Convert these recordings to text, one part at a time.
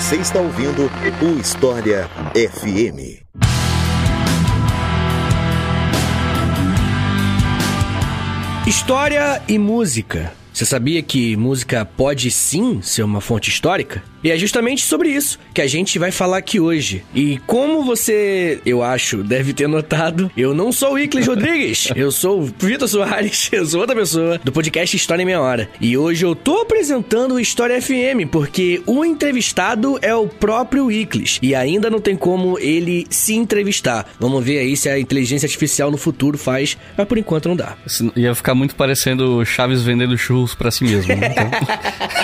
Você está ouvindo o História FM. História e música. Você sabia que música pode sim ser uma fonte histórica? E é justamente sobre isso que a gente vai falar aqui hoje. E como você, eu acho, deve ter notado, eu não sou o Iclis Rodrigues, eu sou o Vitor Soares, eu sou outra pessoa do podcast História em Meia Hora. E hoje eu tô apresentando o História FM, porque o entrevistado é o próprio Iclis. E ainda não tem como ele se entrevistar. Vamos ver aí se a inteligência artificial no futuro faz, mas por enquanto não dá. Ia ficar muito parecendo Chaves vendendo churros para si mesmo. Né?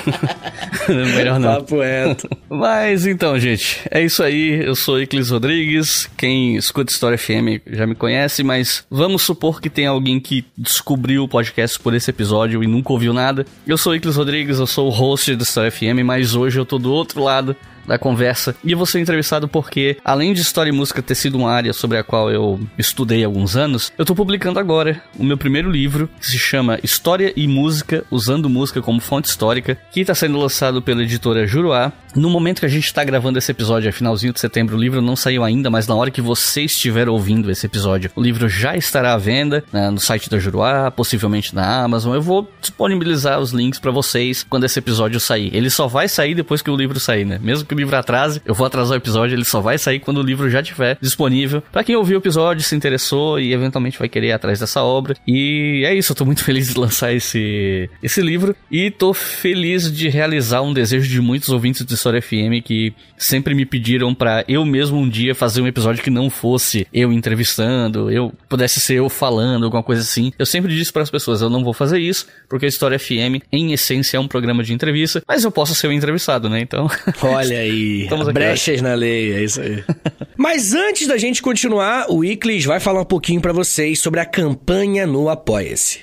Então... Melhor não. Papo é. Correto. Mas então, gente, é isso aí. Eu sou Iclis Rodrigues. Quem escuta História FM já me conhece, mas vamos supor que tem alguém que descobriu o podcast por esse episódio e nunca ouviu nada. Eu sou Iclis Rodrigues, eu sou o host do História FM, mas hoje eu tô do outro lado da conversa. E eu vou ser entrevistado porque, além de história e música ter sido uma área sobre a qual eu estudei há alguns anos, eu tô publicando agora o meu primeiro livro, que se chama História e Música, usando música como fonte histórica, que está sendo lançado pela editora Juruá. No momento que a gente está gravando esse episódio, é finalzinho de setembro, o livro não saiu ainda, mas na hora que você estiver ouvindo esse episódio, o livro já estará à venda né, no site da Juruá, possivelmente na Amazon. Eu vou disponibilizar os links para vocês quando esse episódio sair. Ele só vai sair depois que o livro sair, né? Mesmo que o livro atrase, eu vou atrasar o episódio, ele só vai sair quando o livro já tiver disponível. Para quem ouviu o episódio, se interessou e eventualmente vai querer ir atrás dessa obra. E é isso, eu tô muito feliz de lançar esse, esse livro e tô feliz de realizar um desejo de muitos ouvintes do História FM que sempre me pediram para eu mesmo um dia fazer um episódio que não fosse eu entrevistando, eu pudesse ser eu falando, alguma coisa assim. Eu sempre disse para as pessoas, eu não vou fazer isso, porque a História FM, em essência, é um programa de entrevista, mas eu posso ser o um entrevistado, né? Então. Olha aí. Brechas né? na lei, é isso aí. Mas antes da gente continuar, o Iclis vai falar um pouquinho para vocês sobre a campanha no Apoia-se.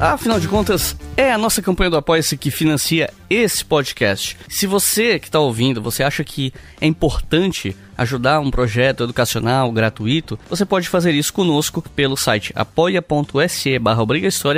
Afinal de contas, é a nossa campanha do Apoia-se que financia esse podcast. Se você que está ouvindo, você acha que é importante ajudar um projeto educacional gratuito, você pode fazer isso conosco pelo site apoia.se barra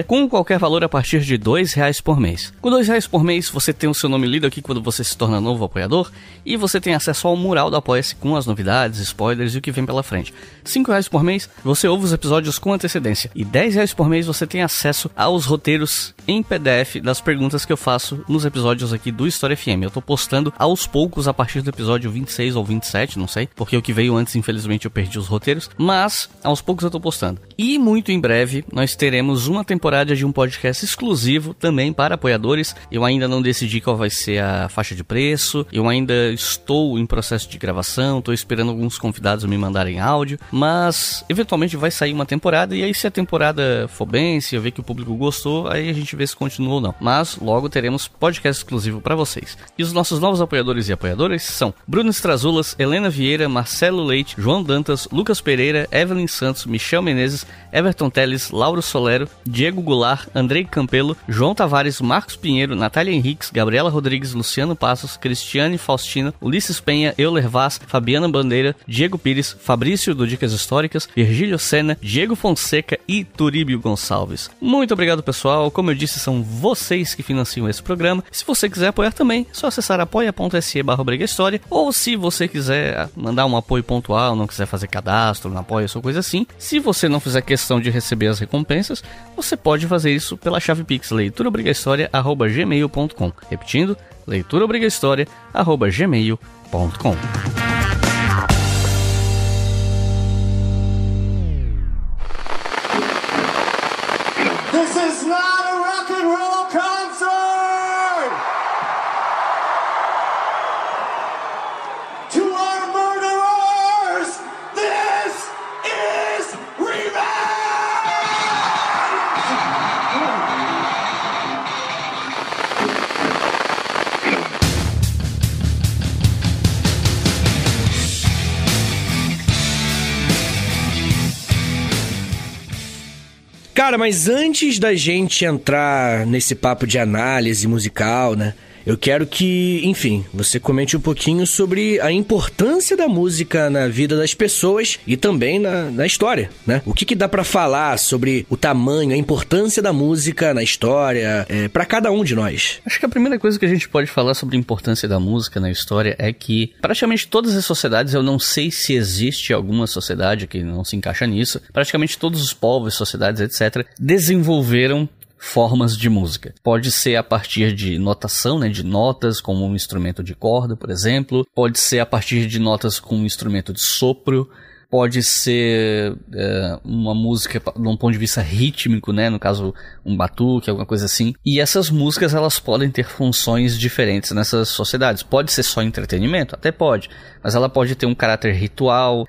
com qualquer valor a partir de dois reais por mês. Com dois reais por mês, você tem o seu nome lido aqui quando você se torna novo apoiador e você tem acesso ao mural do Apoia-se com as novidades, spoilers e o que vem pela frente. Cinco reais por mês, você ouve os episódios com antecedência e dez reais por mês você tem acesso aos roteiros em PDF das perguntas que eu faço nos episódios aqui do História FM. Eu tô postando aos poucos a partir do episódio 26 ou 27, não sei, porque o que veio antes, infelizmente, eu perdi os roteiros, mas aos poucos eu tô postando. E muito em breve nós teremos uma temporada de um podcast exclusivo também para apoiadores. Eu ainda não decidi qual vai ser a faixa de preço, eu ainda estou em processo de gravação, tô esperando alguns convidados me mandarem áudio, mas eventualmente vai sair uma temporada e aí se a temporada for bem, se eu ver que o público gostou, aí a gente vê se se continua ou não. Mas logo teremos podcast exclusivo para vocês. E os nossos novos apoiadores e apoiadoras são Bruno Estrazulas, Helena Vieira, Marcelo Leite, João Dantas, Lucas Pereira, Evelyn Santos, Michel Menezes, Everton Teles, Lauro Solero, Diego Goulart, Andrei Campelo, João Tavares, Marcos Pinheiro, Natália Henriques, Gabriela Rodrigues, Luciano Passos, Cristiane Faustina, Ulisses Penha, Euler Vaz, Fabiana Bandeira, Diego Pires, Fabrício do Dicas Históricas, Virgílio Sena, Diego Fonseca e Turíbio Gonçalves. Muito obrigado, pessoal. Como eu disse, são vocês que financiam esse programa. Se você quiser apoiar também, é só acessar apoia.se barra História, ou se você quiser mandar um apoio pontual, não quiser fazer cadastro, não apoia, ou coisa assim, se você não fizer questão de receber as recompensas, você pode fazer isso pela chave Pix gmail.com. Repetindo, gmail.com. mas antes da gente entrar nesse papo de análise musical, né? Eu quero que, enfim, você comente um pouquinho sobre a importância da música na vida das pessoas e também na, na história, né? O que, que dá para falar sobre o tamanho, a importância da música na história, é, para cada um de nós? Acho que a primeira coisa que a gente pode falar sobre a importância da música na história é que praticamente todas as sociedades, eu não sei se existe alguma sociedade que não se encaixa nisso, praticamente todos os povos, sociedades, etc., desenvolveram formas de música. Pode ser a partir de notação, né, de notas, como um instrumento de corda, por exemplo, pode ser a partir de notas com um instrumento de sopro, pode ser é, uma música de um ponto de vista rítmico, né? No caso, um batuque, alguma coisa assim. E essas músicas, elas podem ter funções diferentes nessas sociedades. Pode ser só entretenimento? Até pode. Mas ela pode ter um caráter ritual,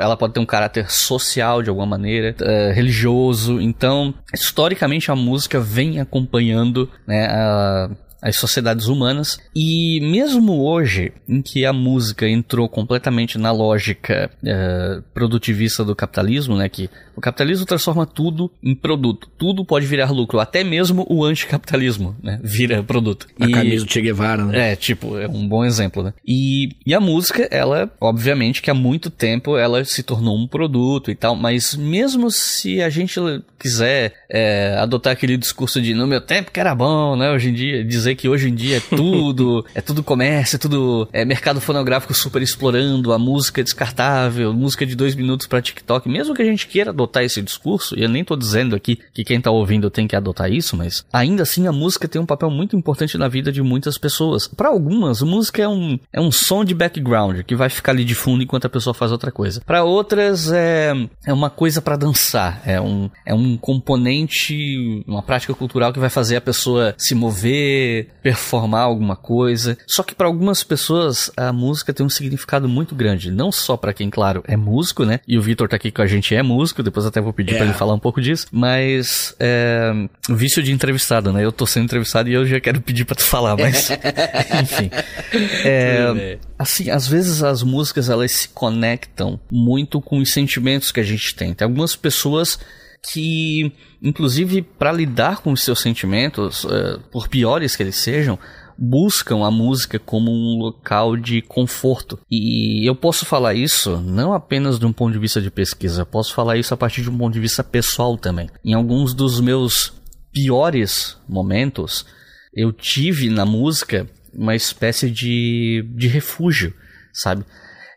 ela pode ter um caráter social de alguma maneira, é, religioso. Então, historicamente, a música vem acompanhando né, a, as sociedades humanas. E mesmo hoje, em que a música entrou completamente na lógica eh, produtivista do capitalismo, né, que o capitalismo transforma tudo em produto, tudo pode virar lucro, até mesmo o anticapitalismo né, vira produto. A e, camisa do Che Guevara, né? É, tipo, é um bom exemplo, né? E, e a música, ela, obviamente que há muito tempo ela se tornou um produto e tal, mas mesmo se a gente quiser é, adotar aquele discurso de no meu tempo que era bom, né, hoje em dia, dizer dizer que hoje em dia é tudo, é tudo comércio, é tudo é, mercado fonográfico super explorando, a música descartável, música de dois minutos para TikTok. Mesmo que a gente queira adotar esse discurso, e eu nem tô dizendo aqui que quem tá ouvindo tem que adotar isso, mas ainda assim a música tem um papel muito importante na vida de muitas pessoas. Para algumas, música é um, é um som de background que vai ficar ali de fundo enquanto a pessoa faz outra coisa. Para outras, é, é uma coisa para dançar, é um, é um componente, uma prática cultural que vai fazer a pessoa se mover, performar alguma coisa. Só que para algumas pessoas a música tem um significado muito grande, não só para quem, claro, é músico, né? E o Vitor tá aqui com a gente é músico, depois até vou pedir é. para ele falar um pouco disso, mas é, vício de entrevistado, né? Eu tô sendo entrevistado e eu já quero pedir para tu falar, mas enfim. É, é, assim, às vezes as músicas elas se conectam muito com os sentimentos que a gente tem. Tem algumas pessoas que, inclusive, para lidar com os seus sentimentos, é, por piores que eles sejam, buscam a música como um local de conforto. E eu posso falar isso não apenas de um ponto de vista de pesquisa, posso falar isso a partir de um ponto de vista pessoal também. Em alguns dos meus piores momentos, eu tive na música uma espécie de, de refúgio, sabe?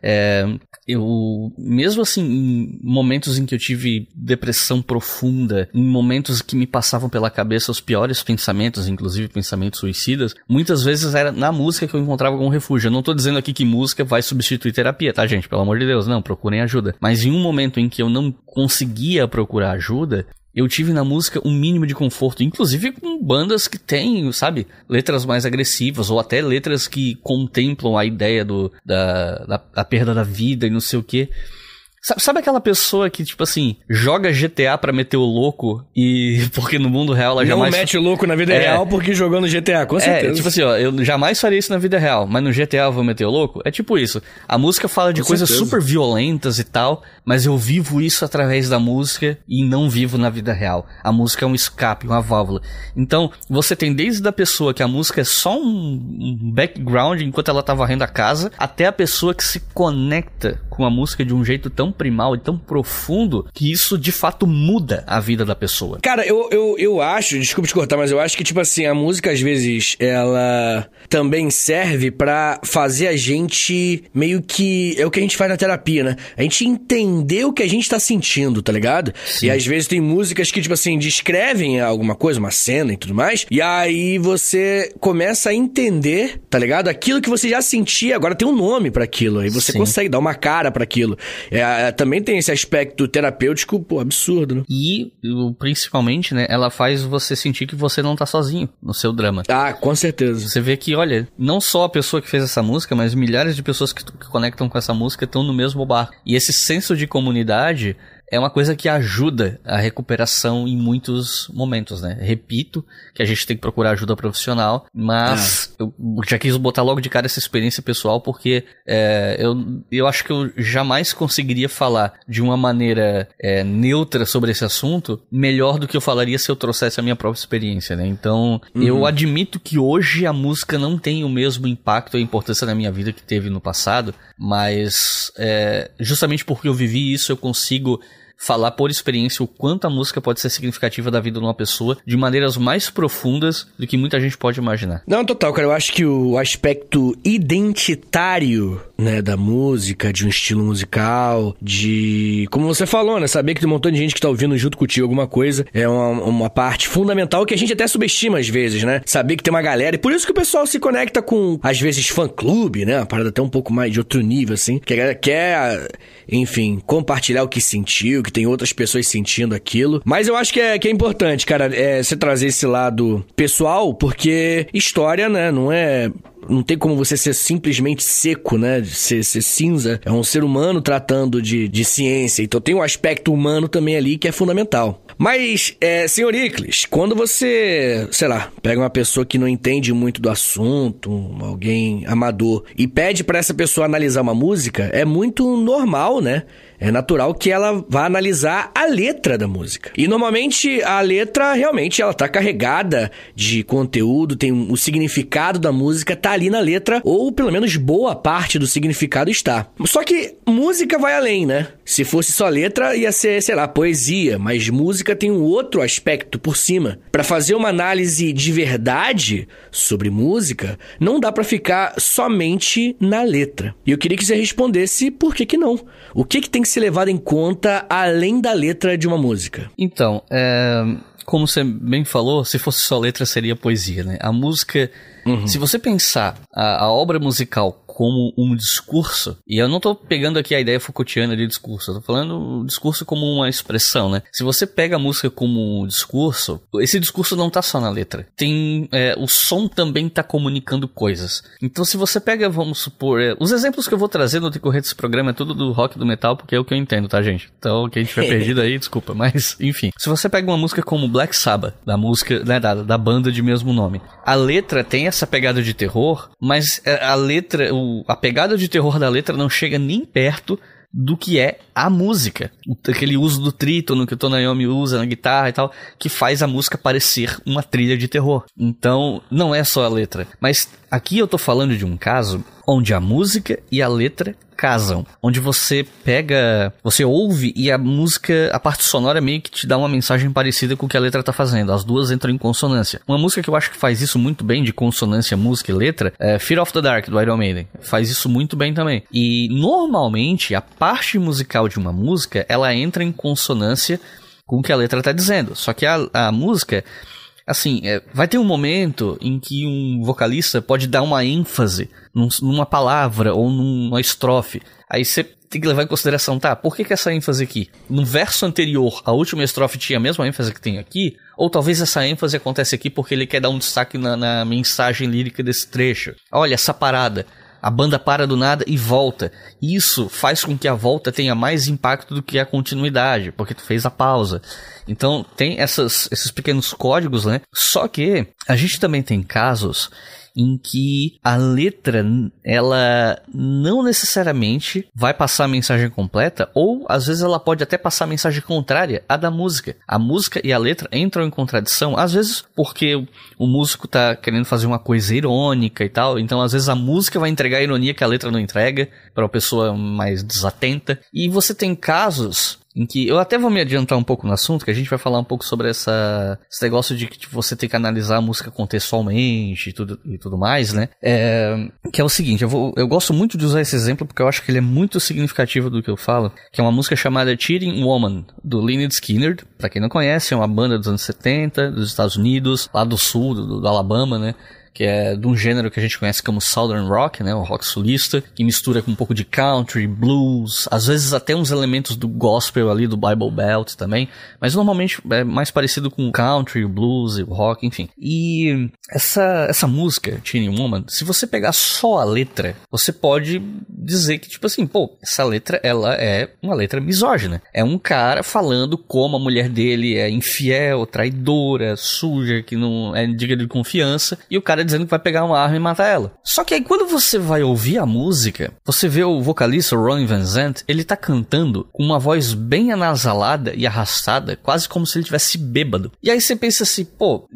É, eu, mesmo assim, em momentos em que eu tive depressão profunda, em momentos que me passavam pela cabeça os piores pensamentos, inclusive pensamentos suicidas, muitas vezes era na música que eu encontrava algum refúgio. Eu não tô dizendo aqui que música vai substituir terapia, tá, gente? Pelo amor de Deus, não, procurem ajuda. Mas em um momento em que eu não conseguia procurar ajuda, eu tive na música um mínimo de conforto, inclusive com bandas que têm, sabe, letras mais agressivas, ou até letras que contemplam a ideia do, da, da, da perda da vida e não sei o que. Sabe, aquela pessoa que, tipo assim, joga GTA pra meter o louco e. Porque no mundo real ela não jamais. Não mete o louco na vida é... real porque jogando GTA, com é, certeza. É, tipo assim, ó, eu jamais faria isso na vida real, mas no GTA eu vou meter o louco. É tipo isso. A música fala de coisas certeza. super violentas e tal, mas eu vivo isso através da música e não vivo na vida real. A música é um escape, uma válvula. Então, você tem desde a pessoa que a música é só um background enquanto ela tá varrendo a casa, até a pessoa que se conecta com a música de um jeito tão primal e tão profundo que isso de fato muda a vida da pessoa. Cara, eu, eu, eu acho, desculpa te cortar, mas eu acho que, tipo assim, a música às vezes ela também serve para fazer a gente meio que. É o que a gente faz na terapia, né? A gente entender o que a gente tá sentindo, tá ligado? Sim. E às vezes tem músicas que, tipo assim, descrevem alguma coisa, uma cena e tudo mais. E aí você começa a entender, tá ligado? Aquilo que você já sentia, agora tem um nome para aquilo. Aí você Sim. consegue dar uma cara para aquilo. É, ah, também tem esse aspecto terapêutico, pô, absurdo, né? E, principalmente, né, ela faz você sentir que você não tá sozinho no seu drama. Ah, com certeza. Você vê que, olha, não só a pessoa que fez essa música, mas milhares de pessoas que, que conectam com essa música estão no mesmo bar. E esse senso de comunidade é uma coisa que ajuda a recuperação em muitos momentos, né? Repito que a gente tem que procurar ajuda profissional, mas é. eu já quis botar logo de cara essa experiência pessoal porque é, eu, eu acho que eu jamais conseguiria falar de uma maneira é, neutra sobre esse assunto melhor do que eu falaria se eu trouxesse a minha própria experiência, né? Então uhum. eu admito que hoje a música não tem o mesmo impacto e importância na minha vida que teve no passado, mas é, justamente porque eu vivi isso eu consigo falar por experiência o quanto a música pode ser significativa da vida de uma pessoa de maneiras mais profundas do que muita gente pode imaginar. Não, total, cara. Eu acho que o aspecto identitário né, da música, de um estilo musical, de. Como você falou, né? Saber que tem um montão de gente que tá ouvindo junto contigo alguma coisa é uma, uma parte fundamental que a gente até subestima às vezes, né? Saber que tem uma galera. E por isso que o pessoal se conecta com, às vezes, fã-clube, né? Uma parada até um pouco mais de outro nível, assim. Que a galera quer, enfim, compartilhar o que sentiu, que tem outras pessoas sentindo aquilo. Mas eu acho que é, que é importante, cara, é, você trazer esse lado pessoal, porque história, né? Não é não tem como você ser simplesmente seco, né? Ser, ser cinza. É um ser humano tratando de, de ciência. Então tem um aspecto humano também ali que é fundamental. Mas, é, senhor Icles, quando você, sei lá, pega uma pessoa que não entende muito do assunto, alguém amador, e pede para essa pessoa analisar uma música, é muito normal, né? é natural que ela vá analisar a letra da música. E normalmente a letra realmente ela tá carregada de conteúdo, tem um, o significado da música tá ali na letra ou pelo menos boa parte do significado está. Só que música vai além, né? Se fosse só letra ia ser, sei lá, poesia, mas música tem um outro aspecto por cima. Para fazer uma análise de verdade sobre música, não dá para ficar somente na letra. E eu queria que você respondesse por que que não? O que que tem que ser levado em conta além da letra de uma música? Então, é, como você bem falou, se fosse só letra seria poesia, né? A música, uhum. se você pensar a, a obra musical como um discurso, e eu não tô pegando aqui a ideia Foucaultiana de discurso, eu tô falando discurso como uma expressão, né? Se você pega a música como um discurso, esse discurso não tá só na letra. Tem. É, o som também tá comunicando coisas. Então, se você pega, vamos supor. É, os exemplos que eu vou trazer no decorrer desse programa é tudo do rock do metal, porque é o que eu entendo, tá, gente? Então, quem tiver perdido aí, desculpa. Mas, enfim. Se você pega uma música como Black Sabbath, da música, né, da, da banda de mesmo nome, a letra tem essa pegada de terror, mas é, a letra, o a pegada de terror da letra não chega nem perto do que é a música. Aquele uso do trítono que o Tonayomi usa na guitarra e tal, que faz a música parecer uma trilha de terror. Então, não é só a letra, mas Aqui eu tô falando de um caso onde a música e a letra casam, onde você pega, você ouve e a música, a parte sonora meio que te dá uma mensagem parecida com o que a letra tá fazendo. As duas entram em consonância. Uma música que eu acho que faz isso muito bem de consonância, música e letra é Fear of the Dark do Iron Maiden. Faz isso muito bem também. E normalmente a parte musical de uma música, ela entra em consonância com o que a letra tá dizendo. Só que a, a música assim, é, vai ter um momento em que um vocalista pode dar uma ênfase num, numa palavra ou numa estrofe. Aí você tem que levar em consideração, tá, por que, que essa ênfase aqui? No verso anterior, a última estrofe tinha a mesma ênfase que tem aqui? Ou talvez essa ênfase acontece aqui porque ele quer dar um destaque na, na mensagem lírica desse trecho. Olha, essa parada a banda para do nada e volta. Isso faz com que a volta tenha mais impacto do que a continuidade, porque tu fez a pausa. Então tem essas, esses pequenos códigos, né? Só que a gente também tem casos em que a letra ela não necessariamente vai passar a mensagem completa, ou às vezes ela pode até passar a mensagem contrária à da música. A música e a letra entram em contradição, às vezes porque o músico tá querendo fazer uma coisa irônica e tal, então às vezes a música vai entregar a ironia que a letra não entrega, para uma pessoa mais desatenta. E você tem casos em que eu até vou me adiantar um pouco no assunto, que a gente vai falar um pouco sobre essa, esse negócio de que tipo, você tem que analisar a música contextualmente e tudo, e tudo mais, né? É, que é o seguinte, eu, vou, eu gosto muito de usar esse exemplo porque eu acho que ele é muito significativo do que eu falo, que é uma música chamada Cheating Woman, do Lynyrd Skynyrd, pra quem não conhece, é uma banda dos anos 70, dos Estados Unidos, lá do sul, do, do Alabama, né? que é de um gênero que a gente conhece como Southern Rock, né, o rock sulista, que mistura com um pouco de country, blues, às vezes até uns elementos do gospel ali, do Bible Belt também, mas normalmente é mais parecido com country, blues, e rock, enfim. E essa, essa música, Teeny Woman, se você pegar só a letra, você pode dizer que, tipo assim, pô, essa letra, ela é uma letra misógina. É um cara falando como a mulher dele é infiel, traidora, suja, que não é digna de confiança, e o cara dizendo que vai pegar uma arma e matar ela. Só que aí quando você vai ouvir a música, você vê o vocalista Ronnie Van Zant, ele tá cantando com uma voz bem anasalada e arrastada, quase como se ele tivesse bêbado. E aí você pensa assim, pô,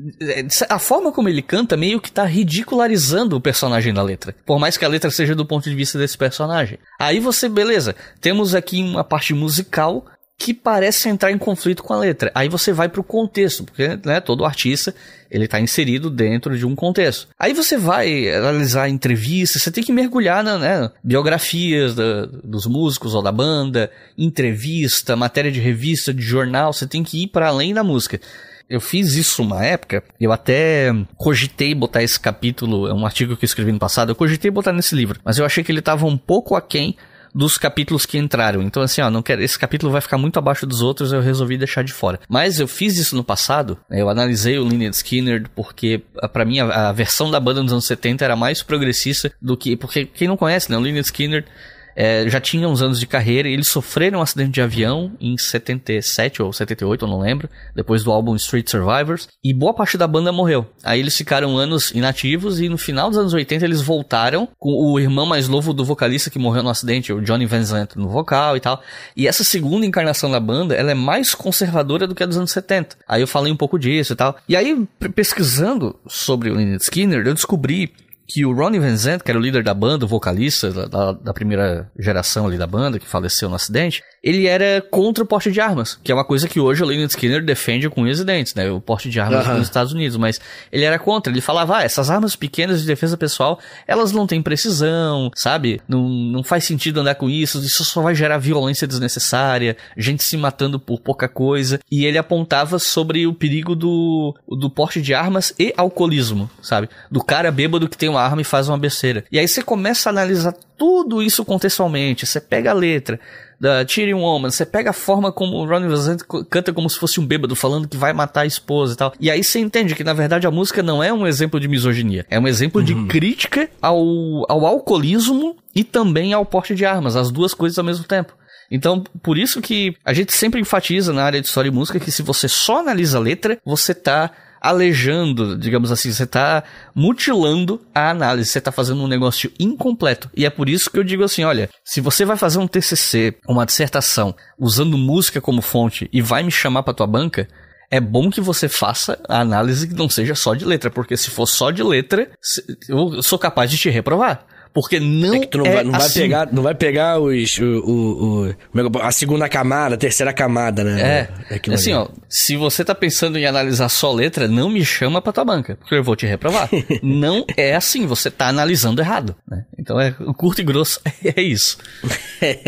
a forma como ele canta meio que tá ridicularizando o personagem da letra. Por mais que a letra seja do ponto de vista desse personagem. Aí você, beleza, temos aqui uma parte musical que parece entrar em conflito com a letra. Aí você vai para o contexto, porque né, todo artista ele está inserido dentro de um contexto. Aí você vai analisar entrevistas, você tem que mergulhar na né, biografias da, dos músicos ou da banda, entrevista, matéria de revista, de jornal, você tem que ir para além da música. Eu fiz isso uma época, eu até cogitei botar esse capítulo, é um artigo que eu escrevi no passado, eu cogitei botar nesse livro, mas eu achei que ele estava um pouco aquém dos capítulos que entraram. Então, assim, ó, não quero, esse capítulo vai ficar muito abaixo dos outros, eu resolvi deixar de fora. Mas eu fiz isso no passado, né, eu analisei o Lynyrd Skinner, porque ah, para mim a, a, versão da banda nos anos 70 era mais progressista do que. Porque quem não conhece, né? O Lynyrd Skinner é, já tinha uns anos de carreira e eles sofreram um acidente de avião em 77 ou 78, eu não lembro, depois do álbum Street Survivors, e boa parte da banda morreu. Aí eles ficaram anos inativos e no final dos anos 80 eles voltaram com o irmão mais novo do vocalista que morreu no acidente, o Johnny Van Zant, no vocal e tal. E essa segunda encarnação da banda, ela é mais conservadora do que a dos anos 70. Aí eu falei um pouco disso e tal. E aí, pesquisando sobre o Leonard Skinner, eu descobri que o Ronnie Van Zandt, que era o líder da banda, o vocalista da, da, primeira geração ali da banda, que faleceu no acidente, ele era contra o porte de armas, que é uma coisa que hoje o Leonard Skinner defende com unhas né? O porte de armas uhum. nos Estados Unidos, mas ele era contra, ele falava, ah, essas armas pequenas de defesa pessoal, elas não têm precisão, sabe? Não, não faz sentido andar com isso, isso só vai gerar violência desnecessária, gente se matando por pouca coisa, e ele apontava sobre o perigo do, do porte de armas e alcoolismo, sabe? Do cara bêbado que tem uma arma e faz uma besteira. E aí você começa a analisar tudo isso contextualmente. Você pega a letra da Cheating Woman, você pega a forma como o Ronnie Vincent canta como se fosse um bêbado falando que vai matar a esposa e tal. E aí você entende que na verdade a música não é um exemplo de misoginia, é um exemplo uhum. de crítica ao, ao alcoolismo e também ao porte de armas, as duas coisas ao mesmo tempo. Então, por isso que a gente sempre enfatiza na área de história e música que se você só analisa a letra, você tá alejando, digamos assim, você está mutilando a análise, você está fazendo um negócio incompleto. E é por isso que eu digo assim, olha, se você vai fazer um TCC, uma dissertação, usando música como fonte e vai me chamar para tua banca, é bom que você faça a análise que não seja só de letra, porque se for só de letra, eu sou capaz de te reprovar. Porque não é. Que tu não, é vai, não assim. vai pegar, não vai pegar os. O, o, o, é a segunda camada, a terceira camada, né? É. é assim, ali. É. ó, se você tá pensando em analisar só letra, não me chama pra tua banca, porque eu vou te reprovar. não é assim, você tá analisando errado. Né? Então é curto e grosso, é isso.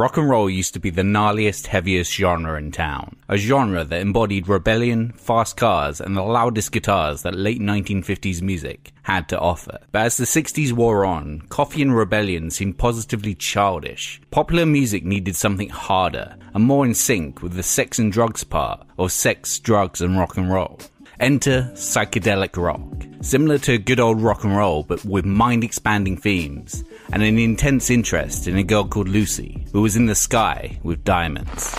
rock and roll used to be the gnarliest, heaviest genre in town. A genre that embodied rebellion, fast cars, and the loudest guitars that late 1950s music had to offer. But as the 60s wore on, Coffee and Rebellion seemed positively childish. Popular music needed something harder and more in sync with the sex and drugs part, of sex, drugs, and rock and roll. Enter psychedelic rock. Similar to good old rock and roll, but with mind expanding themes, and an intense interest in a girl called Lucy, who was in the sky with diamonds.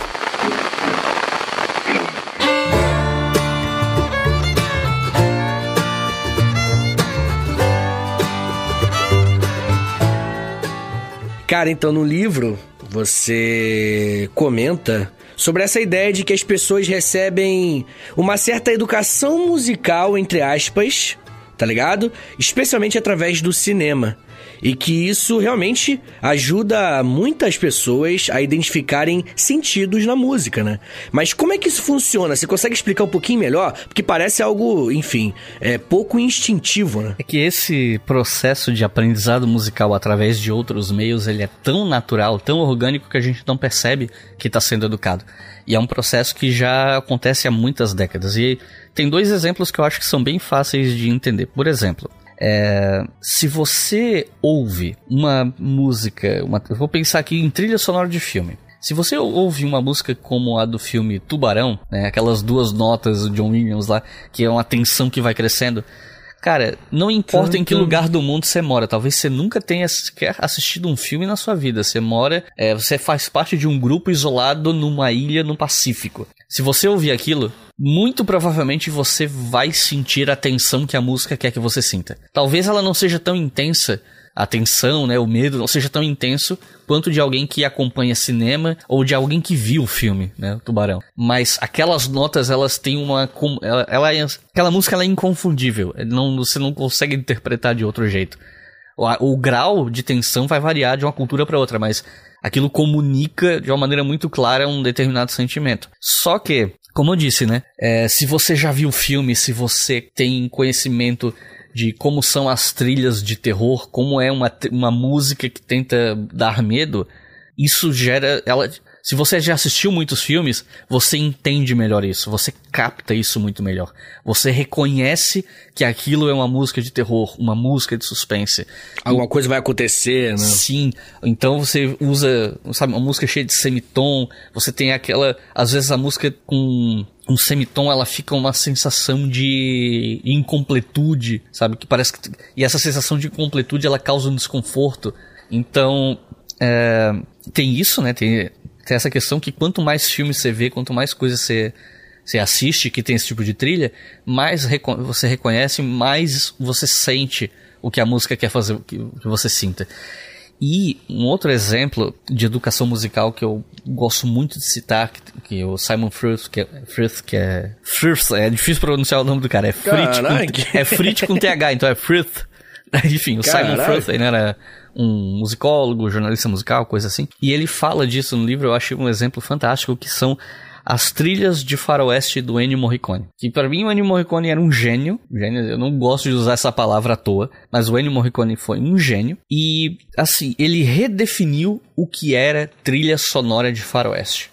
Cara, então no livro você comenta sobre essa ideia de que as pessoas recebem uma certa educação musical, entre aspas, tá ligado? Especialmente através do cinema. E que isso realmente ajuda muitas pessoas a identificarem sentidos na música, né? Mas como é que isso funciona? Você consegue explicar um pouquinho melhor? Porque parece algo, enfim, é pouco instintivo, né? É que esse processo de aprendizado musical através de outros meios, ele é tão natural, tão orgânico que a gente não percebe que está sendo educado. E é um processo que já acontece há muitas décadas. E tem dois exemplos que eu acho que são bem fáceis de entender. Por exemplo, é, se você ouve uma música, uma, eu vou pensar aqui em trilha sonora de filme. Se você ouve uma música como a do filme Tubarão, né, aquelas duas notas do John Williams lá, que é uma tensão que vai crescendo, Cara, não importa em que lugar do mundo você mora, talvez você nunca tenha sequer assistido um filme na sua vida. Você mora, é, você faz parte de um grupo isolado numa ilha no Pacífico. Se você ouvir aquilo, muito provavelmente você vai sentir a tensão que a música quer que você sinta. Talvez ela não seja tão intensa a tensão, né, o medo, não seja tão intenso quanto de alguém que acompanha cinema ou de alguém que viu o filme, né, o Tubarão. Mas aquelas notas, elas têm uma ela, ela é, aquela música ela é inconfundível, é, não você não consegue interpretar de outro jeito. O, o grau de tensão vai variar de uma cultura para outra, mas aquilo comunica de uma maneira muito clara um determinado sentimento. Só que como eu disse, né? É, se você já viu o filme, se você tem conhecimento de como são as trilhas de terror, como é uma, uma música que tenta dar medo, isso gera. Ela, se você já assistiu muitos filmes, você entende melhor isso, você capta isso muito melhor. Você reconhece que aquilo é uma música de terror, uma música de suspense. Alguma coisa vai acontecer, né? Sim. Então você usa, sabe, uma música cheia de semitom, você tem aquela, às vezes a música com um semitom ela fica uma sensação de incompletude, sabe? Que parece que. E essa sensação de incompletude ela causa um desconforto. Então, é, tem isso, né? Tem, tem, essa questão que quanto mais filmes você vê, quanto mais coisas você, você assiste que tem esse tipo de trilha, mais você reconhece, mais você sente o que a música quer fazer, que você sinta. E um outro exemplo de educação musical que eu gosto muito de citar, que, que o Simon Frith, que é, Frith, que é... Frith, é difícil pronunciar o nome do cara, é Frith, com, é Frith com TH, então é Frith. Enfim, o Caralho. Simon Frith, ele era um musicólogo, jornalista musical, coisa assim. E ele fala disso no livro, eu achei um exemplo fantástico, que são as trilhas de faroeste do Ennio Morricone. Que para mim o Ennio Morricone era um gênio, gênio, eu não gosto de usar essa palavra à toa, mas o Ennio Morricone foi um gênio e assim, ele redefiniu o que era trilha sonora de faroeste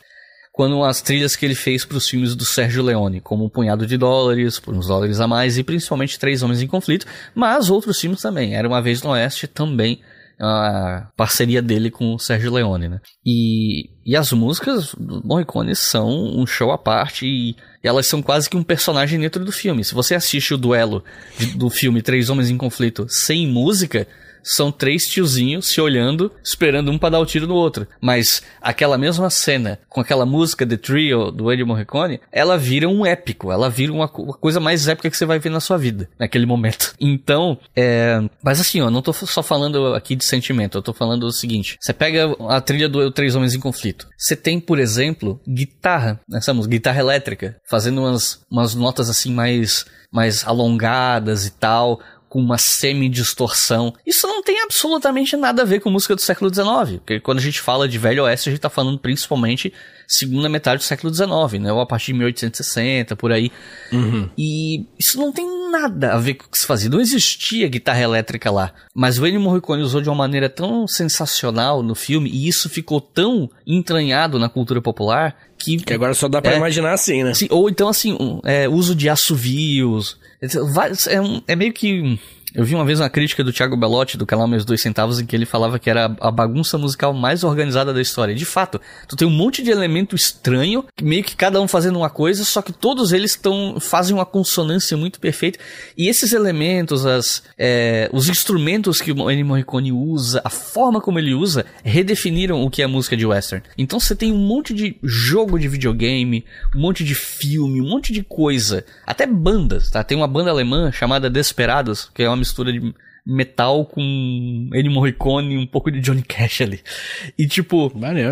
quando as trilhas que ele fez para os filmes do Sérgio Leone, como Um Punhado de Dólares, Por Uns Dólares a Mais e principalmente Três Homens em Conflito, mas outros filmes também. Era Uma Vez no Oeste também é a parceria dele com o Sergio Leone, né? E, e as músicas do Morricone são um show à parte e elas são quase que um personagem dentro do filme. Se você assiste o duelo de, do filme Três Homens em Conflito sem música, são três tiozinhos se olhando, esperando um para dar o um tiro no outro. Mas aquela mesma cena, com aquela música The Trio do Andy Morricone, ela vira um épico, ela vira uma, uma, coisa mais épica que você vai ver na sua vida, naquele momento. Então, é... Mas assim, ó, não tô só falando aqui de sentimento, eu tô falando o seguinte. Você pega a trilha do Três Homens em Conflito. Você tem, por exemplo, guitarra, nessa né, música, guitarra elétrica, fazendo umas, umas notas assim mais mais alongadas e tal, com uma semi-distorção. Isso não tem absolutamente nada a ver com música do século XIX, porque quando a gente fala de Velho Oeste, a gente está falando principalmente segunda metade do século XIX, né? Ou a partir de 1860, por aí. Uhum. E isso não tem nada a ver com o que se fazia. Não existia guitarra elétrica lá. Mas o Ennio Morricone usou de uma maneira tão sensacional no filme e isso ficou tão entranhado na cultura popular que. Que agora só dá para é, imaginar assim, né? ou então, assim, um, é, uso de assovios. É, um, é meio que eu vi uma vez uma crítica do Thiago Belotti, do canal Meus Dois Centavos, em que ele falava que era a bagunça musical mais organizada da história. de fato, tu tem um monte de elemento estranho, meio que cada um fazendo uma coisa, só que todos eles tão, fazem uma consonância muito perfeita. E esses elementos, as, é, os instrumentos que o Ennio Morricone usa, a forma como ele usa, redefiniram o que é música de western. Então você tem um monte de jogo de videogame, um monte de filme, um monte de coisa. Até bandas, tá? Tem uma banda alemã chamada Desperados, que é uma mistura de metal com Ennio Morricone e um pouco de Johnny Cash ali. E tipo,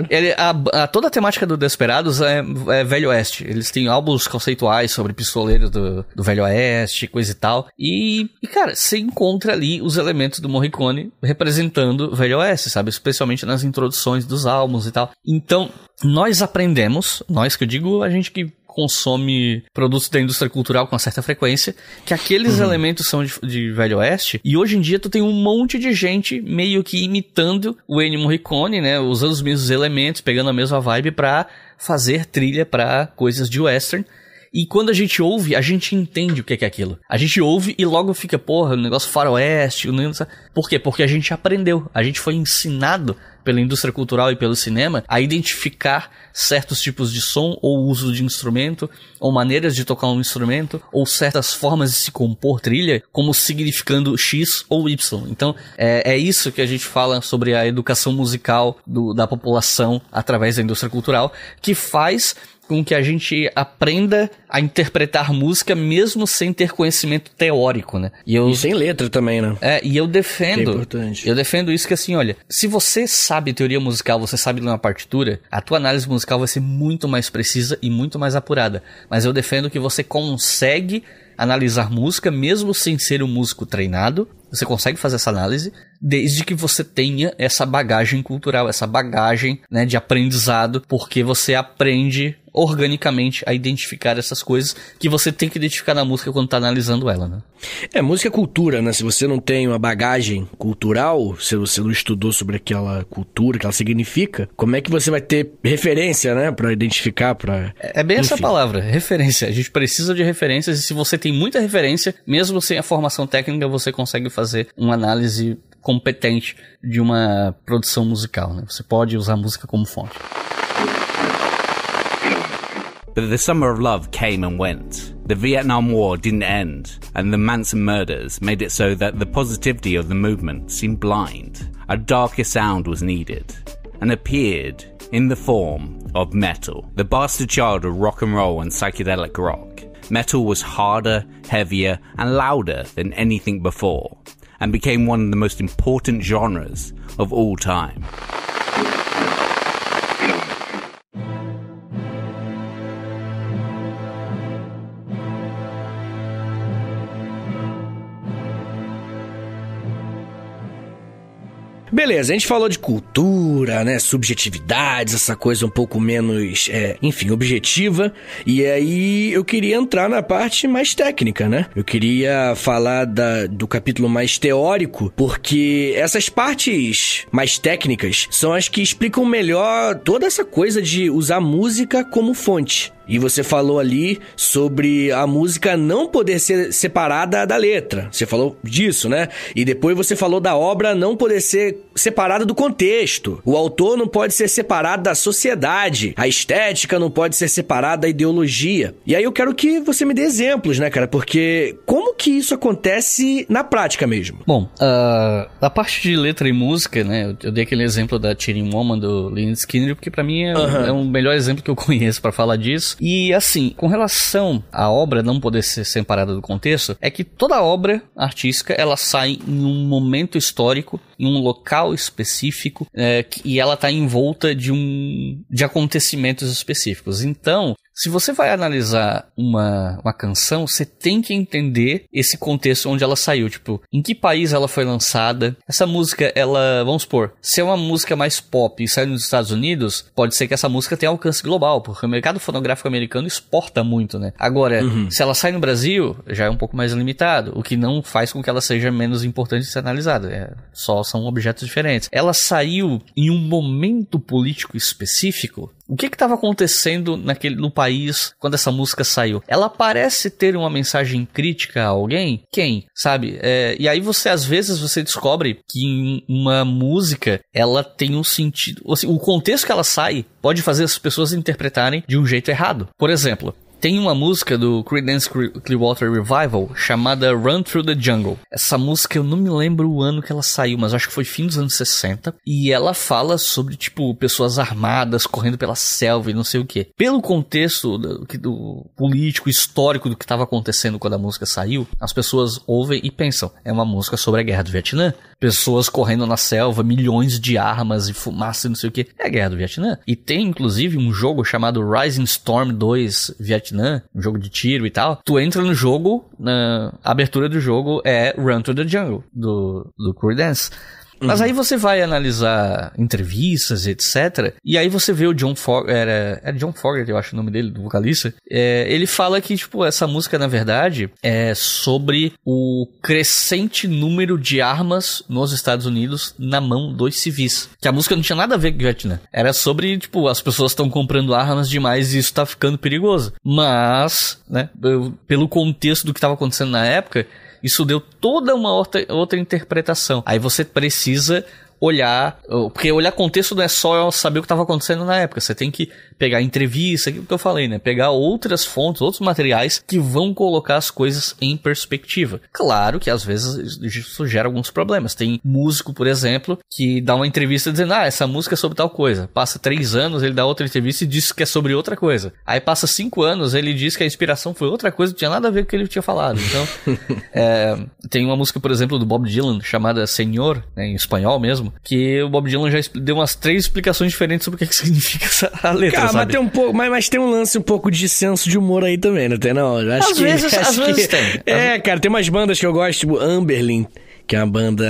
ele a, a, toda a temática do Desperados é, é, Velho Oeste. Eles têm álbuns conceituais sobre pistoleiros do, do Velho Oeste, coisa e tal. E, e cara, você encontra ali os elementos do Morricone representando Velho Oeste, sabe? Especialmente nas introduções dos álbuns e tal. Então, nós aprendemos, nós que eu digo, a gente que consome produtos da indústria cultural com certa frequência, que aqueles uhum. elementos são de, de, Velho Oeste, e hoje em dia tu tem um monte de gente meio que imitando o Ennio Morricone, né, usando os mesmos elementos, pegando a mesma vibe pra fazer trilha para coisas de western. E quando a gente ouve, a gente entende o que é, que é aquilo. A gente ouve e logo fica, porra, o um negócio faroeste, o um negócio... Por quê? Porque a gente aprendeu, a gente foi ensinado pela indústria cultural e pelo cinema a identificar certos tipos de som ou uso de instrumento, ou maneiras de tocar um instrumento, ou certas formas de se compor trilha como significando X ou Y. Então é, é isso que a gente fala sobre a educação musical do, da população através da indústria cultural, que faz com que a gente aprenda a interpretar música mesmo sem ter conhecimento teórico, né? E, eu, e sem letra também, né? É, e eu é defendo. É importante. Eu defendo isso que assim, olha, se você sabe teoria musical, você sabe ler uma partitura, a tua análise musical vai ser muito mais precisa e muito mais apurada. Mas eu defendo que você consegue analisar música mesmo sem ser um músico treinado. Você consegue fazer essa análise desde que você tenha essa bagagem cultural, essa bagagem né, de aprendizado, porque você aprende organicamente a identificar essas coisas que você tem que identificar na música quando está analisando ela, né? É, música é cultura, né? Se você não tem uma bagagem cultural, se você não estudou sobre aquela cultura, que ela significa, como é que você vai ter referência, né? para identificar, para É, é bem Enfim. essa palavra, referência. A gente precisa de referências e se você tem muita referência, mesmo sem a formação técnica, você consegue fazer uma análise competente de uma produção musical, né? Você pode usar a música como fonte. But the summer of love came and went. The Vietnam War didn't end, and the Manson murders made it so that the positivity of the movement seemed blind. A darker sound was needed, and appeared in the form of metal. The bastard child of rock and roll and psychedelic rock. Metal was harder, heavier, and louder than anything before, and became one of the most important genres of all time. Beleza, a gente falou de cultura, né? Subjetividades, essa coisa um pouco menos, é, enfim, objetiva. E aí eu queria entrar na parte mais técnica, né? Eu queria falar da, do capítulo mais teórico, porque essas partes mais técnicas são as que explicam melhor toda essa coisa de usar música como fonte. E você falou ali sobre a música não poder ser separada da letra. Você falou disso, né? E depois você falou da obra não poder ser separada do contexto. O autor não pode ser separado da sociedade. A estética não pode ser separada da ideologia. E aí eu quero que você me dê exemplos, né, cara? Porque como que isso acontece na prática mesmo? Bom, uh, a parte de letra e música, né? Eu dei aquele exemplo da Tiring Woman do Leonard Skinner, porque para mim é, uh -huh. é o melhor exemplo que eu conheço para falar disso. E assim, com relação à obra não poder ser separada do contexto, é que toda obra artística ela sai em um momento histórico em um local específico é, e ela está envolta de um de acontecimentos específicos. Então, se você vai analisar uma, uma canção, você tem que entender esse contexto onde ela saiu. Tipo, em que país ela foi lançada. Essa música, ela, vamos supor, se é uma música mais pop e sai nos Estados Unidos, pode ser que essa música tenha alcance global, porque o mercado fonográfico americano exporta muito, né? Agora, uhum. se ela sai no Brasil, já é um pouco mais limitado, o que não faz com que ela seja menos importante de ser analisada. É, só são objetos diferentes. Ela saiu em um momento político específico, o que estava acontecendo naquele, no país quando essa música saiu? Ela parece ter uma mensagem crítica a alguém? Quem? Sabe? É, e aí você, às vezes, você descobre que uma música, ela tem um sentido... Assim, o contexto que ela sai pode fazer as pessoas interpretarem de um jeito errado. Por exemplo, tem uma música do Creedence Clearwater Revival chamada Run Through the Jungle. Essa música eu não me lembro o ano que ela saiu, mas acho que foi fim dos anos 60. E ela fala sobre, tipo, pessoas armadas correndo pela selva e não sei o que. Pelo contexto do, do, político, histórico do que estava acontecendo quando a música saiu, as pessoas ouvem e pensam: é uma música sobre a guerra do Vietnã pessoas correndo na selva, milhões de armas e fumaça e não sei o que. É a guerra do Vietnã. E tem, inclusive, um jogo chamado Rising Storm 2 Vietnã, um jogo de tiro e tal. Tu entra no jogo, na abertura do jogo é Run to the Jungle, do, do Creedence. Mas uhum. aí você vai analisar entrevistas, etc. E aí você vê o John Fogerty, era, era é John Fogerty, eu acho o nome dele, do vocalista. É, ele fala que, tipo, essa música, na verdade, é sobre o crescente número de armas nos Estados Unidos na mão dos civis. Que a música não tinha nada a ver com o Vietnã. Era sobre, tipo, as pessoas estão comprando armas demais e isso tá ficando perigoso. Mas, né, eu, pelo contexto do que estava acontecendo na época, isso deu toda uma outra, outra interpretação. Aí você precisa olhar. Porque olhar contexto não é só saber o que estava acontecendo na época. Você tem que pegar entrevista, aquilo que eu falei, né? Pegar outras fontes, outros materiais que vão colocar as coisas em perspectiva. Claro que às vezes isso gera alguns problemas. Tem músico, por exemplo, que dá uma entrevista dizendo: Ah, essa música é sobre tal coisa. Passa três anos, ele dá outra entrevista e diz que é sobre outra coisa. Aí passa cinco anos, ele diz que a inspiração foi outra coisa, não tinha nada a ver com o que ele tinha falado. Então, é, tem uma música, por exemplo, do Bob Dylan chamada Senhor, né, em espanhol mesmo mesmo. Que o Bob Dylan já deu umas três explicações diferentes sobre o que, é que significa essa letra. Cara, mas tem um pouco, mas, mas, tem um lance um pouco de senso de humor aí também, não tem não? Acho às que, vezes, acho às que, vezes tem. É, cara, tem umas bandas que eu gosto, tipo Amberlin que é uma banda,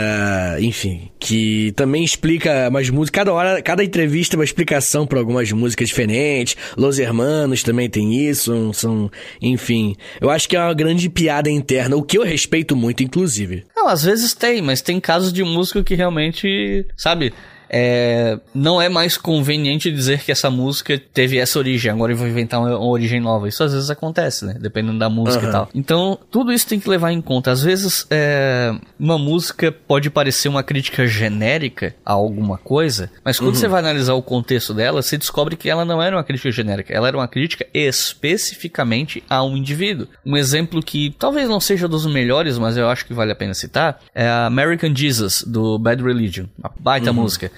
enfim, que também explica umas músicas, cada hora, cada entrevista é uma explicação para algumas músicas diferentes. Los Hermanos também tem isso, são, enfim. Eu acho que é uma grande piada interna, o que eu respeito muito, inclusive. Não, às vezes tem, mas tem casos de músico que realmente, sabe, é, não é mais conveniente dizer que essa música teve essa origem, agora eu vou inventar uma, uma origem nova. Isso às vezes acontece, né? Dependendo da música uhum. e tal. Então, tudo isso tem que levar em conta. Às vezes, é, uma música pode parecer uma crítica genérica a alguma coisa, mas quando uhum. você vai analisar o contexto dela, você descobre que ela não era uma crítica genérica, ela era uma crítica especificamente a um indivíduo. Um exemplo que talvez não seja dos melhores, mas eu acho que vale a pena citar, é a American Jesus, do Bad Religion. Uma baita uhum. música.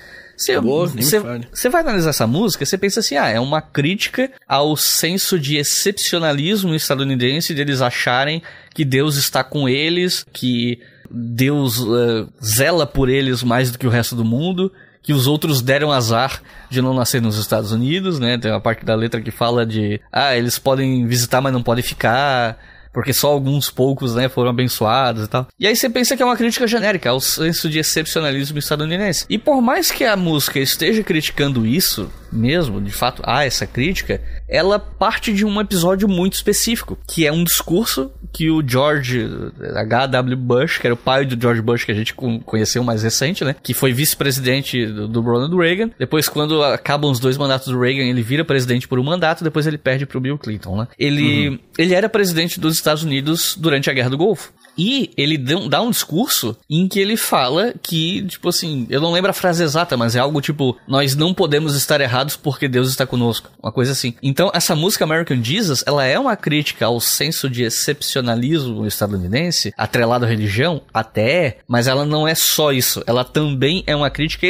Você vai analisar essa música, você pensa assim, ah, é uma crítica ao senso de excepcionalismo estadunidense de eles acharem que Deus está com eles, que Deus uh, zela por eles mais do que o resto do mundo que os outros deram azar de não nascer nos Estados Unidos, né? Tem uma parte da letra que fala de ah, eles podem visitar, mas não podem ficar, porque só alguns poucos, né, foram abençoados e tal. E aí você pensa que é uma crítica genérica ao é senso de excepcionalismo estadunidense. E por mais que a música esteja criticando isso, mesmo, de fato, há essa crítica, ela parte de um episódio muito específico, que é um discurso que o George H.W. Bush, que era o pai do George Bush que a gente conheceu mais recente, né, que foi vice-presidente do Ronald Reagan. Depois, quando acabam os dois mandatos do Reagan, ele vira presidente por um mandato, depois ele perde para o Bill Clinton, né? Ele, uhum. ele era presidente dos Estados Unidos durante a Guerra do Golfo. E ele dá um discurso em que ele fala que, tipo assim, eu não lembro a frase exata, mas é algo tipo: Nós não podemos estar errados porque Deus está conosco. Uma coisa assim. Então, essa música American Jesus, ela é uma crítica ao senso de excepcionalismo estadunidense, atrelado à religião, até mas ela não é só isso. Ela também é uma crítica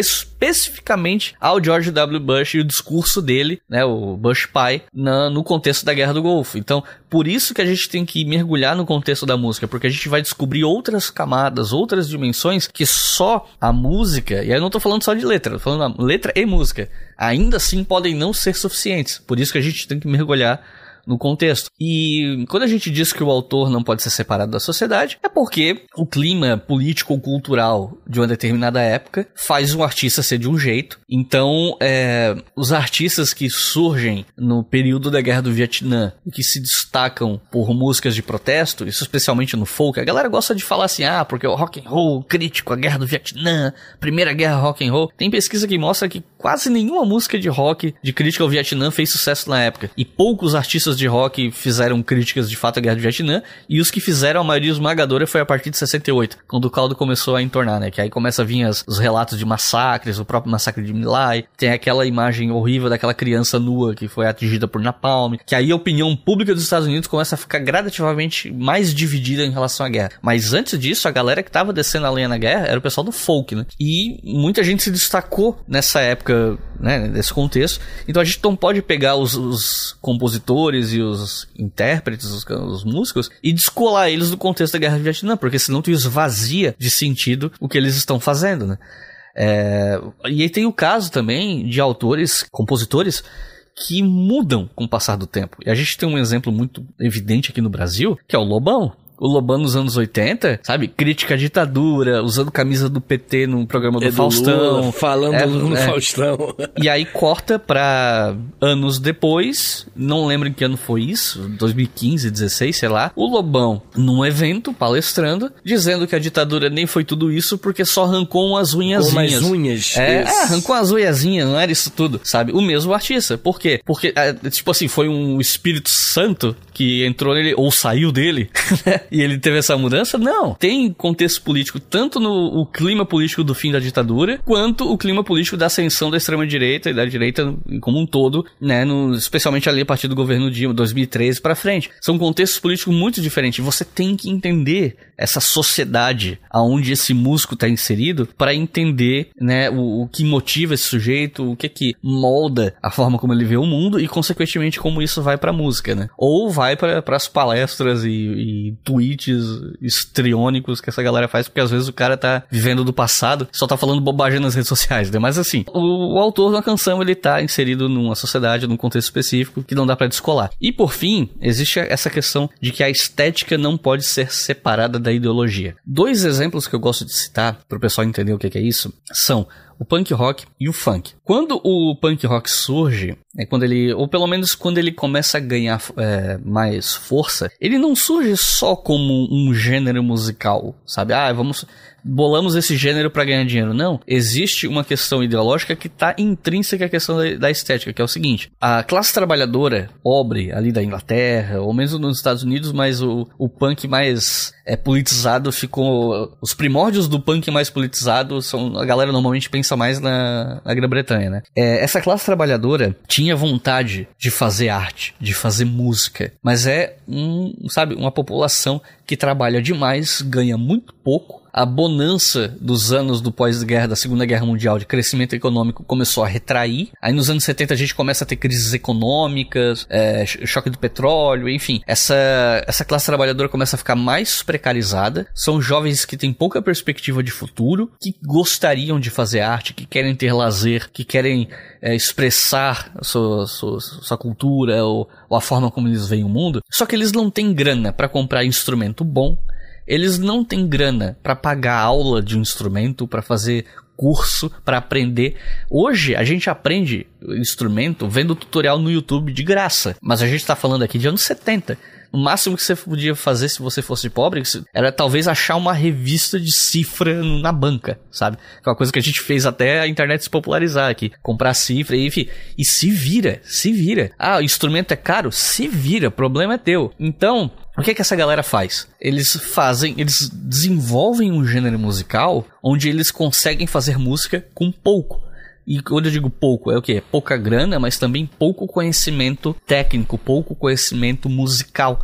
especificamente ao George W. Bush e o discurso dele, né, o Bush pai, na, no contexto da Guerra do Golfo. Então, por isso que a gente tem que mergulhar no contexto da música, porque a gente vai descobrir outras camadas, outras dimensões que só a música, e aí eu não tô falando só de letra, tô falando letra e música, ainda assim podem não ser suficientes. Por isso que a gente tem que mergulhar no contexto. E quando a gente diz que o autor não pode ser separado da sociedade, é porque o clima político ou cultural de uma determinada época faz um artista ser de um jeito. Então, é, os artistas que surgem no período da Guerra do Vietnã e que se destacam por músicas de protesto, isso especialmente no folk, a galera gosta de falar assim, ah, porque o rock and roll crítico, a Guerra do Vietnã, Primeira Guerra Rock and Roll. Tem pesquisa que mostra que quase nenhuma música de rock de crítica ao Vietnã fez sucesso na época e poucos artistas de rock fizeram críticas de fato à guerra do Vietnã, e os que fizeram a maioria esmagadora foi a partir de 68, quando o caldo começou a entornar, né? Que aí começa a vir as, os relatos de massacres, o próprio massacre de Milai, tem aquela imagem horrível daquela criança nua que foi atingida por napalm, que aí a opinião pública dos Estados Unidos começa a ficar gradativamente mais dividida em relação à guerra. Mas antes disso, a galera que tava descendo a lenha na guerra era o pessoal do folk, né? E muita gente se destacou nessa época, né, nesse contexto. Então a gente não pode pegar os, os compositores atores e os intérpretes, os, os músicos, e descolar eles do contexto da guerra do Vietnã, porque senão tu esvazia de sentido o que eles estão fazendo, né? É, e aí tem o caso também de autores, compositores, que mudam com o passar do tempo. E a gente tem um exemplo muito evidente aqui no Brasil, que é o Lobão o Lobão nos anos 80, sabe? Crítica à ditadura, usando camisa do PT num programa do Edu é Faustão. Lula, falando é, no é. Faustão. E aí corta pra anos depois, não lembro em que ano foi isso, 2015, 16, sei lá. O Lobão, num evento, palestrando, dizendo que a ditadura nem foi tudo isso porque só arrancou umas unhazinhas. Umas unhas. É, é, arrancou as unhazinhas, não era isso tudo, sabe? O mesmo artista. Por quê? Porque, é, tipo assim, foi um espírito santo que entrou nele ou saiu dele, né? e ele teve essa mudança? Não. Tem contexto político tanto no clima político do fim da ditadura, quanto o clima político da ascensão da extrema-direita e da direita como um todo, né? No, especialmente ali a partir do governo Dilma, 2013 para frente. São contextos políticos muito diferentes. Você tem que entender essa sociedade aonde esse músico está inserido para entender né, o, o, que motiva esse sujeito, o que é que molda a forma como ele vê o mundo e, consequentemente, como isso vai para a música, né? Ou vai para as palestras e, e tweets estriônicos que essa galera faz, porque às vezes o cara tá vivendo do passado, só tá falando bobagem nas redes sociais, né? Mas assim, o, o autor de uma canção, ele tá inserido numa sociedade, num contexto específico que não dá para descolar. E por fim, existe essa questão de que a estética não pode ser separada da da ideologia. Dois exemplos que eu gosto de citar para o pessoal entender o que é isso são o punk rock e o funk. Quando o punk rock surge, é quando ele, ou pelo menos quando ele começa a ganhar é, mais força, ele não surge só como um gênero musical, sabe? Ah, vamos bolamos esse gênero para ganhar dinheiro. Não, existe uma questão ideológica que está intrínseca à questão da, da, estética, que é o seguinte: a classe trabalhadora pobre ali da Inglaterra, ou mesmo nos Estados Unidos, mas o, o punk mais é, politizado ficou. Os primórdios do punk mais politizado são a galera normalmente pensa pensa mais na, na Grã-Bretanha, né? É, essa classe trabalhadora tinha vontade de fazer arte, de fazer música, mas é um, sabe, uma população que trabalha demais, ganha muito pouco. A bonança dos anos do pós-guerra, da Segunda Guerra Mundial, de crescimento econômico, começou a retrair. Aí nos anos 70 a gente começa a ter crises econômicas, é, choque do petróleo, enfim. Essa, essa classe trabalhadora começa a ficar mais precarizada. São jovens que têm pouca perspectiva de futuro, que gostariam de fazer arte, que querem ter lazer, que querem é, expressar sua, sua, sua cultura ou, ou a forma como eles veem o mundo. Só que eles não têm grana para comprar instrumento bom eles não têm grana para pagar aula de um instrumento, para fazer curso, para aprender. Hoje a gente aprende instrumento vendo tutorial no YouTube de graça, mas a gente está falando aqui de anos 70. O máximo que você podia fazer se você fosse pobre era talvez achar uma revista de cifra na banca, sabe? Que é uma coisa que a gente fez até a internet se popularizar aqui. Comprar cifra e enfim. E se vira, se vira. Ah, o instrumento é caro? Se vira, problema é teu. Então, o que, é que essa galera faz? Eles fazem, eles desenvolvem um gênero musical onde eles conseguem fazer música com pouco. E quando eu digo pouco, é o quê? É pouca grana, mas também pouco conhecimento técnico, pouco conhecimento musical.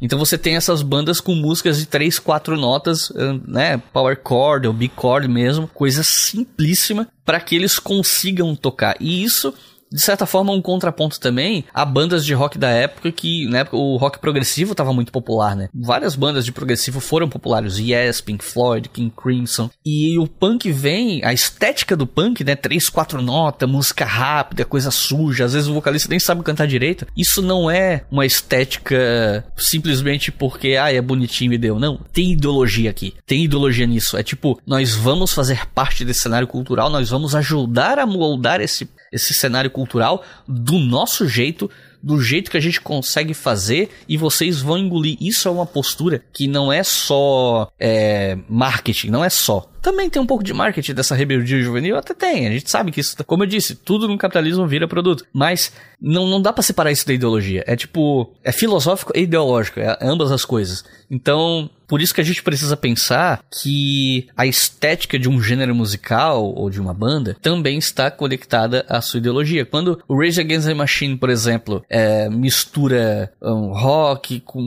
Então você tem essas bandas com músicas de 3, 4 notas, eh, né, power chord ou B chord mesmo, coisa simplíssima para que eles consigam tocar. E isso de certa forma, um contraponto também a bandas de rock da época que, na época, o rock progressivo estava muito popular, né? Várias bandas de progressivo foram populares, Yes, Pink Floyd, King Crimson. E o punk vem, a estética do punk, né? Três, quatro notas, música rápida, coisa suja, às vezes o vocalista nem sabe cantar direito. Isso não é uma estética simplesmente porque, ah, é bonitinho e deu. Não, tem ideologia aqui, tem ideologia nisso. É tipo, nós vamos fazer parte desse cenário cultural, nós vamos ajudar a moldar esse esse cenário cultural do nosso jeito, do jeito que a gente consegue fazer e vocês vão engolir. Isso é uma postura que não é só é, marketing, não é só também tem um pouco de marketing dessa rebeldia juvenil, até tem. A gente sabe que isso, tá, como eu disse, tudo no capitalismo vira produto. Mas não, não dá para separar isso da ideologia. É tipo, é filosófico e ideológico, é ambas as coisas. Então, por isso que a gente precisa pensar que a estética de um gênero musical ou de uma banda também está conectada à sua ideologia. Quando o Rage Against the Machine, por exemplo, é, mistura um, rock com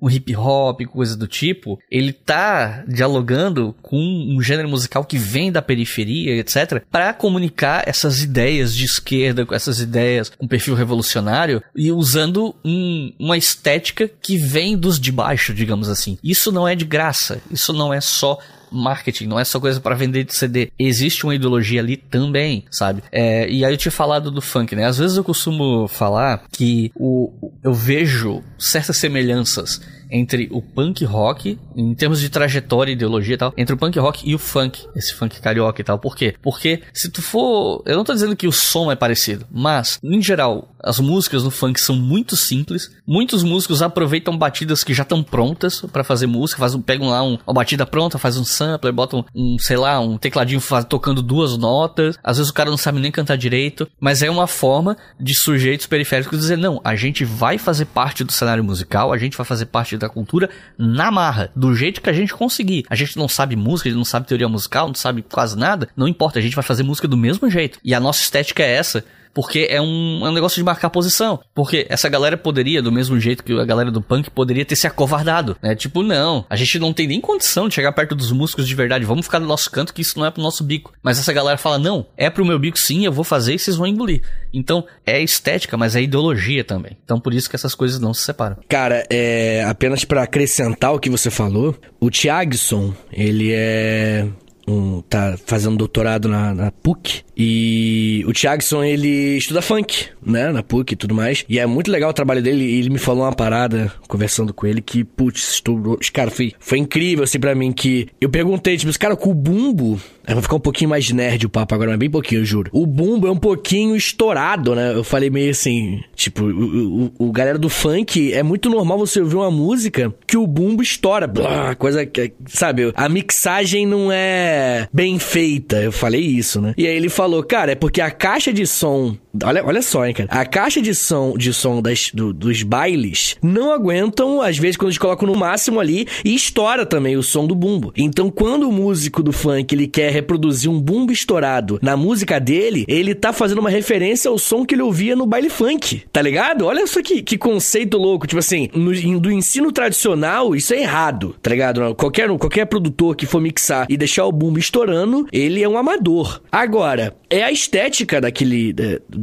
um hip hop, coisa do tipo, ele tá dialogando com um gênero musical que vem da periferia, etc., para comunicar essas ideias de esquerda, essas ideias com um perfil revolucionário e usando um, uma estética que vem dos de baixo, digamos assim. Isso não é de graça, isso não é só marketing, não é só coisa para vender de CD. Existe uma ideologia ali também, sabe? É, e aí eu tinha falado do funk, né? Às vezes eu costumo falar que o, eu vejo certas semelhanças entre o punk rock, em termos de trajetória, ideologia e tal, entre o punk rock e o funk, esse funk carioca e tal. Por quê? Porque se tu for. Eu não tô dizendo que o som é parecido, mas, em geral, as músicas no funk são muito simples. Muitos músicos aproveitam batidas que já estão prontas para fazer música, faz um, pegam lá um, uma batida pronta, faz um sampler, botam um, sei lá, um tecladinho faz, tocando duas notas. Às vezes o cara não sabe nem cantar direito, mas é uma forma de sujeitos periféricos dizer: "Não, a gente vai fazer parte do cenário musical, a gente vai fazer parte da cultura na marra, do jeito que a gente conseguir. A gente não sabe música, a gente não sabe teoria musical, não sabe quase nada, não importa, a gente vai fazer música do mesmo jeito. E a nossa estética é essa. Porque é um, é um negócio de marcar posição. Porque essa galera poderia, do mesmo jeito que a galera do punk, poderia ter se acovardado, né? Tipo, não, a gente não tem nem condição de chegar perto dos músicos de verdade, vamos ficar no nosso canto que isso não é pro nosso bico. Mas essa galera fala, não, é pro meu bico sim, eu vou fazer e vocês vão engolir. Então, é estética, mas é ideologia também. Então, por isso que essas coisas não se separam. Cara, é, apenas para acrescentar o que você falou, o Thiagson ele é um, tá fazendo doutorado na, na, PUC e o Thiagson, ele estuda funk, né, na PUC e tudo mais. E é muito legal o trabalho dele. E ele me falou uma parada, conversando com ele, que, putz, estourou. Cara, foi, foi incrível, assim, pra mim. Que eu perguntei, tipo, cara, com o bumbo. Vai ficar um pouquinho mais nerd o papo agora, mas bem pouquinho, eu juro. O bumbo é um pouquinho estourado, né? Eu falei meio assim, tipo, o, o, o galera do funk, é muito normal você ouvir uma música que o bumbo estoura. Blá, coisa que, sabe? A mixagem não é bem feita. Eu falei isso, né? E aí ele falou falou, cara, é porque a caixa de som Olha, olha só, hein, cara. A caixa de som, de som das, do, dos bailes não aguentam, às vezes, quando eles colocam no máximo ali, e estoura também o som do bumbo. Então, quando o músico do funk ele quer reproduzir um bumbo estourado na música dele, ele tá fazendo uma referência ao som que ele ouvia no baile funk. Tá ligado? Olha só que, que conceito louco. Tipo assim, no, do ensino tradicional, isso é errado, tá ligado? Qualquer, qualquer produtor que for mixar e deixar o bumbo estourando, ele é um amador. Agora, é a estética daquele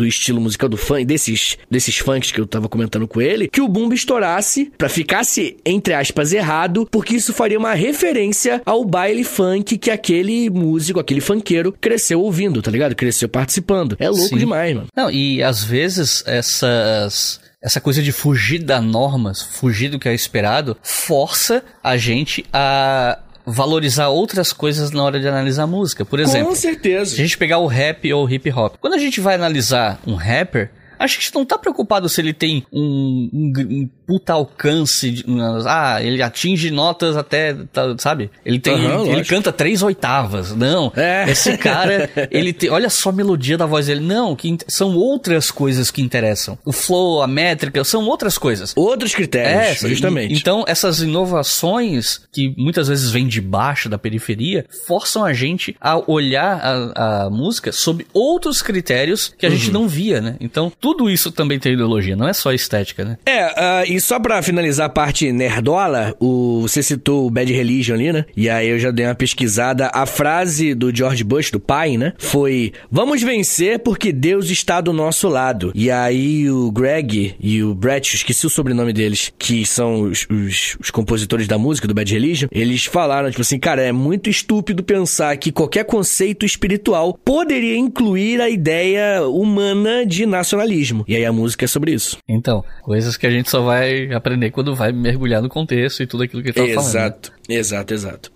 do estilo musical do funk, desses, desses funks que eu tava comentando com ele, que o bumbo estourasse para ficasse, entre aspas, errado, porque isso faria uma referência ao baile funk que aquele músico, aquele funkeiro cresceu ouvindo, tá ligado? Cresceu participando. É louco Sim. demais, mano. Não, e às vezes essas essa coisa de fugir da normas fugir do que é esperado, força a gente a, valorizar outras coisas na hora de analisar música. Por exemplo, com certeza. se a gente pegar o rap ou o hip hop, quando a gente vai analisar um rapper, a gente não tá preocupado se ele tem um, um, um puta alcance. De, ah, ele atinge notas até. Tá, sabe? Ele tem. Uhum, ele, ele, canta três oitavas. Não. É. Esse cara, ele tem. Olha só a melodia da voz dele. Não, que são outras coisas que interessam. O flow, a métrica, são outras coisas. Outros critérios, é, justamente. E, então, essas inovações que muitas vezes vêm de baixo da periferia forçam a gente a olhar a, a música sob outros critérios que a uhum. gente não via, né? Então, tudo tudo isso também tem ideologia, não é só estética, né? É, uh, e só pra finalizar a parte nerdola, o, você citou o Bad Religion ali, né? E aí eu já dei uma pesquisada. A frase do George Bush, do pai, né? Foi: Vamos vencer porque Deus está do nosso lado. E aí o Greg e o Brett, esqueci o sobrenome deles, que são os, os, os compositores da música do Bad Religion, eles falaram, tipo assim, cara, é muito estúpido pensar que qualquer conceito espiritual poderia incluir a ideia humana de nacionalismo egoísmo. E aí a música é sobre isso. Então, coisas que a gente só vai aprender quando vai mergulhar no contexto e tudo aquilo que ele tava exato, falando. Né? Exato, exato,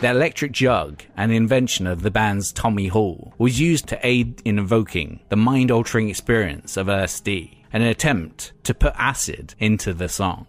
The electric jug, an invention of the band's Tommy Hall, was used to aid in evoking the mind altering experience of LSD, an attempt to put acid into the song.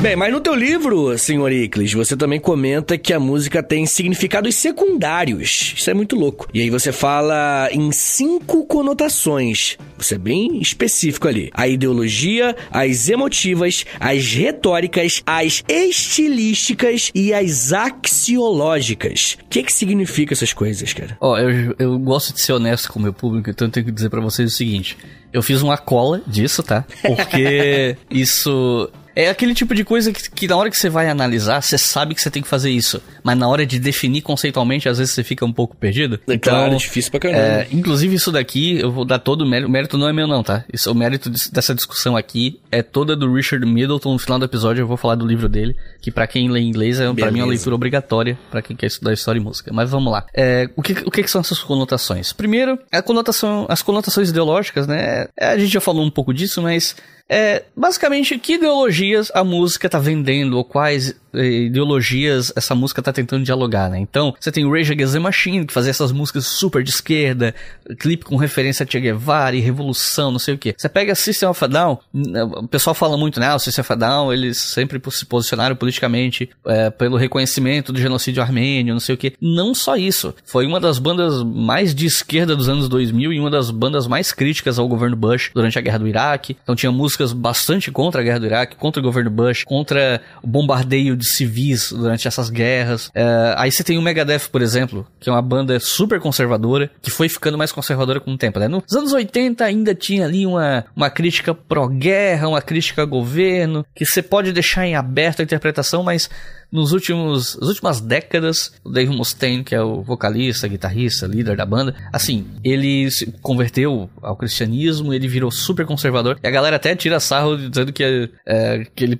Bem, mas no teu livro, senhor Iclis, você também comenta que a música tem significados secundários. Isso é muito louco. E aí você fala em cinco conotações. Você é bem específico ali. A ideologia, as emotivas, as retóricas, as estilísticas e as axiológicas. O que é que significa essas coisas, cara? Ó, oh, eu, eu gosto de ser honesto com o meu público, então eu tenho que dizer para vocês o seguinte. Eu fiz uma cola disso, tá? Porque isso é aquele tipo de coisa que, que na hora que você vai analisar, você sabe que você tem que fazer isso. Mas na hora de definir conceitualmente, às vezes você fica um pouco perdido. É então, claro, é difícil pra caramba. É, inclusive, isso daqui, eu vou dar todo o mérito. O mérito não é meu, não, tá? Isso, o mérito dessa discussão aqui é toda do Richard Middleton. No final do episódio, eu vou falar do livro dele, que para quem lê inglês, é para pra mim é uma leitura obrigatória para quem quer estudar história e música. Mas vamos lá. É, o que, o que são essas conotações? Primeiro, a conotação, as conotações ideológicas, né? É, a gente já falou um pouco disso, mas é basicamente que ideologias a música tá vendendo ou quais eh, ideologias essa música tá tentando dialogar, né? Então, você tem o Rage Against the Machine, que fazia essas músicas super de esquerda, clipe com referência a Che Guevara e revolução, não sei o que. Você pega System of a Down, eh, o pessoal fala muito, né? Ah, o System of a Down, eles sempre se posicionaram politicamente é, pelo reconhecimento do genocídio armênio, não sei o que. Não só isso. Foi uma das bandas mais de esquerda dos anos 2000 e uma das bandas mais críticas ao governo Bush durante a Guerra do Iraque. Então tinha músicas bastante contra a Guerra do Iraque, contra o governo Bush, contra o bombardeio de civis durante essas guerras. É, aí você tem o Megadeth, por exemplo, que é uma banda super conservadora, que foi ficando mais conservadora com o tempo, né? Nos anos 80 ainda tinha ali uma, uma crítica pró-guerra, uma crítica a governo, que você pode deixar em aberto a interpretação, mas nos últimos, nas últimas décadas, o Dave Mustaine, que é o vocalista, guitarrista, líder da banda, assim, ele se converteu ao cristianismo, ele virou super conservador. E a galera até tira sarro dizendo que, é, que ele,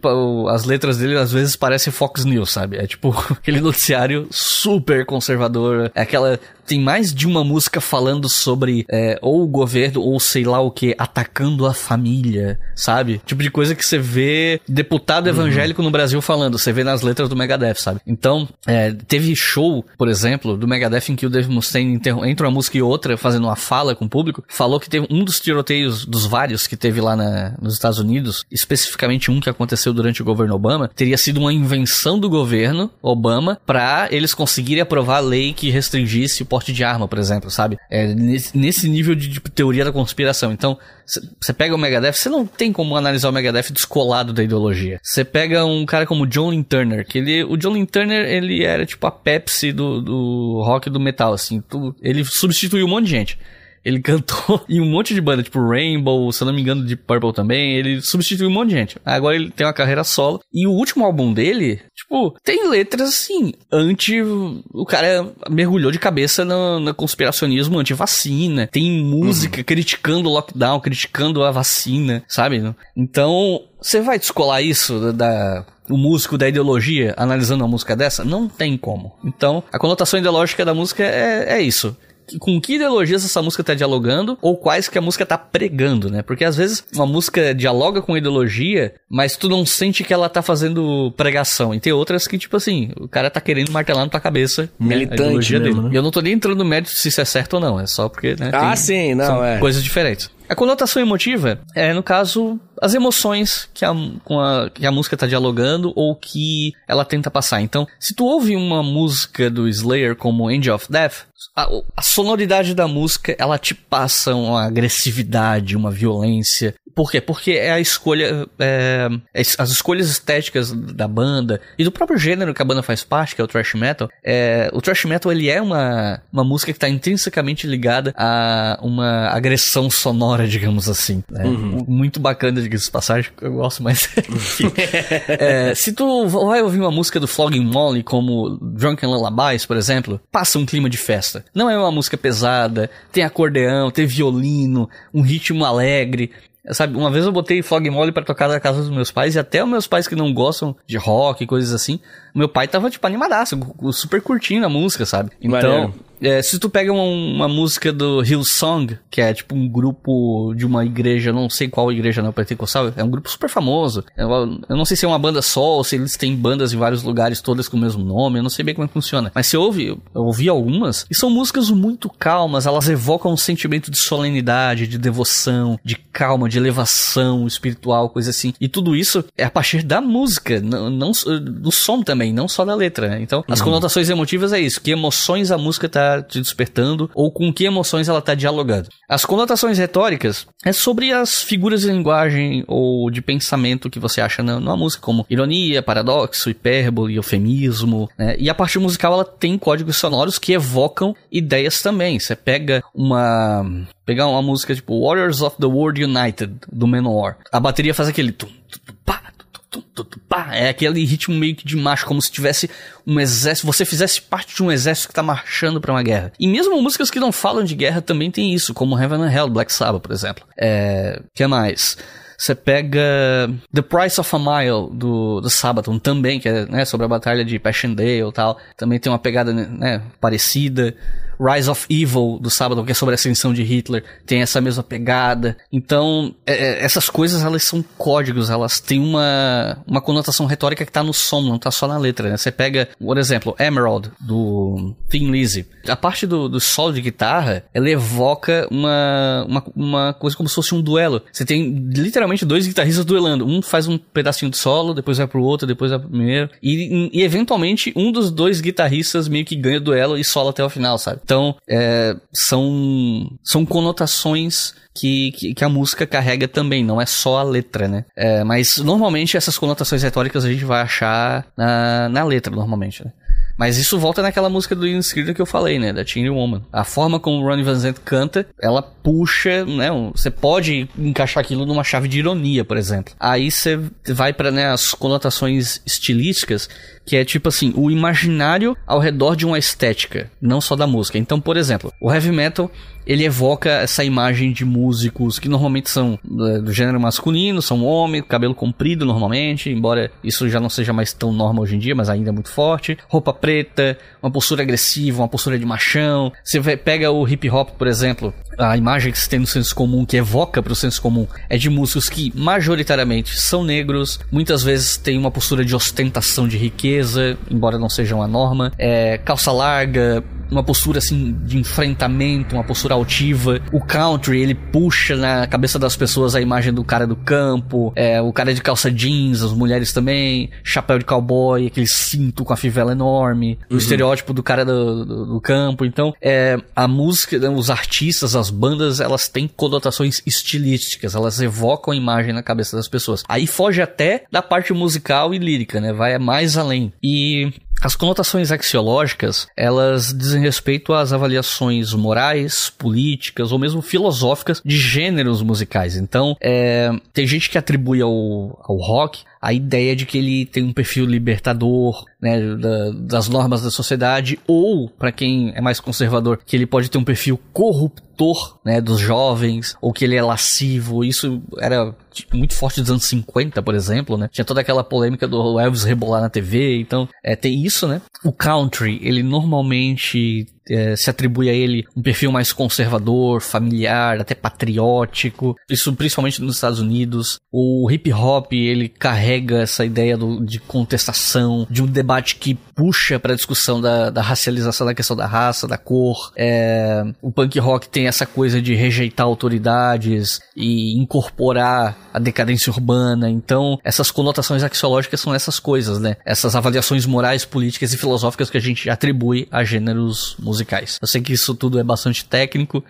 as letras dele às vezes parecem Fox News, sabe? É tipo aquele noticiário super conservador, é aquela tem mais de uma música falando sobre é, ou o governo ou sei lá o que, atacando a família, sabe? Tipo de coisa que você vê deputado uhum. evangélico no Brasil falando, você vê nas letras do Megadeth, sabe? Então, é, teve show, por exemplo, do Megadeth em que o Dave Mustaine entre uma música e outra, fazendo uma fala com o público, falou que teve um dos tiroteios, dos vários que teve lá na, nos Estados Unidos, especificamente um que aconteceu durante o governo Obama, teria sido uma invenção do governo Obama para eles conseguirem aprovar a lei que restringisse o porte de arma, por exemplo, sabe? É, nesse, nível de, de, tipo, teoria da conspiração. Então, você pega o Megadeth, você não tem como analisar o Megadeth descolado da ideologia. Você pega um cara como John Lynn Turner, que ele, o John Lynn Turner, ele era tipo a Pepsi do, do rock e do metal, assim. ele substituiu um monte de gente. Ele cantou em um monte de banda, tipo Rainbow, se não me engano, de Purple também. Ele substituiu um monte de gente. Agora ele tem uma carreira solo. E o último álbum dele, tipo, tem letras assim, anti. O cara mergulhou de cabeça no, no conspiracionismo anti-vacina. Tem música uhum. criticando o lockdown, criticando a vacina, sabe? Então, você vai descolar isso da, o músico da ideologia analisando uma música dessa? Não tem como. Então, a conotação ideológica da música é, é isso com que ideologias essa música tá dialogando ou quais que a música tá pregando, né? Porque às vezes uma música dialoga com ideologia, mas tu não sente que ela tá fazendo pregação. E tem outras que, tipo assim, o cara tá querendo martelar na tua cabeça Militante né, a ideologia mesmo, dele. Né? E eu não tô nem entrando no mérito se isso é certo ou não, é só porque, né? Ah, sim, não, são é. Coisas diferentes. A é conotação emotiva é, no caso, as emoções que a, com a, que a música está dialogando ou que ela tenta passar. Então, se tu ouve uma música do Slayer como End of Death, a, a sonoridade da música ela te passa uma agressividade, uma violência. Por quê? Porque é a escolha. É, é, as escolhas estéticas da banda e do próprio gênero que a banda faz parte, que é o thrash metal. É, o thrash metal ele é uma, uma música que está intrinsecamente ligada a uma agressão sonora digamos assim. Né? Uhum. Muito bacana, diga-se passagem, eu gosto, mas. é, se tu vai ouvir uma música do Flogging Molly, como Drunken Lullabies, por exemplo, passa um clima de festa. Não é uma música pesada, tem acordeão, tem violino, um ritmo alegre. Sabe, uma vez eu botei Fog Mole para tocar na casa dos meus pais, e até os meus pais que não gostam de rock e coisas assim, meu pai tava, tipo, animadaço, super curtindo a música, sabe? Então, é, se tu pega uma, uma, música do Hillsong, que é tipo um grupo de uma igreja, não sei qual igreja não pentecostal, é um grupo super famoso. Eu, é eu não sei se é uma banda só ou se eles têm bandas em vários lugares todas com o mesmo nome, eu não sei bem como é que funciona. Mas se ouve, eu ouvi algumas, e são músicas muito calmas, elas evocam um sentimento de solenidade, de devoção, de calma, de elevação espiritual, coisa assim. E tudo isso é a partir da música, não, não do som também, não só da letra. Né? Então, as uhum. conotações emotivas é isso, que emoções a música tá está te despertando ou com que emoções ela está dialogando. As conotações retóricas é sobre as figuras de linguagem ou de pensamento que você acha na, numa música, como ironia, paradoxo, hipérbole, eufemismo. Né? E a parte musical ela tem códigos sonoros que evocam ideias também. Você pega uma pegar uma música tipo Warriors of the World United do Menor. A bateria faz aquele tum, tum, pá, é aquele ritmo meio que de marcha, como se tivesse um exército, você fizesse parte de um exército que tá marchando para uma guerra. E mesmo músicas que não falam de guerra também tem isso, como Heaven and Hell, Black Sabbath, por exemplo. É. que mais? Você pega The Price of a Mile do, do Sabaton também, que é né, sobre a batalha de Passchendaele e tal. Também tem uma pegada né, parecida. Rise of Evil do sábado, que é sobre a ascensão de Hitler, tem essa mesma pegada. Então, é, é, essas coisas, elas são códigos, elas têm uma, uma conotação retórica que tá no som, não tá só na letra, né? Você pega, por exemplo, Emerald, do Thin Lizzy. A parte do, do solo de guitarra, ela evoca uma, uma, uma coisa como se fosse um duelo. Você tem literalmente dois guitarristas duelando. Um faz um pedacinho de solo, depois vai pro outro, depois vai pro primeiro. E, e eventualmente, um dos dois guitarristas meio que ganha o duelo e solo até o final, sabe? Então, é, são, são conotações que, que, que, a música carrega também, não é só a letra, né? É, mas normalmente essas conotações retóricas a gente vai achar na, na letra, normalmente, né? Mas isso volta naquela música do Inscrito que eu falei, né? Da Teen Woman. A forma como o Ronnie Van Zant canta, ela puxa, né? Você pode encaixar aquilo numa chave de ironia, por exemplo. Aí você vai para né, as conotações estilísticas que é tipo assim, o imaginário ao redor de uma estética, não só da música. Então, por exemplo, o heavy metal, ele evoca essa imagem de músicos que normalmente são eh, do gênero masculino, são homens, cabelo comprido normalmente, embora isso já não seja mais tão normal hoje em dia, mas ainda é muito forte. Roupa preta, uma postura agressiva, uma postura de machão. Você pega o hip hop, por exemplo, a imagem que se tem no senso comum, que evoca para o senso comum, é de músicos que majoritariamente são negros, muitas vezes tem uma postura de ostentação de riqueza empresa, embora não sejam a norma, é, calça larga, uma postura assim de enfrentamento, uma postura altiva. O country, ele puxa na cabeça das pessoas a imagem do cara do campo, é, o cara de calça jeans, as mulheres também, chapéu de cowboy, aquele cinto com a fivela enorme, uhum. o estereótipo do cara do, do, do campo. Então, é, a música, né, os artistas, as bandas, elas têm conotações estilísticas, elas evocam a imagem na cabeça das pessoas. Aí foge até da parte musical e lírica, né? Vai mais além. E as conotações axiológicas, elas dizem respeito às avaliações morais, políticas ou mesmo filosóficas de gêneros musicais. Então, é, tem gente que atribui ao, ao rock a ideia de que ele tem um perfil libertador, né, da, das normas da sociedade, ou, para quem é mais conservador, que ele pode ter um perfil corruptor, né, dos jovens, ou que ele é lascivo. Isso era muito forte dos anos 50, por exemplo, né? Tinha toda aquela polêmica do Elvis rebolar na TV, então, é, tem isso, né? O country, ele normalmente é, se atribui a ele um perfil mais conservador, familiar, até patriótico. Isso principalmente nos Estados Unidos. O hip hop ele carrega essa ideia do, de contestação, de um debate que puxa para a discussão da, da, racialização, da questão da raça, da cor. É, o punk rock tem essa coisa de rejeitar autoridades e incorporar a decadência urbana. Então, essas conotações axiológicas são essas coisas, né? Essas avaliações morais, políticas e filosóficas que a gente atribui a gêneros musicais musicais. Eu sei que isso tudo é bastante técnico,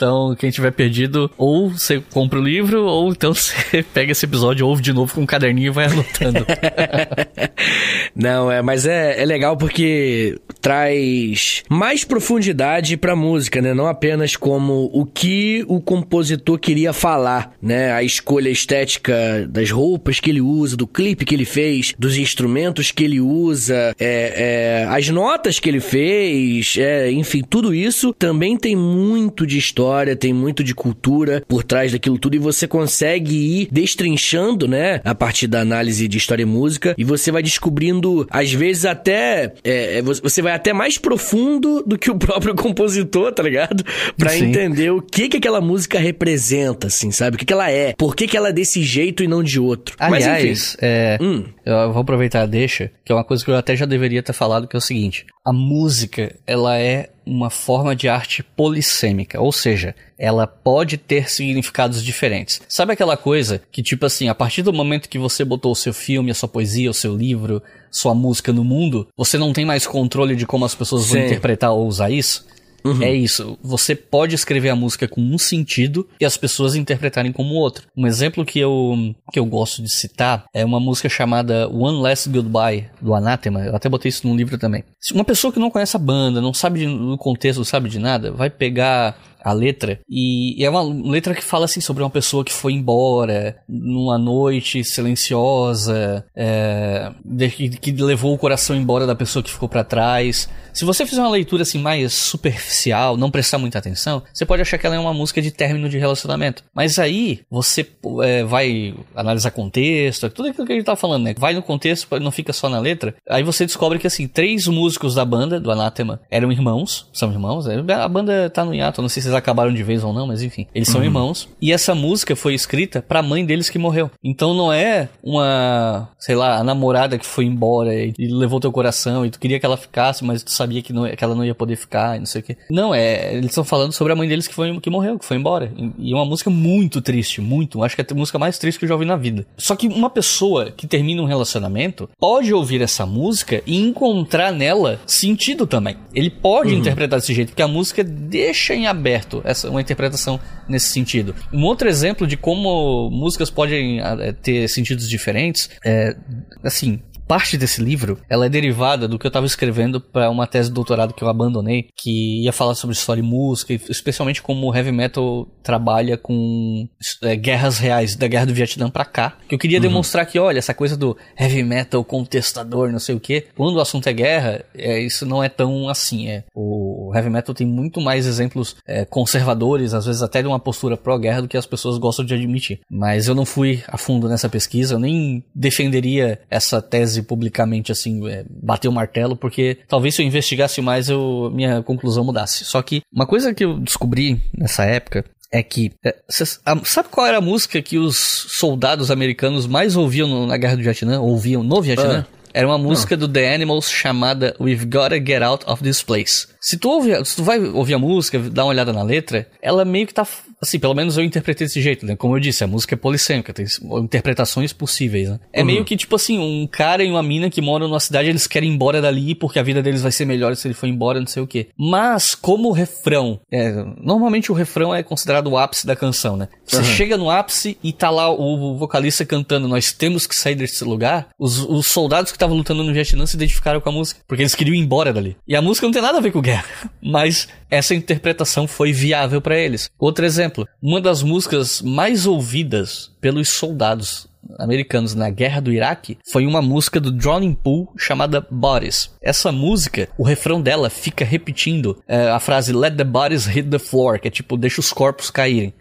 então, quem tiver perdido, ou você compra o livro, ou então você pega esse episódio, ouve de novo com um caderninho e vai anotando. Não, é, mas é, é legal porque traz mais profundidade pra música, né? Não apenas como o que o compositor queria falar, né? A escolha estética das roupas que ele usa, do clipe que ele fez, dos instrumentos que ele usa, é, é as notas que ele fez, é, enfim, tudo isso também tem muito de história história, tem muito de cultura por trás daquilo tudo e você consegue ir destrinchando, né, a partir da análise de história e música e você vai descobrindo, às vezes até é, é você vai até mais profundo do que o próprio compositor, tá ligado? Para entender o que que aquela música representa, assim, sabe? O que que ela é? Por que que ela é desse jeito e não de outro? Aliás, Mas, enfim. É, hum. eu vou aproveitar a deixa, que é uma coisa que eu até já deveria ter falado, que é o seguinte: a música ela é uma forma de arte polissêmica, ou seja, ela pode ter significados diferentes. Sabe aquela coisa que, tipo assim, a partir do momento que você botou o seu filme, a sua poesia, o seu livro, sua música no mundo, você não tem mais controle de como as pessoas Sim. vão interpretar ou usar isso? Uhum. É isso. Você pode escrever a música com um sentido e as pessoas interpretarem como outro. Um exemplo que eu, que eu gosto de citar é uma música chamada One Last Goodbye, do Anathema. Eu até botei isso num livro também. uma pessoa que não conhece a banda, não sabe do contexto, não sabe de nada, vai pegar a letra. E, e é uma letra que fala assim sobre uma pessoa que foi embora numa noite silenciosa, é, que, que levou o coração embora da pessoa que ficou para trás. Se você fizer uma leitura assim mais superficial, não prestar muita atenção, você pode achar que ela é uma música de término de relacionamento. Mas aí você é, vai analisar contexto, tudo aquilo que a gente tá falando, né? Vai no contexto, não fica só na letra. Aí você descobre que assim, três músicos da banda, do Anátema, eram irmãos, são irmãos. Né? A banda tá no hiato, não sei se eles acabaram de vez ou não, mas enfim, eles são uhum. irmãos. E essa música foi escrita pra mãe deles que morreu. Então não é uma, sei lá, a namorada que foi embora e, e levou teu coração e tu queria que ela ficasse, mas tu sabia que, não, que ela não ia poder ficar e não sei o quê. Não, é, eles estão falando sobre a mãe deles que, foi, que morreu, que foi embora. E, e é uma música muito triste, muito. Acho que é a música mais triste que eu já ouvi na vida. Só que uma pessoa que termina um relacionamento pode ouvir essa música e encontrar nela sentido também. Ele pode uhum. interpretar desse jeito, porque a música deixa em aberto certo essa é uma interpretação nesse sentido. Um outro exemplo de como músicas podem eh, ter sentidos diferentes é assim, parte desse livro, ela é derivada do que eu estava escrevendo para uma tese de doutorado que eu abandonei, que ia falar sobre história e música, especialmente como o heavy metal trabalha com é, guerras reais, da guerra do Vietnã para cá. Que eu queria uhum. demonstrar que, olha, essa coisa do heavy metal contestador, não sei o quê, quando o assunto é guerra, é, isso não é tão assim. É. O heavy metal tem muito mais exemplos é, conservadores, às vezes até de uma postura pró-guerra do que as pessoas gostam de admitir. Mas eu não fui a fundo nessa pesquisa, eu nem defenderia essa tese publicamente, assim, é, bater o martelo, porque talvez se eu investigasse mais, eu, minha conclusão mudasse. Só que uma coisa que eu descobri nessa época é que. É, cê, a, sabe qual era a música que os soldados americanos mais ouviam no, na Guerra do Vietnã? Ouviam no Vietnã? Ah. Era uma música do The Animals chamada We've Gotta Get Out of This Place. Se tu, ouve, se tu vai ouvir a música, dá uma olhada na letra, ela meio que tá. Assim, pelo menos eu interpretei desse jeito, né? Como eu disse, a música é polissêmica, tem interpretações possíveis, né? É uhum. meio que tipo assim, um cara e uma mina que moram numa cidade, eles querem ir embora dali porque a vida deles vai ser melhor se ele for embora, não sei o quê. Mas, como o refrão. É, normalmente o refrão é considerado o ápice da canção, né? Você uhum. chega no ápice e tá lá o vocalista cantando, nós temos que sair desse lugar. Os, os soldados que estavam lutando no Vietnã se identificaram com a música, porque eles queriam ir embora dali. E a música não tem nada a ver com guerra, mas essa interpretação foi viável para eles. Outro exemplo, uma das músicas mais ouvidas pelos soldados americanos na guerra do Iraque foi uma música do Drowning Pool chamada Bodies. Essa música, o refrão dela fica repetindo é, a frase Let the bodies hit the floor, que é tipo, deixa os corpos caírem.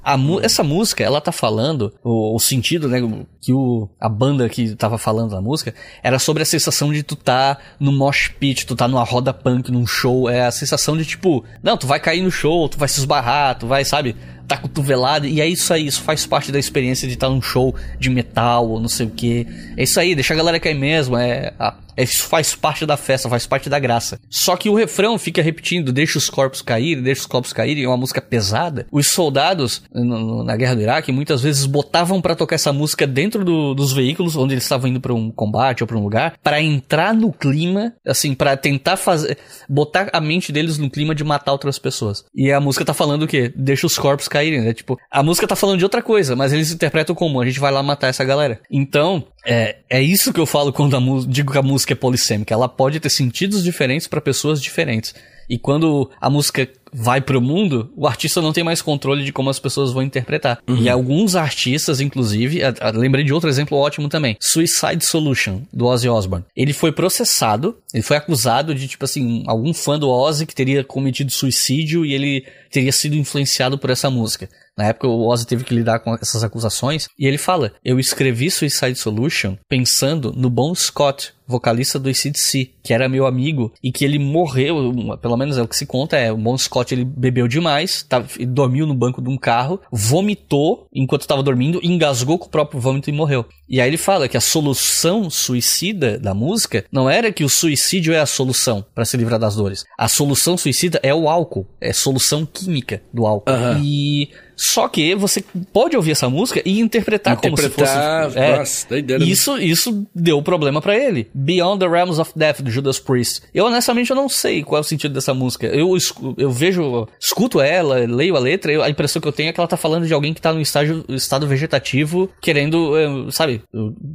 essa música, ela tá falando, o, o sentido, né, que o, a banda que tava falando da música era sobre a sensação de tu tá no mosh pit, tu tá numa roda punk, num show, é a sensação de tipo, não, tu vai cair no show, tu vai se esbarrar, tu vai, sabe? dar tá cotovelada. E é isso aí, isso faz parte da experiência de estar tá num show de metal ou não sei o que. É isso aí, deixa a galera cair mesmo. É, a é, isso faz parte da festa, faz parte da graça. Só que o refrão fica repetindo: deixa os corpos cair, deixa os corpos cair, e é uma música pesada. Os soldados no, na guerra do Iraque muitas vezes botavam para tocar essa música dentro do, dos veículos onde eles estavam indo para um combate ou para um lugar, para entrar no clima, assim, para tentar fazer botar a mente deles no clima de matar outras pessoas. E a música tá falando o quê? Deixa os corpos caírem, né? Tipo, a música tá falando de outra coisa, mas eles interpretam como a gente vai lá matar essa galera. Então, é, é isso que eu falo quando a digo que a música é polissêmica. Ela pode ter sentidos diferentes para pessoas diferentes. E quando a música vai pro mundo, o artista não tem mais controle de como as pessoas vão interpretar. Uhum. E alguns artistas, inclusive, a, a, lembrei de outro exemplo ótimo também, Suicide Solution, do Ozzy Osbourne. Ele foi processado, ele foi acusado de, tipo assim, algum fã do Ozzy que teria cometido suicídio e ele teria sido influenciado por essa música. Na época o Ozzy teve que lidar com essas acusações e ele fala: "Eu escrevi Suicide Solution pensando no Bon Scott, vocalista do ACDC, que era meu amigo, e que ele morreu, pelo menos é o que se conta, é, o Bon Scott ele bebeu demais, tá, dormiu no banco de um carro, vomitou enquanto estava dormindo, engasgou com o próprio vômito e morreu. E aí ele fala que a solução suicida da música não era que o suicídio é a solução para se livrar das dores. A solução suicida é o álcool, é solução química do álcool. Uhum. E só que você pode ouvir essa música e interpretar, interpretar como se fosse. É, nossa, né? isso, isso deu problema para ele. Beyond the Realms of Death, do Judas Priest. Eu honestamente eu não sei qual é o sentido dessa música. Eu, eu vejo, escuto ela, leio a letra, eu, a impressão que eu tenho é que ela tá falando de alguém que tá no estágio, estado vegetativo, querendo, eh, sabe,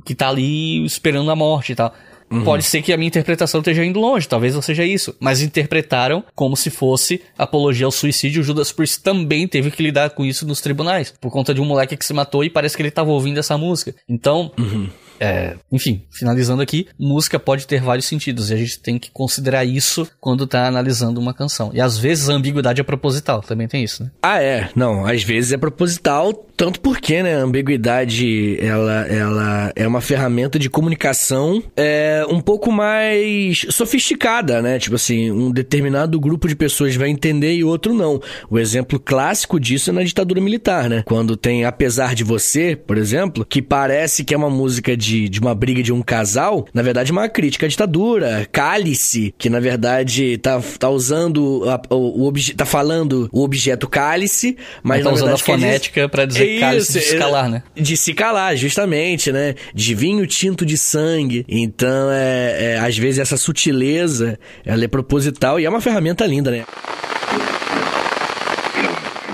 que tá ali esperando a morte e tal. Uhum. Pode ser que a minha interpretação esteja indo longe, talvez não seja isso. Mas interpretaram como se fosse apologia ao suicídio. O Judas Priest também teve que lidar com isso nos tribunais, por conta de um moleque que se matou e parece que ele estava ouvindo essa música. Então, uhum. É, enfim, finalizando aqui, música pode ter vários sentidos e a gente tem que considerar isso quando tá analisando uma canção. E às vezes a ambiguidade é proposital, também tem isso, né? Ah, é. Não, às vezes é proposital, tanto porque, né, a ambiguidade ela, ela é uma ferramenta de comunicação é, um pouco mais sofisticada, né? Tipo assim, um determinado grupo de pessoas vai entender e outro não. O exemplo clássico disso é na ditadura militar, né? Quando tem Apesar de Você, por exemplo, que parece que é uma música de de, de uma briga de um casal, na verdade é uma crítica à ditadura. Cálice, que na verdade tá, tá usando a, o, o obje, tá falando o objeto cálice, mas tá usando verdade, a fonética diz... para dizer é cálice isso, de se calar, né? De se calar, justamente, né? De vinho tinto de sangue. Então, é, é às vezes essa sutileza, ela é proposital e é uma ferramenta linda, né?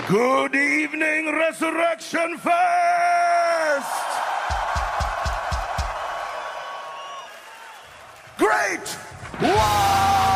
Good evening, Resurrection Fest! Great Wall!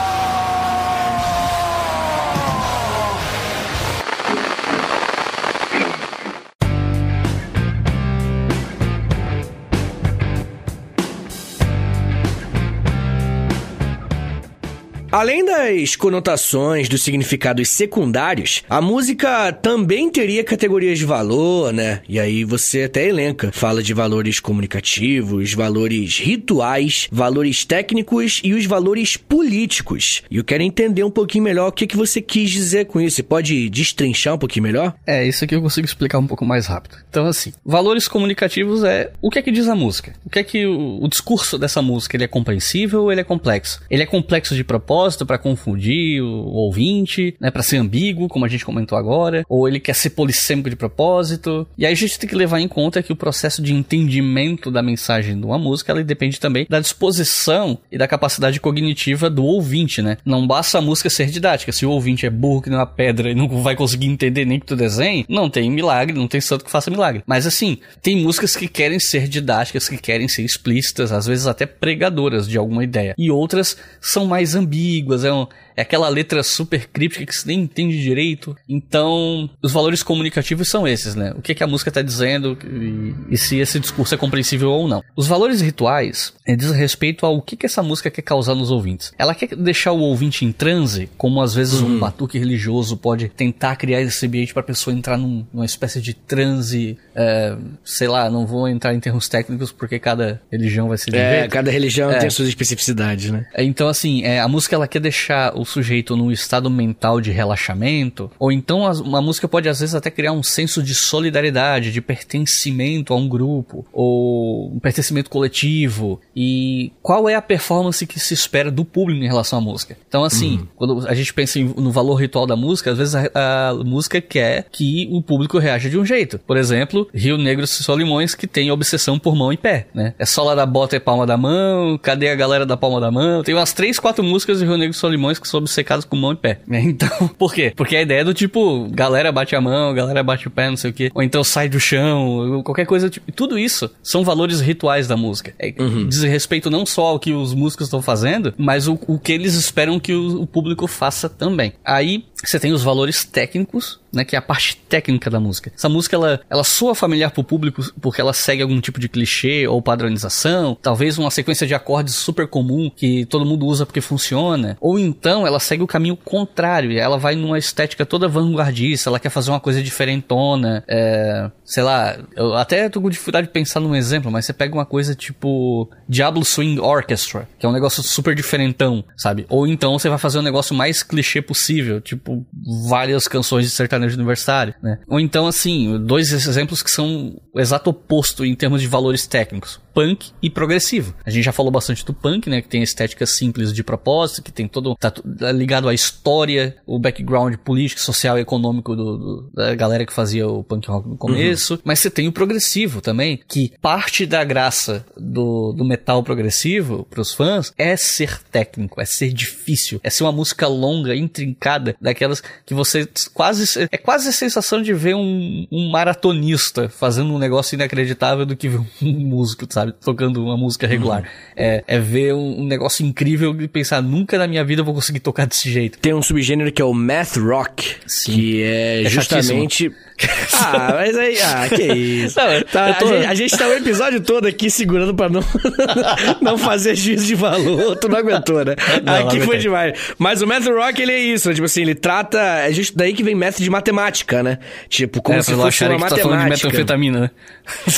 Além das conotações dos significados secundários, a música também teria categorias de valor, né? E aí você até elenca. Fala de valores comunicativos, valores rituais, valores técnicos e os valores políticos. E eu quero entender um pouquinho melhor o que, é que você quis dizer com isso. Você pode destrinchar um pouquinho melhor? É, isso aqui eu consigo explicar um pouco mais rápido. Então, assim, valores comunicativos é o que é que diz a música? O que é que o, o discurso dessa música? Ele é compreensível ou ele é complexo? Ele é complexo de propósito? propósito para confundir o ouvinte, né, para ser ambíguo, como a gente comentou agora, ou ele quer ser polissêmico de propósito. E aí a gente tem que levar em conta que o processo de entendimento da mensagem de uma música, ela depende também da disposição e da capacidade cognitiva do ouvinte, né? Não basta a música ser didática, se o ouvinte é burro que nem uma pedra e não vai conseguir entender nem que tu desenhe, não tem milagre, não tem santo que faça milagre. Mas assim, tem músicas que querem ser didáticas, que querem ser explícitas, às vezes até pregadoras de alguma ideia. E outras são mais ambíguas ambíguas, é um, é aquela letra super críptica que você nem entende direito. Então, os valores comunicativos são esses, né? O que, é que a música está dizendo e, e, se esse discurso é compreensível ou não. Os valores rituais é, diz respeito ao que, que essa música quer causar nos ouvintes. Ela quer deixar o ouvinte em transe, como às vezes um hum. batuque religioso pode tentar criar esse ambiente para a pessoa entrar num, numa espécie de transe, é, sei lá, não vou entrar em termos técnicos porque cada religião vai ser diferente. É, cada religião é. tem suas especificidades, né? É, então, assim, é, a música ela quer deixar o o sujeito num estado mental de relaxamento, ou então uma música pode às vezes até criar um senso de solidariedade, de pertencimento a um grupo, ou um pertencimento coletivo, e qual é a performance que se espera do público em relação à música. Então, assim, uhum. quando a gente pensa no valor ritual da música, às vezes a, a música quer que o público reaja de um jeito. Por exemplo, Rio Negro Solimões, que tem obsessão por mão e pé, né? É sola da bota e palma da mão, cadê a galera da palma da mão? Tem umas três, quatro músicas de Rio Negro Solimões que sobre secados com mão e pé. É, então, por quê? Porque a ideia é do tipo, galera bate a mão, galera bate o pé, não sei o quê, ou então sai do chão, qualquer coisa. Tipo, tudo isso são valores rituais da música. É, uhum. Diz respeito não só ao que os músicos estão fazendo, mas o, o, que eles esperam que o, o público faça também. Aí você tem os valores técnicos, né, que é a parte técnica da música. Essa música ela, ela soa familiar pro público porque ela segue algum tipo de clichê ou padronização, talvez uma sequência de acordes super comum que todo mundo usa porque funciona, ou então ela segue o caminho contrário, ela vai numa estética toda vanguardista, ela quer fazer uma coisa diferentona, é, sei lá, eu até tô com dificuldade de pensar num exemplo, mas você pega uma coisa tipo Diablo Swing Orchestra, que é um negócio super diferentão, sabe? Ou então você vai fazer um negócio mais clichê possível, tipo várias canções de sertanejo de aniversário, né? Ou então, assim, dois exemplos que são o exato oposto em termos de valores técnicos punk e progressivo. A gente já falou bastante do punk, né? Que tem a estética simples de propósito, que tem todo. Tá, tá ligado à história, o background político, social e econômico do, do da galera que fazia o punk rock no começo. Uhum. Mas você tem o progressivo também, que parte da graça do, do metal progressivo pros fãs é ser técnico, é ser difícil, é ser uma música longa, intrincada, daquelas que você quase. É quase a sensação de ver um, um maratonista fazendo um negócio inacreditável do que ver um músico, sabe? sabe? Tocando uma música regular. Uhum. É, é ver um, negócio incrível e pensar, nunca na minha vida eu vou conseguir tocar desse jeito. Tem um subgênero que é o math rock, Sim. que é, é justamente... ah, mas aí, ah, que isso. Não, tá, tô... a, gente, a gente tá o um episódio todo aqui segurando pra não, não fazer juízo de valor. Tu não aguentou, né? Não, aqui não foi demais. Mas o math rock, ele é isso, né? Tipo assim, ele trata. É justo daí que vem método de matemática, né? Tipo, como é, se fosse uma matemática. Tá falando de metanfetamina, né?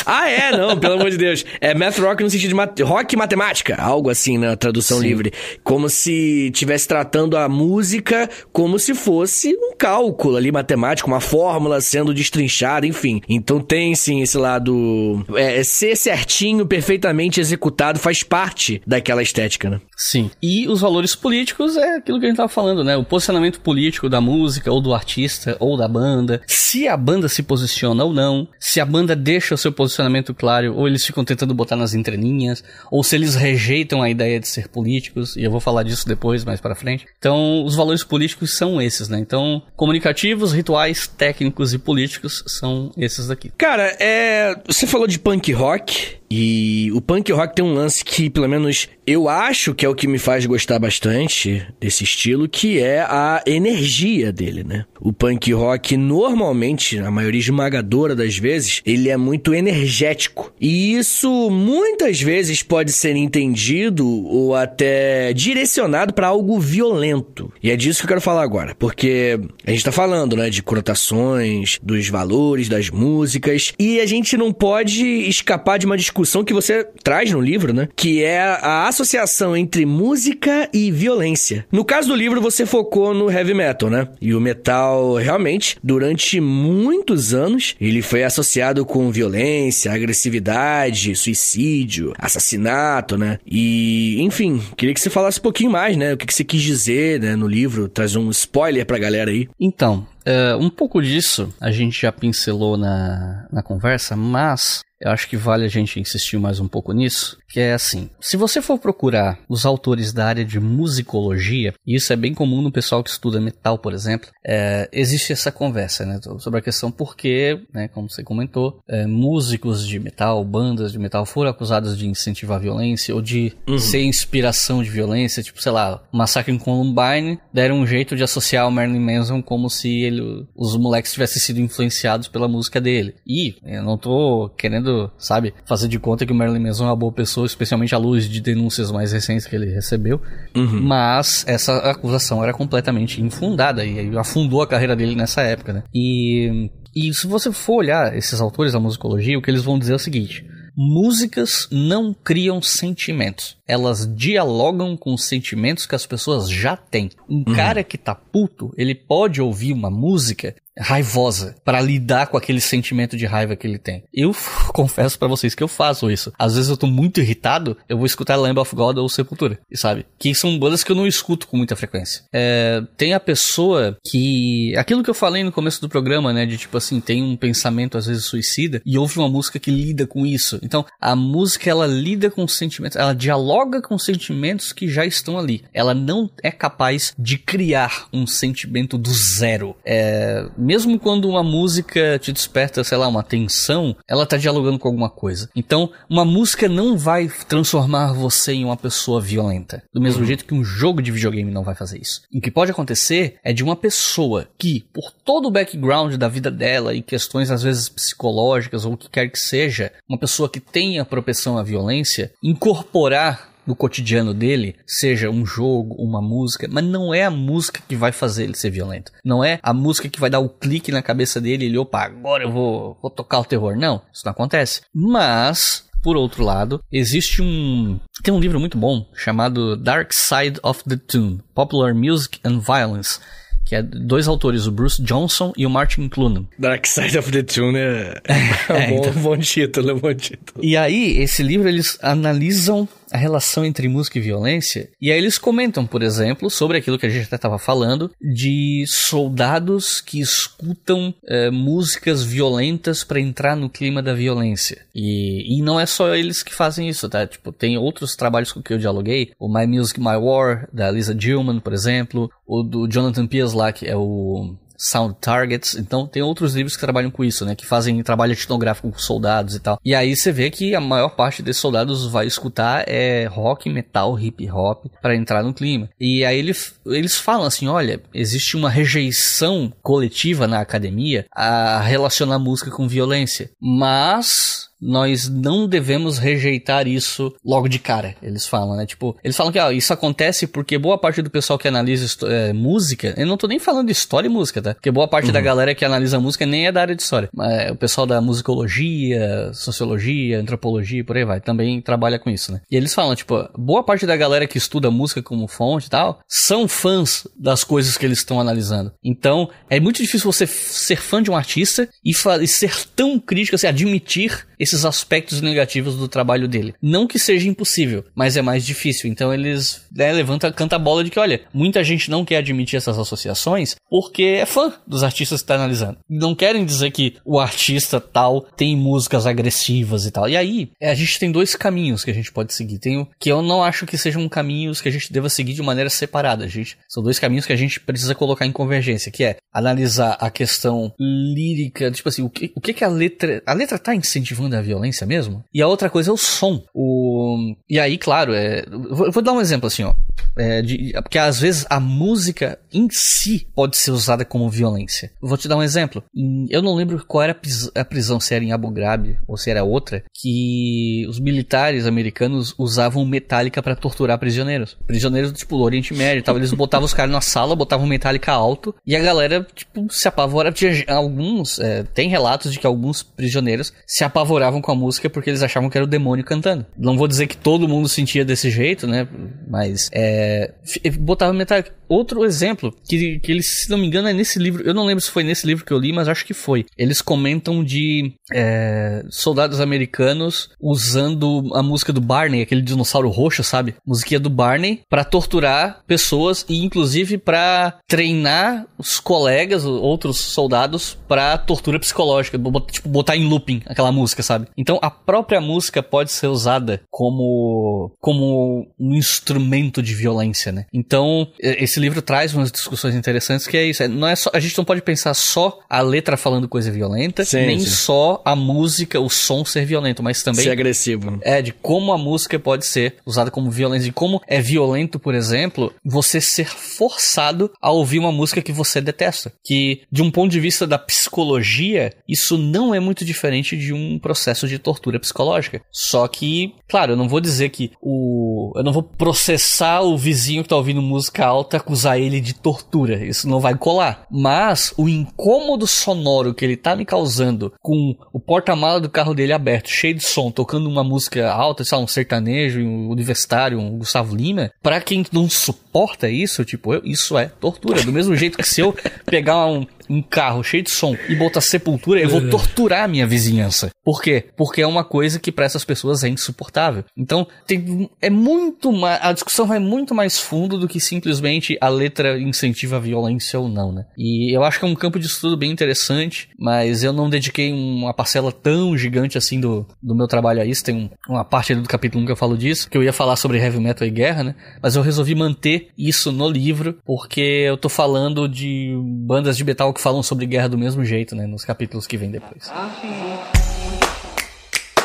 ah, é, não, pelo amor de Deus. É math rock no sentido de mat rock matemática, algo assim na né, tradução Sim. livre. Como se estivesse tratando a música como se fosse um cálculo ali matemático, uma fórmula sendo destrinchada, enfim. Então tem sim esse lado. É, é, ser certinho, perfeitamente executado, faz parte daquela estética, né? Sim. E os valores políticos é aquilo que a gente tava falando, né? O posicionamento político da música, ou do artista, ou da banda. Se a banda se posiciona ou não, se a banda deixa o seu posicionamento claro, ou eles ficam tentando botar botar nas entrelinhas, ou se eles rejeitam a ideia de ser políticos, e eu vou falar disso depois, mais para frente. Então, os valores políticos são esses, né? Então, comunicativos, rituais, técnicos e políticos são esses daqui. Cara, é... você falou de punk rock, e o punk rock tem um lance que, pelo menos, eu acho que é o que me faz gostar bastante desse estilo, que é a energia dele, né? O punk rock, normalmente, na maioria esmagadora das vezes, ele é muito energético. E isso muitas vezes pode ser entendido ou até direcionado para algo violento. E é disso que eu quero falar agora, porque a gente tá falando, né, de conotações, dos valores, das músicas, e a gente não pode escapar de uma discussão discussão que você traz no livro, né? Que é a associação entre música e violência. No caso do livro, você focou no heavy metal, né? E o metal, realmente, durante muitos anos, ele foi associado com violência, agressividade, suicídio, assassinato, né? E, enfim, queria que você falasse um pouquinho mais, né? O que, você quis dizer, né, no livro. Traz um spoiler pra galera aí. Então, Uh, um pouco disso a gente já pincelou na, na conversa, mas eu acho que vale a gente insistir mais um pouco nisso, que é assim, se você for procurar os autores da área de musicologia, e isso é bem comum no pessoal que estuda metal, por exemplo, é, existe essa conversa, né, sobre a questão porque, né, como você comentou, é, músicos de metal, bandas de metal foram acusados de incentivar violência ou de uhum. ser inspiração de violência, tipo, sei lá, Massacre em Columbine, deram um jeito de associar o Marilyn Manson como se ele ele, os moleques tivessem sido influenciados pela música dele. E eu não tô querendo, sabe, fazer de conta que o Marilyn Manson é uma boa pessoa, especialmente à luz de denúncias mais recentes que ele recebeu, uhum. mas essa acusação era completamente infundada e afundou a carreira dele nessa época, né? E, e se você for olhar esses autores da musicologia, o que eles vão dizer é o seguinte: músicas não criam sentimentos. Elas dialogam com sentimentos que as pessoas já têm. Um uhum. cara que tá puto, ele pode ouvir uma música raivosa para lidar com aquele sentimento de raiva que ele tem. Eu confesso para vocês que eu faço isso. Às vezes eu tô muito irritado, eu vou escutar Lamb of God ou Sepultura, sabe? Que são bandas que eu não escuto com muita frequência. É, tem a pessoa que... Aquilo que eu falei no começo do programa, né? De tipo assim, tem um pensamento às vezes suicida e ouve uma música que lida com isso. Então, a música ela lida com sentimentos, ela dialoga com sentimentos que já estão ali. Ela não é capaz de criar um sentimento do zero. É mesmo quando uma música te desperta, sei lá, uma tensão, ela tá dialogando com alguma coisa. Então, uma música não vai transformar você em uma pessoa violenta. Do mesmo uhum. jeito que um jogo de videogame não vai fazer isso. O que pode acontecer é de uma pessoa que, por todo o background da vida dela e questões às vezes psicológicas ou o que quer que seja, uma pessoa que tenha propensão à violência, incorporar no cotidiano dele, seja um jogo, uma música, mas não é a música que vai fazer ele ser violento. Não é a música que vai dar o clique na cabeça dele e ele, opa, agora eu vou, vou tocar o terror. Não, isso não acontece. Mas por outro lado, existe um. Tem um livro muito bom chamado Dark Side of the Tune: Popular Music and Violence. Que é dois autores, o Bruce Johnson e o Martin Clunan. Dark Side of the Tune é, é, é, bom, então... bom título, é bom título. E aí, esse livro eles analisam a relação entre música e violência. E aí eles comentam, por exemplo, sobre aquilo que a gente até estava falando, de soldados que escutam é, músicas violentas para entrar no clima da violência. E, e não é só eles que fazem isso, tá? Tipo, tem outros trabalhos com que eu dialoguei, o My Music, My War, da Lisa Gilman, por exemplo, o do Jonathan Pierce lá, que é o Sound Targets. Então tem outros livros que trabalham com isso, né? Que fazem trabalho etnográfico com soldados e tal. E aí você vê que a maior parte desses soldados vai escutar é rock, metal, hip hop para entrar no clima. E aí ele, eles falam assim, olha, existe uma rejeição coletiva na academia a relacionar música com violência, mas nós não devemos rejeitar isso logo de cara, eles falam, né? Tipo, eles falam que isso acontece porque boa parte do pessoal que analisa é, música, eu não tô nem falando de história e música, tá? Porque boa parte uhum. da galera que analisa música nem é da área de história. mas é, o pessoal da musicologia, sociologia, antropologia, por aí vai, também trabalha com isso, né? E eles falam, tipo, boa parte da galera que estuda música como fonte e tal, são fãs das coisas que eles estão analisando. Então, é muito difícil você ser fã de um artista e, e ser tão crítico, assim, admitir esses aspectos negativos do trabalho dele. Não que seja impossível, mas é mais difícil. Então eles né, levanta, canta a bola de que, olha, muita gente não quer admitir essas associações porque é fã dos artistas que está analisando. Não querem dizer que o artista tal tem músicas agressivas e tal. E aí, a gente tem dois caminhos que a gente pode seguir. Tem o que eu não acho que sejam caminhos que a gente deva seguir de maneira separada, gente. São dois caminhos que a gente precisa colocar em convergência, que é analisar a questão lírica, tipo assim, o que, o que, que a letra. A letra está incentivando da violência mesmo. E a outra coisa é o som. O... E aí, claro, é... vou vou dar um exemplo assim, ó. É de... Porque às vezes a música em si pode ser usada como violência. Vou te dar um exemplo. Eu não lembro qual era a prisão, se era em Abu Ghraib ou se era outra, que os militares americanos usavam metálica para torturar prisioneiros. Prisioneiros, tipo, do Oriente Médio e tal. Eles botavam os caras na sala, botavam metálica alto e a galera, tipo, se apavora. Alguns, é... tem relatos de que alguns prisioneiros se apavoravam apavoravam com a música porque eles achavam que era o demônio cantando. Não vou dizer que todo mundo sentia desse jeito, né? Mas é, botava metade. Outro exemplo, que, que eles, se não me engano, é nesse livro. Eu não lembro se foi nesse livro que eu li, mas acho que foi. Eles comentam de é, soldados americanos usando a música do Barney, aquele dinossauro roxo, sabe? Musiquinha do Barney, para torturar pessoas e, inclusive, para treinar os colegas, outros soldados, pra tortura psicológica. Tipo, botar em looping aquela música, sabe? Então, a própria música pode ser usada como, como um instrumento de violência, né? Então, esse esse livro traz umas discussões interessantes que é isso. É, não é só, a gente não pode pensar só a letra falando coisa violenta, sim, nem sim. só a música, o som ser violento, mas também. Ser agressivo. É, de como a música pode ser usada como violência. De como é violento, por exemplo, você ser forçado a ouvir uma música que você detesta. Que, de um ponto de vista da psicologia, isso não é muito diferente de um processo de tortura psicológica. Só que, claro, eu não vou dizer que o. Eu não vou processar o vizinho que tá ouvindo música alta acusar ele de tortura, isso não vai colar. Mas o incômodo sonoro que ele tá me causando com o porta-mala do carro dele aberto, cheio de som, tocando uma música alta, sei lá, um sertanejo, um universitário, um Gustavo Lima, para quem não suporta isso, tipo, eu, isso é tortura. Do mesmo jeito que se eu pegar um, um carro cheio de som e botar sepultura, eu vou é. torturar a minha vizinhança. Por quê? Porque é uma coisa que para essas pessoas é insuportável. Então, tem, é muito mais. A discussão vai muito mais fundo do que simplesmente a letra incentiva a violência ou não, né? E eu acho que é um campo de estudo bem interessante, mas eu não dediquei uma parcela tão gigante assim do, do meu trabalho a isso. Tem um, uma parte do capítulo 1 que eu falo disso, que eu ia falar sobre heavy metal e guerra, né? Mas eu resolvi manter isso no livro, porque eu tô falando de bandas de metal que falam sobre guerra do mesmo jeito, né? Nos capítulos que vêm depois.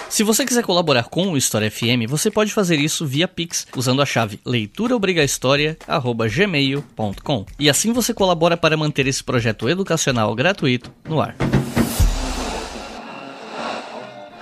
Se você quiser colaborar com o História FM, você pode fazer isso via Pix usando a chave leituraobrigahistoria@gmail.com. E assim você colabora para manter esse projeto educacional gratuito no ar.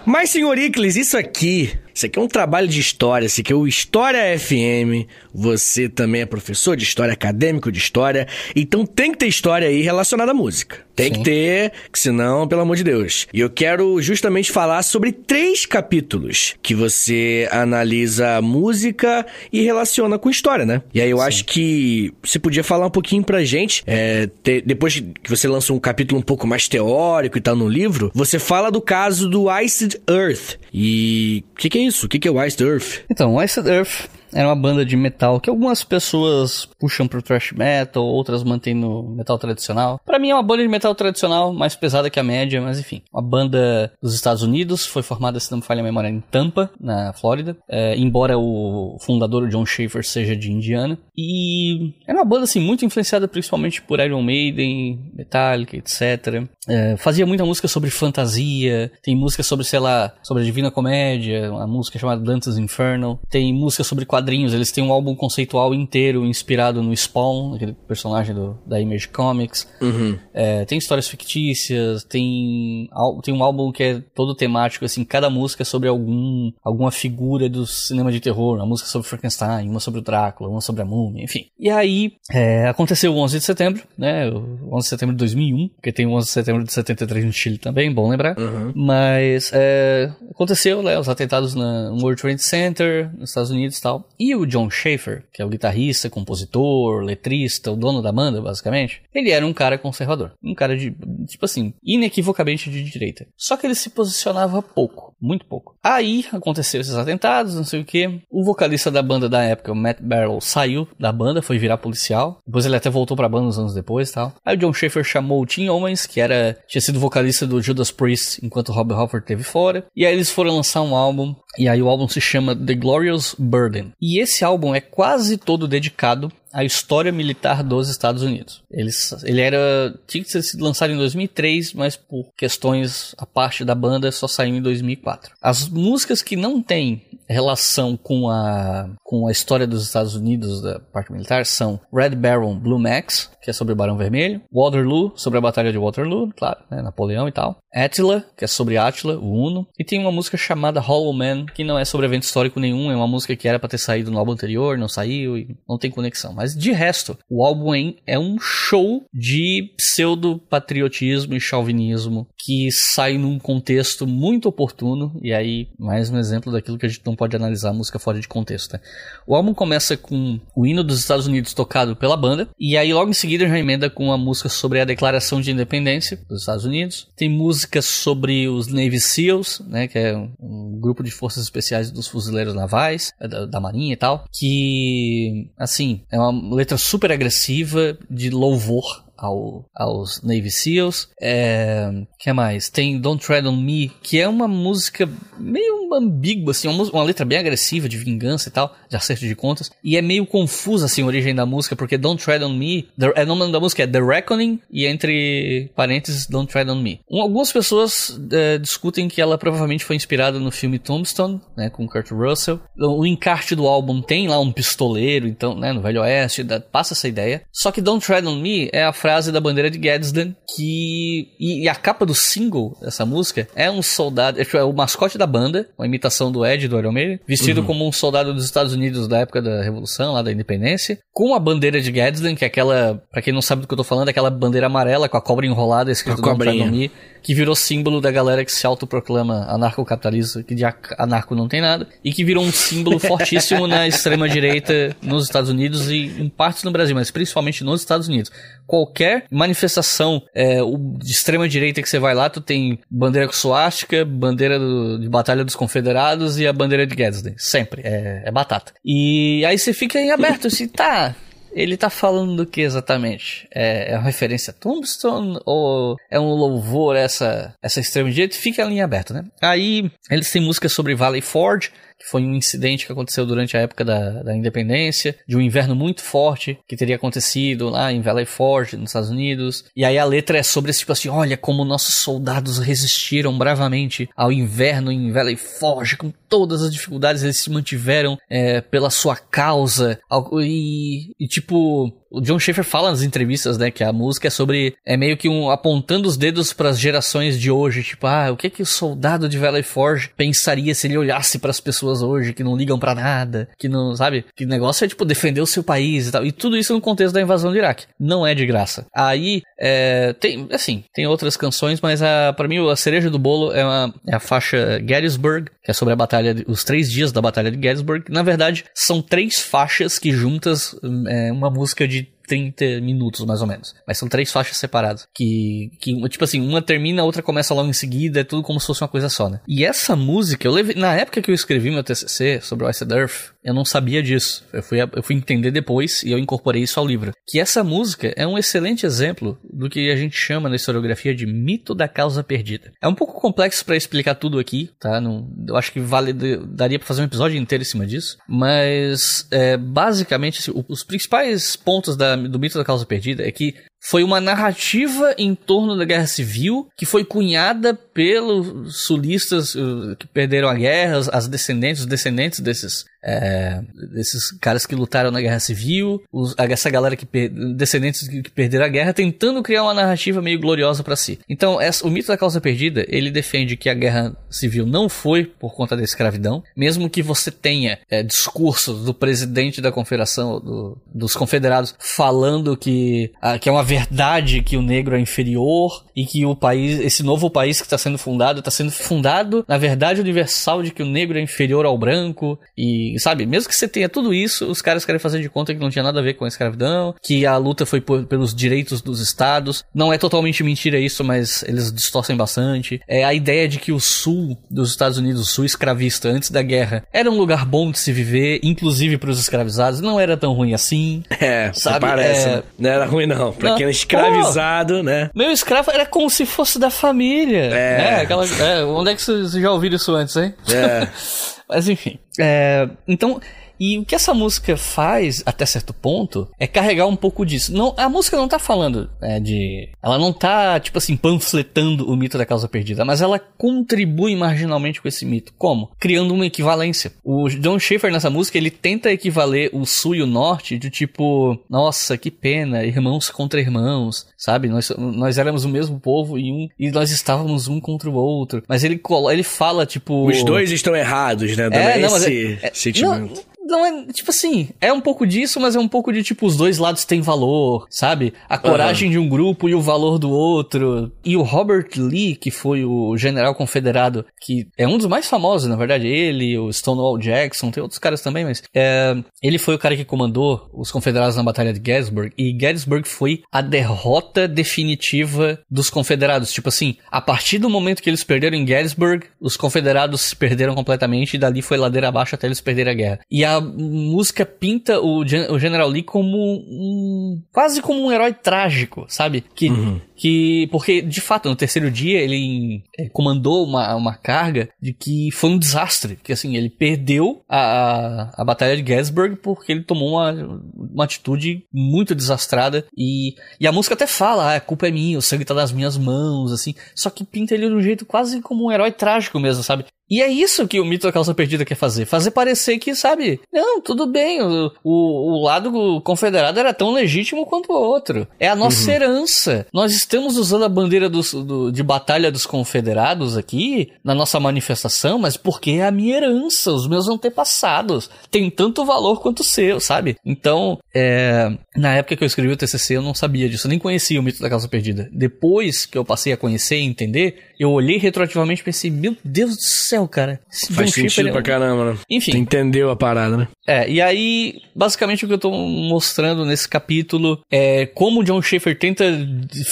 Mas senhor Icles, isso aqui isso aqui é um trabalho de história, isso aqui é o História FM. Você também é professor de história, acadêmico de história, então tem que ter história aí relacionada à música. Tem Sim. que ter, que senão, pelo amor de Deus. E eu quero justamente falar sobre três capítulos que você analisa música e relaciona com história, né? E aí eu Sim. acho que você podia falar um pouquinho pra gente, é, depois que você lança um capítulo um pouco mais teórico e tá no livro, você fala do caso do Iced Earth. E o que, que é isso? O que, que é o Iced Earth? Então, o Iced Earth era uma banda de metal que algumas pessoas puxam pro thrash metal, outras mantêm no metal tradicional. Para mim é uma banda de metal tradicional, mais pesada que a média, mas enfim. Uma banda dos Estados Unidos, foi formada, se não me falha a memória, em Tampa, na Flórida. É, embora o fundador, o John Schaefer, seja de Indiana. E era uma banda, assim, muito influenciada principalmente por Iron Maiden, Metallica, etc. É, fazia muita música sobre fantasia, tem música sobre, sei lá, sobre a Divina Comédia, uma música chamada Dante's Inferno, tem música sobre quadrinhos, eles têm um álbum conceitual inteiro inspirado no Spawn, aquele personagem do, da Image Comics. Uhum. É, tem histórias fictícias, tem, tem um álbum que é todo temático, assim, cada música é sobre algum, alguma figura do cinema de terror, uma música sobre Frankenstein, uma sobre o Drácula, uma sobre a múmia, enfim. E aí, é, aconteceu o 11 de setembro, né, o 11 de setembro de 2001, porque tem o 11 de setembro de 73 no Chile também, bom lembrar, uhum. mas é, aconteceu, né, os atentados no World Trade Center, nos Estados Unidos e tal, e o John Schaefer, que é o guitarrista, compositor, letrista, o dono da banda, basicamente, ele era um cara conservador. Um cara de, tipo assim, inequivocamente de direita. Só que ele se posicionava pouco, muito pouco. Aí aconteceu esses atentados, não sei o que. O vocalista da banda da época, o Matt Barrow, saiu da banda, foi virar policial. Depois ele até voltou pra banda uns anos depois tal. Aí o John Schaefer chamou o Tim Owens, que era tinha sido vocalista do Judas Priest enquanto Rob Halford teve fora. E aí eles foram lançar um álbum e aí o álbum se chama The Glorious Burden. E esse álbum é quase todo dedicado a história militar dos Estados Unidos. Ele, ele era. tinha que ser sido lançado em 2003, mas por questões a parte da banda só saiu em 2004. As músicas que não têm relação com a, com a história dos Estados Unidos da parte militar são Red Baron Blue Max, que é sobre o Barão Vermelho, Waterloo, sobre a Batalha de Waterloo, claro, né, Napoleão e tal, Attila, que é sobre Attila, o Uno, e tem uma música chamada Hollow Man, que não é sobre evento histórico nenhum, é uma música que era para ter saído no álbum anterior, não saiu e não tem conexão. Mas de resto, o álbum é um show de pseudo-patriotismo e chauvinismo que sai num contexto muito oportuno. E aí, mais um exemplo daquilo que a gente não pode analisar música fora de contexto. Né? O álbum começa com o hino dos Estados Unidos tocado pela banda, e aí logo em seguida já emenda com uma música sobre a declaração de independência dos Estados Unidos. Tem músicas sobre os Navy SEALs, né, que é um grupo de forças especiais dos fuzileiros navais, é, da, da marinha e tal, que, assim, é uma uma letra super agressiva de louvor ao, aos Navy SEALs. É, que mais? Tem Don't Tread on Me, que é uma música meio ambígua, assim, uma, uma letra bem agressiva de vingança e tal, de acerto de contas. E é meio confusa assim a origem da música, porque Don't Tread on Me, the, é o nome da música é The Reckoning e entre parênteses Don't Tread on Me. Um, algumas pessoas é, discutem que ela provavelmente foi inspirada no filme Tombstone, né, com Kurt Russell. O encarte do álbum tem lá um pistoleiro, então, né, no Velho Oeste, da, passa essa ideia. Só que Don't Tread on Me é a frase frase da bandeira de Gadsden que. E, e, a capa do single dessa música é um soldado. É, tipo, é, o mascote da banda, uma imitação do Ed do Iron Maiden, vestido uhum. como um soldado dos Estados Unidos da época da Revolução, lá da Independência, com a bandeira de Gadsden, que é aquela. para quem não sabe do que eu tô falando, é aquela bandeira amarela com a cobra enrolada escrito no Me que virou símbolo da galera que se autoproclama anarcocapitalista, que de anarco não tem nada, e que virou um símbolo fortíssimo na extrema-direita nos Estados Unidos e em partes no Brasil, mas principalmente nos Estados Unidos. Qualquer manifestação é, de extrema-direita que você vai lá, tu tem bandeira com suástica, bandeira do, de Batalha dos Confederados e a bandeira de Gadsden. Sempre. É, é batata. E aí você fica em aberto, assim, tá, ele tá falando do que exatamente? É, é uma referência a Tombstone ou é um louvor a essa, essa extrema direita? Fica a linha aberta, né? Aí eles têm músicas sobre Valley Forge, que foi um incidente que aconteceu durante a época da, da independência, de um inverno muito forte que teria acontecido lá em Valley Forge, nos Estados Unidos. E aí a letra é sobre esse tipo assim: olha como nossos soldados resistiram bravamente ao inverno em Valley Forge, com todas as dificuldades, eles se mantiveram é, pela sua causa. E, e tipo, o John Schaefer fala nas entrevistas, né, que a música é sobre é meio que um apontando os dedos para as gerações de hoje, tipo, ah, o que que o soldado de Valley Forge pensaria se ele olhasse para as pessoas hoje que não ligam para nada, que não, sabe? Que negócio é tipo defender o seu país e tal. E tudo isso no contexto da invasão do Iraque. Não é de graça. Aí, é, tem, assim, tem outras canções, mas a para mim a cereja do bolo é, uma, é a faixa Gettysburg, é sobre a batalha, de, os três dias da batalha de Gettysburg. Na verdade, são três faixas que juntas hum, é uma música de 30 minutos, mais ou menos. Mas são três faixas separadas. Que, que tipo assim, uma termina, a outra começa logo em seguida, é tudo como se fosse uma coisa só, né? E essa música, eu levei. Na época que eu escrevi meu TCC sobre o Iced Earth, eu não sabia disso. Eu fui, eu fui entender depois e eu incorporei isso ao livro. Que essa música é um excelente exemplo do que a gente chama na historiografia de mito da causa perdida. É um pouco complexo para explicar tudo aqui, tá? Não, eu acho que vale, daria para fazer um episódio inteiro em cima disso. Mas, é, basicamente, assim, os principais pontos da do mito da causa perdida é que foi uma narrativa em torno da guerra civil que foi cunhada pelos sulistas eh, que perderam a guerra, as descendentes, os descendentes desses, é, desses caras que lutaram na guerra civil, os, essa galera que per, descendentes que perderam a guerra, tentando criar uma narrativa meio gloriosa para si. Então, essa, o mito da causa perdida ele defende que a guerra civil não foi por conta da escravidão, mesmo que você tenha é, discursos do presidente da confederação do, dos confederados falando que, a, ah, que é uma verdade que o negro é inferior e que o país, esse novo país que está sendo fundado, está sendo fundado na verdade universal de que o negro é inferior ao branco e, sabe, mesmo que você tenha tudo isso, os caras querem fazer de conta que não tinha nada a ver com a escravidão, que a luta foi por, pelos direitos dos estados. Não é totalmente mentira isso, mas eles distorcem bastante. É a ideia de que o sul dos Estados Unidos, o sul escravista antes da guerra, era um lugar bom de se viver, inclusive para os escravizados, não era tão ruim assim. É, sabe? Parece. É... Né? Não era ruim não, para era escravizado, Pô, né? Meu escravo era como se fosse da família. É. Né? Aquela, é onde é que vocês já ouviram isso antes, hein? É. Mas enfim. É, então, e o que essa música faz, até certo ponto, é carregar um pouco disso. Não, a música não tá falando é, de. Ela não tá, tipo assim, panfletando o mito da causa perdida, mas ela contribui marginalmente com esse mito. Como? Criando uma equivalência. O John Schaefer nessa música, ele tenta equivaler o sul e o norte de tipo, nossa, que pena, irmãos contra irmãos, sabe? Nós, nós éramos o mesmo povo e, um, e nós estávamos um contra o outro. Mas ele, ele fala, tipo. Os dois estão errados, né? Também é, não, esse é, é, sentimento. Não, não é. Tipo assim, é um pouco disso, mas é um pouco de tipo, os dois lados têm valor, sabe? A coragem uhum. de um grupo e o valor do outro. E o Robert Lee, que foi o general confederado, que é um dos mais famosos, na verdade, ele, o Stonewall Jackson, tem outros caras também, mas. É, ele foi o cara que comandou os confederados na Batalha de Gettysburg, e Gettysburg foi a derrota definitiva dos confederados. Tipo assim, a partir do momento que eles perderam em Gettysburg, os confederados se perderam completamente, e dali foi ladeira abaixo até eles perderem a guerra. E a a música pinta o, Gen o General Lee como um. quase como um herói trágico, sabe? Que uhum que porque de fato no terceiro dia ele é, comandou uma, uma carga de que foi um desastre, que assim ele perdeu a, a, batalha de Gettysburg porque ele tomou uma, uma atitude muito desastrada e, e a música até fala, ah, a culpa é minha, o sangue tá nas minhas mãos, assim, só que pinta ele de um jeito quase como um herói trágico mesmo, sabe? E é isso que o mito da calça perdida quer fazer. Fazer parecer que, sabe, não, tudo bem, o, o, o lado confederado era tão legítimo quanto o outro. É a nossa uhum. herança. Nós estamos usando a bandeira dos, do, de batalha dos confederados aqui na nossa manifestação, mas porque é a minha herança, os meus antepassados. Tem tanto valor quanto o seu, sabe? Então, é, na época que eu escrevi o TCC, eu não sabia disso, nem conhecia o mito da Casa perdida. Depois que eu passei a conhecer e entender, eu olhei retroativamente e pensei, meu Deus do céu, cara. Esse Faz sentido chip, ele... É pra caramba, né? Enfim. Tu entendeu a parada, né? É, e aí, basicamente o que eu tô mostrando nesse capítulo é como o John Schaefer tenta,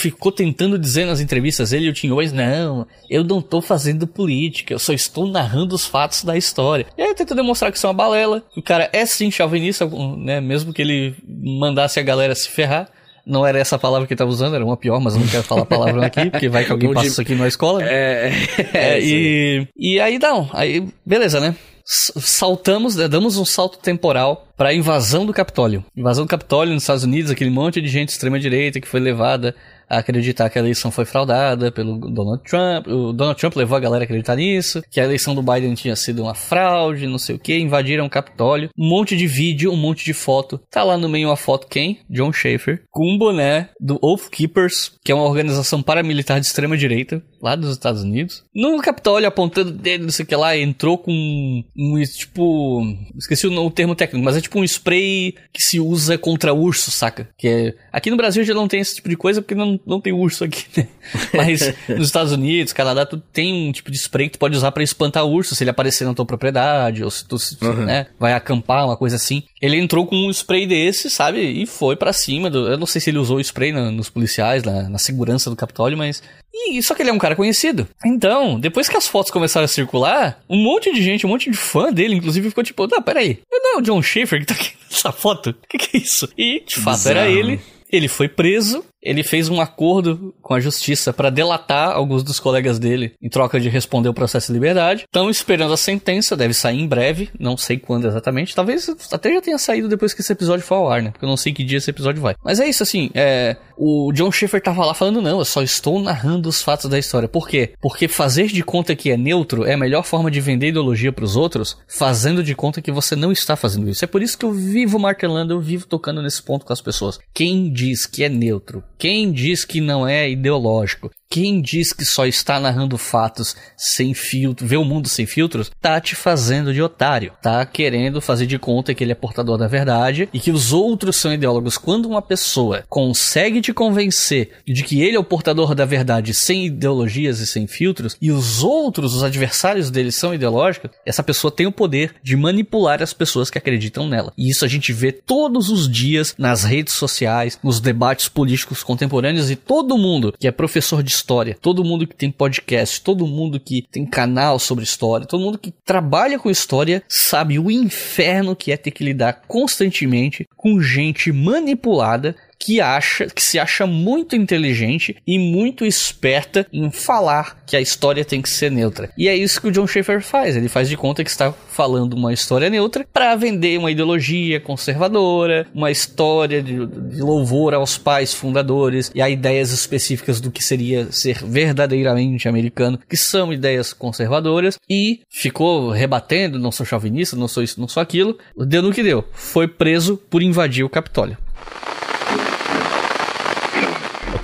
ficou tentando dizer nas entrevistas, ele e o Tim Owens, não, eu não tô fazendo política, eu só estou narrando os fatos da história. E aí tenta demonstrar que isso é uma balela, que o cara é sim chauvinista, né, mesmo que ele mandasse a galera se ferrar. Não era essa palavra que ele tava usando, era uma pior, mas eu não quero falar palavra aqui, porque vai que alguém passa isso aqui na escola. Né? É, é, e, é, é e aí não, aí beleza, né? saltamos, né, damos um salto temporal para a invasão do Capitólio. Invasão do Capitólio nos Estados Unidos, aquele monte de gente extrema direita que foi levada a acreditar que a eleição foi fraudada pelo Donald Trump. O Donald Trump levou a galera a acreditar nisso, que a eleição do Biden tinha sido uma fraude, não sei o que, invadiram o Capitólio. Um monte de vídeo, um monte de foto. Tá lá no meio uma foto quem? John Schaefer, com um boné do Oath Keepers, que é uma organização paramilitar de extrema direita lá dos Estados Unidos, no Capitólio apontando dele, não sei o que lá, entrou com um, um tipo. Esqueci o, o, termo técnico, mas é tipo um spray que se usa contra urso, saca? Que é, aqui no Brasil já não tem esse tipo de coisa porque não, não tem urso aqui, né? Mas nos Estados Unidos, Canadá, tu tem um tipo de spray que tu pode usar para espantar urso se ele aparecer na tua propriedade, ou se tu se, uhum. né, vai acampar, uma coisa assim. Ele entrou com um spray desse, sabe? E foi para cima. Do, eu não sei se ele usou o spray na, nos policiais, na, na segurança do Capitólio, mas e, só que ele é um cara conhecido. Então, depois que as fotos começaram a circular, um monte de gente, um monte de fã dele, inclusive, ficou tipo, não, peraí, não é o John Schaefer que tá aqui nessa foto? O que, que é isso? E, de fato, era ele. Ele foi preso ele fez um acordo com a justiça para delatar alguns dos colegas dele em troca de responder o processo de liberdade. Estão esperando a sentença, deve sair em breve, não sei quando exatamente. Talvez até já tenha saído depois que esse episódio for ao ar, né? Porque eu não sei que dia esse episódio vai. Mas é isso, assim, é, o John Schaefer tava lá falando, não, eu só estou narrando os fatos da história. Por quê? Porque fazer de conta que é neutro é a melhor forma de vender ideologia para os outros, fazendo de conta que você não está fazendo isso. É por isso que eu vivo martelando, eu vivo tocando nesse ponto com as pessoas. Quem diz que é neutro quem diz que não é ideológico? Quem diz que só está narrando fatos sem filtro, vê o mundo sem filtros, tá te fazendo de otário. Tá querendo fazer de conta que ele é portador da verdade e que os outros são ideólogos. Quando uma pessoa consegue te convencer de que ele é o portador da verdade sem ideologias e sem filtros, e os outros, os adversários dele são ideológicos, essa pessoa tem o poder de manipular as pessoas que acreditam nela. E isso a gente vê todos os dias nas redes sociais, nos debates políticos contemporâneos e todo mundo que é professor de história, todo mundo que tem podcast, todo mundo que tem canal sobre história, todo mundo que trabalha com história sabe o inferno que é ter que lidar constantemente com gente manipulada que acha, que se acha muito inteligente e muito esperta em falar que a história tem que ser neutra. E é isso que o John Schaefer faz, ele faz de conta que está falando uma história neutra para vender uma ideologia conservadora, uma história de, de louvor aos pais fundadores e a ideias específicas do que seria ser verdadeiramente americano, que são ideias conservadoras e ficou rebatendo, não sou chauvinista, não sou isso, não sou aquilo, deu no que deu, foi preso por invadir o Capitólio.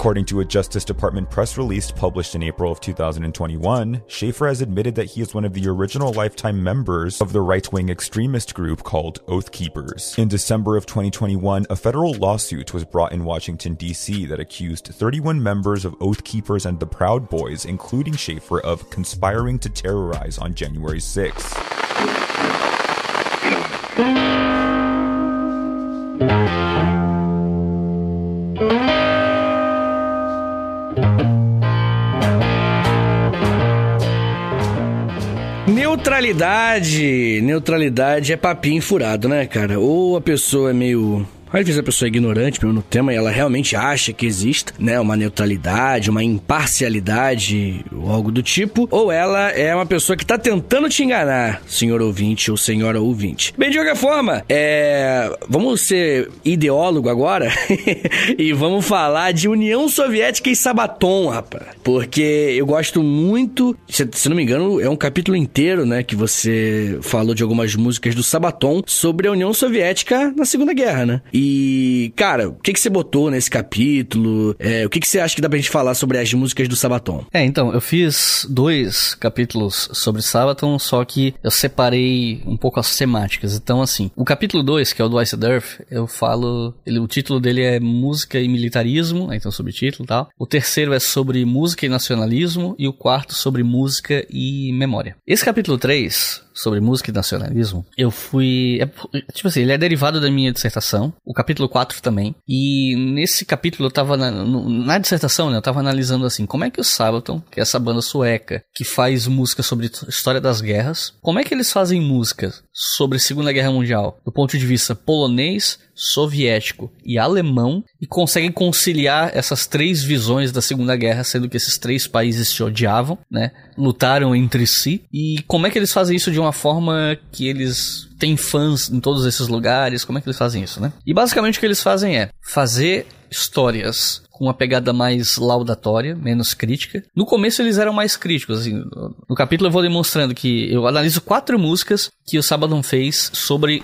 According to a Justice Department press release published in April of 2021, Schaefer has admitted that he is one of the original lifetime members of the right wing extremist group called Oath Keepers. In December of 2021, a federal lawsuit was brought in Washington, D.C. that accused 31 members of Oath Keepers and the Proud Boys, including Schaefer, of conspiring to terrorize on January 6. Neutralidade. Neutralidade é papinho furado, né, cara? Ou a pessoa é meio às vezes a pessoa é ignorante mesmo no tema e ela realmente acha que existe, né, uma neutralidade, uma imparcialidade ou algo do tipo, ou ela é uma pessoa que tá tentando te enganar, senhor ouvinte ou senhora ouvinte. Bem, de qualquer forma, é... vamos ser ideólogo agora e vamos falar de União Soviética e Sabaton, rapaz. Porque eu gosto muito, se, se não me engano, é um capítulo inteiro, né, que você falou de algumas músicas do Sabaton sobre a União Soviética na Segunda Guerra, né? E e, cara, o que, que você botou nesse capítulo? É, o que, que você acha que dá pra gente falar sobre as músicas do Sabaton? É, então, eu fiz dois capítulos sobre Sabaton, só que eu separei um pouco as temáticas. Então, assim, o capítulo 2, que é o do Iced Earth, eu falo. Ele, o título dele é Música e Militarismo, né, então subtítulo e tal. O terceiro é sobre música e nacionalismo, e o quarto sobre música e memória. Esse capítulo 3 sobre música e nacionalismo, eu fui. É, tipo assim, ele é derivado da minha dissertação, o capítulo 4 também. E nesse capítulo eu tava. Na, na dissertação, né, eu tava analisando assim, como é que o Sabaton, que é essa banda sueca que faz música sobre história das guerras, como é que eles fazem música sobre Segunda Guerra Mundial do ponto de vista polonês, soviético e alemão e conseguem conciliar essas três visões da Segunda Guerra, sendo que esses três países se odiavam, né? Lutaram entre si. E como é que eles fazem isso de uma forma que eles têm fãs em todos esses lugares? Como é que eles fazem isso, né? E basicamente o que eles fazem é fazer histórias com uma pegada mais laudatória, menos crítica. No começo eles eram mais críticos, assim. No capítulo eu vou demonstrando que eu analiso quatro músicas que o Sabadão fez sobre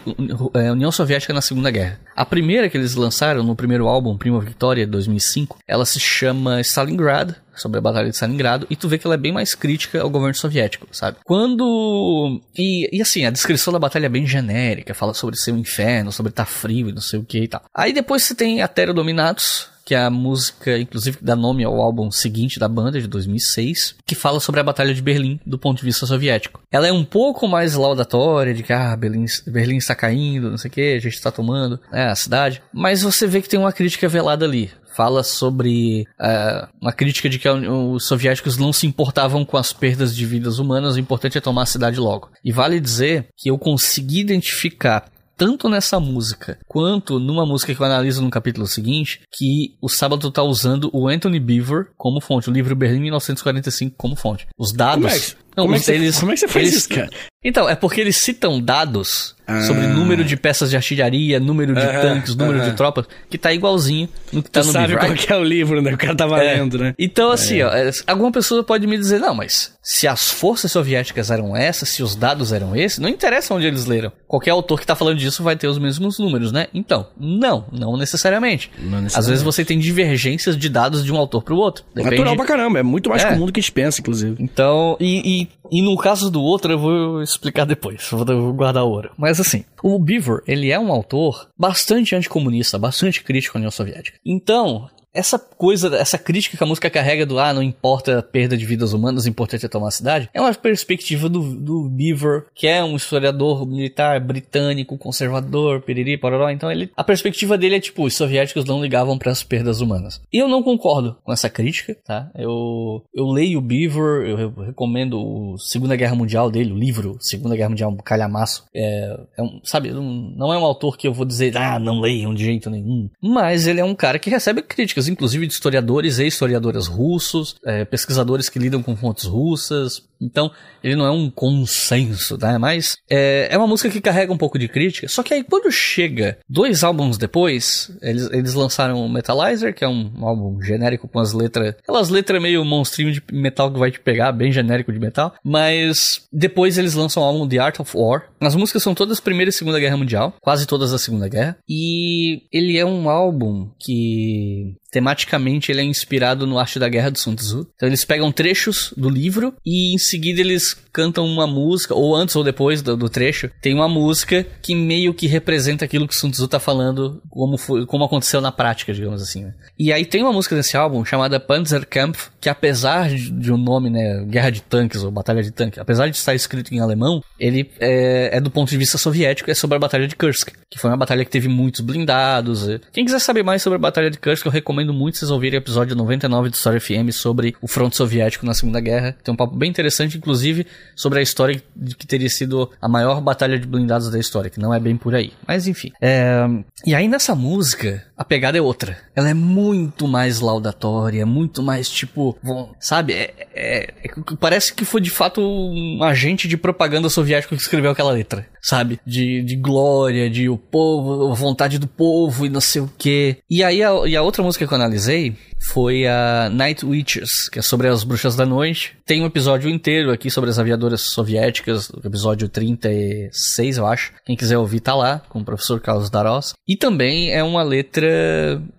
é, a União Soviética na Segunda Guerra. A primeira que eles lançaram no primeiro álbum, Prima Victoria, 2005, ela se chama Stalingrad, sobre a Batalha de Stalingrado, e tu vê que ela é bem mais crítica ao governo soviético, sabe? Quando. E, e assim, a descrição da batalha é bem genérica, fala sobre ser um inferno, sobre estar tá frio e não sei o que e tal. Aí depois você tem a Terra Dominados, que é a música, inclusive, que dá nome ao álbum seguinte da banda, de 2006, que fala sobre a Batalha de Berlim do ponto de vista soviético. Ela é um pouco mais laudatória, de que ah, Berlim, Berlim está caindo, não sei o que, a gente está tomando é, a cidade, mas você vê que tem uma crítica velada ali fala sobre uh, uma crítica de que os soviéticos não se importavam com as perdas de vidas humanas, o importante é tomar a cidade logo. E vale dizer que eu consegui identificar tanto nessa música quanto numa música que eu analiso no capítulo seguinte, que o Sábado tá usando o Anthony Beaver como fonte, o livro Berlim 1945 como fonte. Os dados. Como é, não, como, é que eles, você, como é que você faz eles, isso, cara? Então, é porque eles citam dados ah. sobre número de peças de artilharia, número de tanques, número de tropas, que tá igualzinho no que tá tu no sabe qual que é o livro, né? O cara tá valendo, é. né? Então, assim, é. ó, é, alguma pessoa pode me dizer, não, mas se as forças soviéticas eram essas, se os dados eram esses, não interessa onde eles leram. Qualquer autor que tá falando disso vai ter os mesmos números, né? Então, não, não necessariamente. Não necessariamente. Às vezes você tem divergências de dados de um autor pro outro. Depende... Natural pra caramba, é muito mais é. comum do que a gente pensa, inclusive. Então, e, e e, no caso do outro, eu vou explicar depois. vou guardar o ouro. Mas assim, o Beaver, ele é um autor bastante anticomunista, bastante crítico à União Soviética. Então, essa coisa, essa crítica que a música carrega do ah, não importa a perda de vidas humanas, o importante é tomar a cidade, é uma perspectiva do, do Beaver, que é um historiador militar britânico, conservador, piriri, pororó. Então ele, a perspectiva dele é tipo, os soviéticos não ligavam para as perdas humanas. E eu não concordo com essa crítica, tá? Eu, eu leio o Beaver, eu, recomendo o Segunda Guerra Mundial dele, o livro Segunda Guerra Mundial, um calhamaço. É, é um, sabe, não é um autor que eu vou dizer, ah, não leiam de jeito nenhum. Mas ele é um cara que recebe críticas críticas, inclusive de historiadores e historiadoras russos, é, pesquisadores que lidam com fontes russas, então, ele não é um consenso, né? Mas é, é, uma música que carrega um pouco de crítica. Só que aí, quando chega dois álbuns depois, eles, eles lançaram o Metalizer, que é um álbum genérico com as letras. Aquelas letras meio monstrinho de metal que vai te pegar, bem genérico de metal. Mas depois eles lançam o álbum The Art of War. As músicas são todas Primeira e Segunda Guerra Mundial, quase todas da Segunda Guerra. E ele é um álbum que tematicamente ele é inspirado no Arte da Guerra do Sun Tzu. Então eles pegam trechos do livro e seguida eles cantam uma música, ou antes ou depois do, do trecho, tem uma música que meio que representa aquilo que Sun Tzu tá falando, como, foi, como aconteceu na prática, digamos assim. Né? E aí tem uma música desse álbum chamada Panzerkampf, que apesar de o um nome, né, Guerra de Tanques ou Batalha de Tanque, apesar de estar escrito em alemão, ele é, é do ponto de vista soviético, é sobre a Batalha de Kursk, que foi uma batalha que teve muitos blindados. Quem quiser saber mais sobre a Batalha de Kursk, eu recomendo muito vocês ouvirem o episódio 99 do Story FM sobre o fronte soviético na Segunda Guerra. Tem um papo bem interessante, inclusive sobre a história de que teria sido a maior batalha de blindados da história, que não é bem por aí. Mas enfim. É... E aí nessa música, a pegada é outra. Ela é muito mais laudatória, muito mais tipo. Sabe? É, é, é, é parece que foi de fato um agente de propaganda soviético que escreveu aquela letra, sabe? De, de glória, de o povo, a vontade do povo e não sei o quê. E aí a, e a outra música que eu analisei foi a Night Witches, que é sobre as bruxas da noite. Tem um episódio inteiro aqui sobre as aviadoras soviéticas, episódio 36, eu acho. Quem quiser ouvir tá lá, com o professor Carlos Darós. E também é uma letra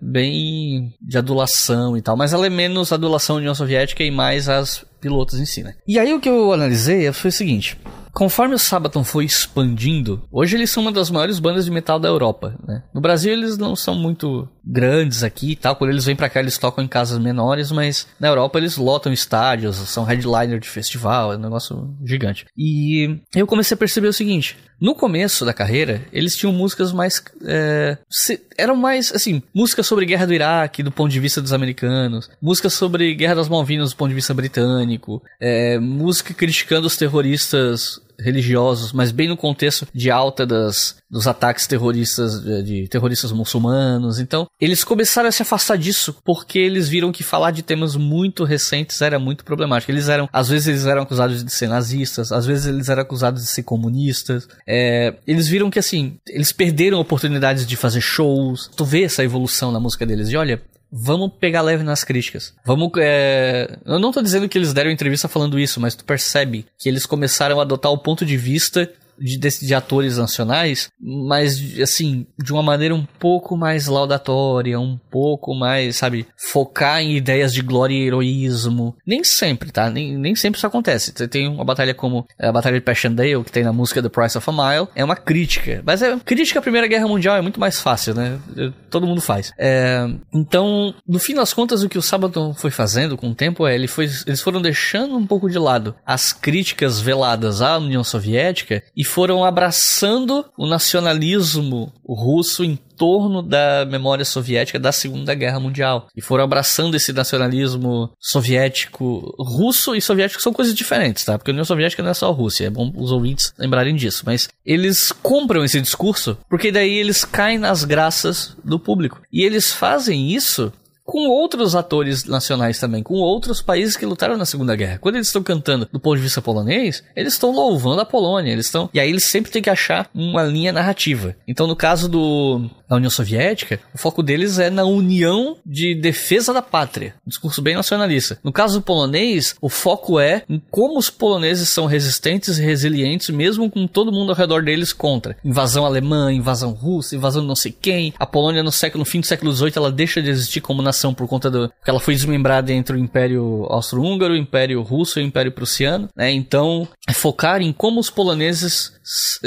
bem de adulação e tal, mas ela é menos adulação União Soviética e mais as pilotos em si, né? E aí o que eu analisei foi o seguinte: Conforme o Sabaton foi expandindo, hoje eles são uma das maiores bandas de metal da Europa, né? No Brasil eles não são muito grandes aqui e tal, quando eles vêm para cá eles tocam em casas menores, mas na Europa eles lotam estádios, são headliner de festival, é um negócio gigante. E eu comecei a perceber o seguinte, no começo da carreira, eles tinham músicas mais. É, se, eram mais, assim, músicas sobre guerra do Iraque, do ponto de vista dos americanos, músicas sobre guerra das Malvinas, do ponto de vista britânico, é, música criticando os terroristas religiosos, mas bem no contexto de alta das, dos ataques terroristas de, terroristas muçulmanos. Então, eles começaram a se afastar disso porque eles viram que falar de temas muito recentes era muito problemático. Eles eram, às vezes eles eram acusados de ser nazistas, às vezes eles eram acusados de ser comunistas. É, eles viram que assim, eles perderam oportunidades de fazer shows. Tu vê essa evolução na música deles. E olha, vamos pegar leve nas críticas. Vamos. É... Eu não tô dizendo que eles deram entrevista falando isso, mas tu percebe que eles começaram a adotar o ponto de vista de, de, de atores nacionais, mas assim, de uma maneira um pouco mais laudatória, um pouco mais, sabe, focar em ideias de glória e heroísmo. Nem sempre, tá? Nem, nem sempre isso acontece. Você tem uma batalha como é, a Batalha de Passchendaele, que tem na música The Price of a Mile, é uma crítica. Mas é crítica à Primeira Guerra Mundial é muito mais fácil, né? Todo mundo faz. É, então, no fim das contas, o que o Sabaton foi fazendo com o tempo é, ele foi, eles foram deixando um pouco de lado as críticas veladas à União Soviética e foram abraçando o nacionalismo russo em torno da memória soviética da Segunda Guerra Mundial. E foram abraçando esse nacionalismo soviético. Russo e soviético são coisas diferentes, tá? Porque a União Soviética não é só a Rússia, é bom os ouvintes lembrarem disso. Mas eles compram esse discurso porque daí eles caem nas graças do público. E eles fazem isso com outros atores nacionais também, com outros países que lutaram na Segunda Guerra. Quando eles estão cantando do ponto de vista polonês, eles estão louvando a Polônia, eles estão. E aí eles sempre têm que achar uma linha narrativa. Então, no caso do da União Soviética, o foco deles é na união de defesa da pátria. Um discurso bem nacionalista. No caso do polonês, o foco é em como os poloneses são resistentes e resilientes, mesmo com todo mundo ao redor deles contra. Invasão alemã, invasão russa, invasão não sei quem. A Polônia no século, no fim do século XVIII, ela deixa de existir como nação por conta do. Porque ela foi desmembrada entre o Império Austro-Húngaro, o Império Russo e o Império Prussiano, né? Então, é focar em como os poloneses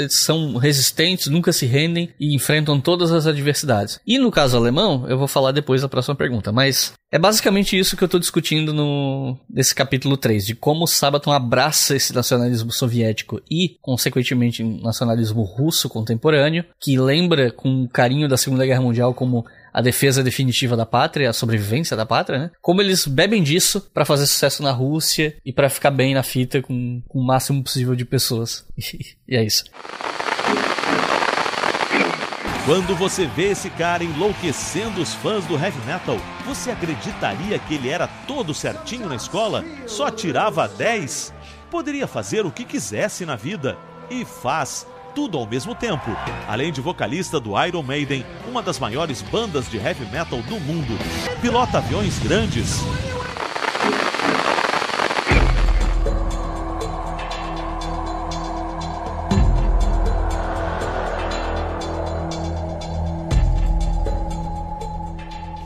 são resistentes, nunca se rendem e enfrentam todas as adversidades. E no caso alemão, eu vou falar depois da próxima pergunta, mas é basicamente isso que eu estou discutindo no, nesse capítulo 3, de como o Sabaton abraça esse nacionalismo soviético e, consequentemente, um nacionalismo russo contemporâneo, que lembra com carinho da Segunda Guerra Mundial como a defesa definitiva da pátria, a sobrevivência da pátria, né? Como eles bebem disso para fazer sucesso na Rússia e para ficar bem na fita com, com o máximo possível de pessoas. e é isso. Quando você vê esse cara enlouquecendo os fãs do heavy metal, você acreditaria que ele era todo certinho na escola? Só tirava 10? Poderia fazer o que quisesse na vida. E faz tudo ao mesmo tempo, além de vocalista do Iron Maiden, uma das maiores bandas de heavy metal do mundo. Pilota aviões grandes.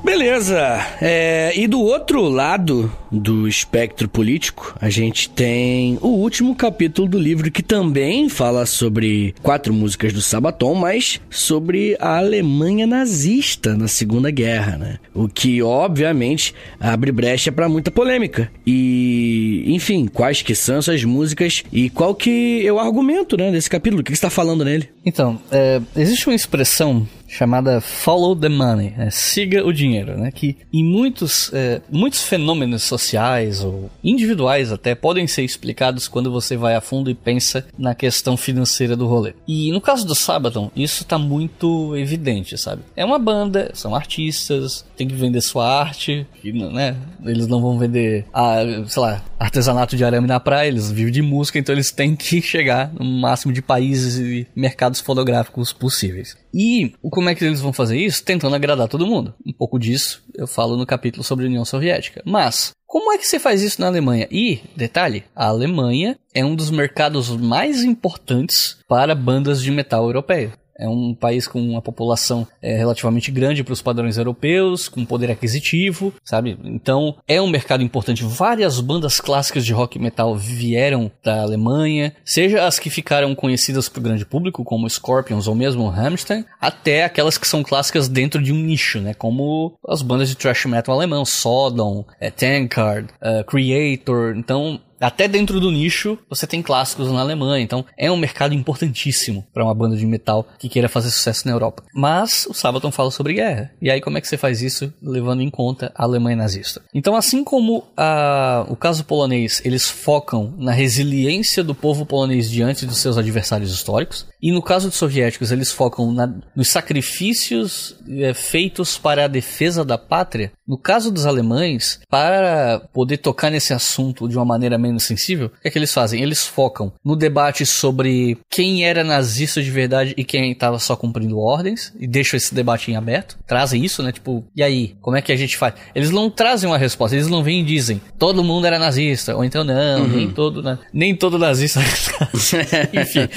Beleza. É, e do outro lado do espectro político, a gente tem o último capítulo do livro que também fala sobre quatro músicas do Sabaton, mas sobre a Alemanha nazista na Segunda Guerra, né? O que obviamente abre brecha para muita polêmica. E, enfim, quais que são essas músicas e qual que é o argumento, né, desse capítulo? O que está falando nele? Então, é, existe uma expressão chamada Follow the Money, né? siga o dinheiro, né? Que em muitos, é, muitos fenômenos sociais ou individuais até podem ser explicados quando você vai a fundo e pensa na questão financeira do rolê. E no caso do Sabaton, isso tá muito evidente, sabe? É uma banda, são artistas, tem que vender sua arte, e, né? Eles não vão vender, a, sei lá, artesanato de arame na praia, eles vivem de música, então eles têm que chegar no máximo de países e mercados fotográficos possíveis. E como é que eles vão fazer isso? Tentando agradar todo mundo. Um pouco disso eu falo no capítulo sobre a União Soviética. Mas, como é que você faz isso na Alemanha? E, detalhe, a Alemanha é um dos mercados mais importantes para bandas de metal europeia. É um país com uma população é, relativamente grande para os padrões europeus, com poder aquisitivo, sabe? Então é um mercado importante. Várias bandas clássicas de rock e metal vieram da Alemanha, seja as que ficaram conhecidas para o grande público, como Scorpions ou mesmo Hammerstein, até aquelas que são clássicas dentro de um nicho, né? Como as bandas de thrash metal alemão, Sodom, é, Tankard, é, Creator. Então até dentro do nicho, você tem clássicos na Alemanha. Então, é um mercado importantíssimo para uma banda de metal que queira fazer sucesso na Europa. Mas o Sabaton fala sobre guerra. E aí, como é que você faz isso levando em conta a Alemanha nazista? Então, assim como a, ah, o caso polonês, eles focam na resiliência do povo polonês diante dos seus adversários históricos. E no caso dos soviéticos, eles focam na, nos sacrifícios é, feitos para a defesa da pátria. No caso dos alemães, para poder tocar nesse assunto de uma maneira menos sensível, o que é que eles fazem? Eles focam no debate sobre quem era nazista de verdade e quem estava só cumprindo ordens, e deixam esse debate em aberto. Trazem isso, né? Tipo, e aí? Como é que a gente faz? Eles não trazem uma resposta, eles não vêm e dizem todo mundo era nazista, ou então não, uhum. nem todo, na... Né? nem todo nazista. Enfim,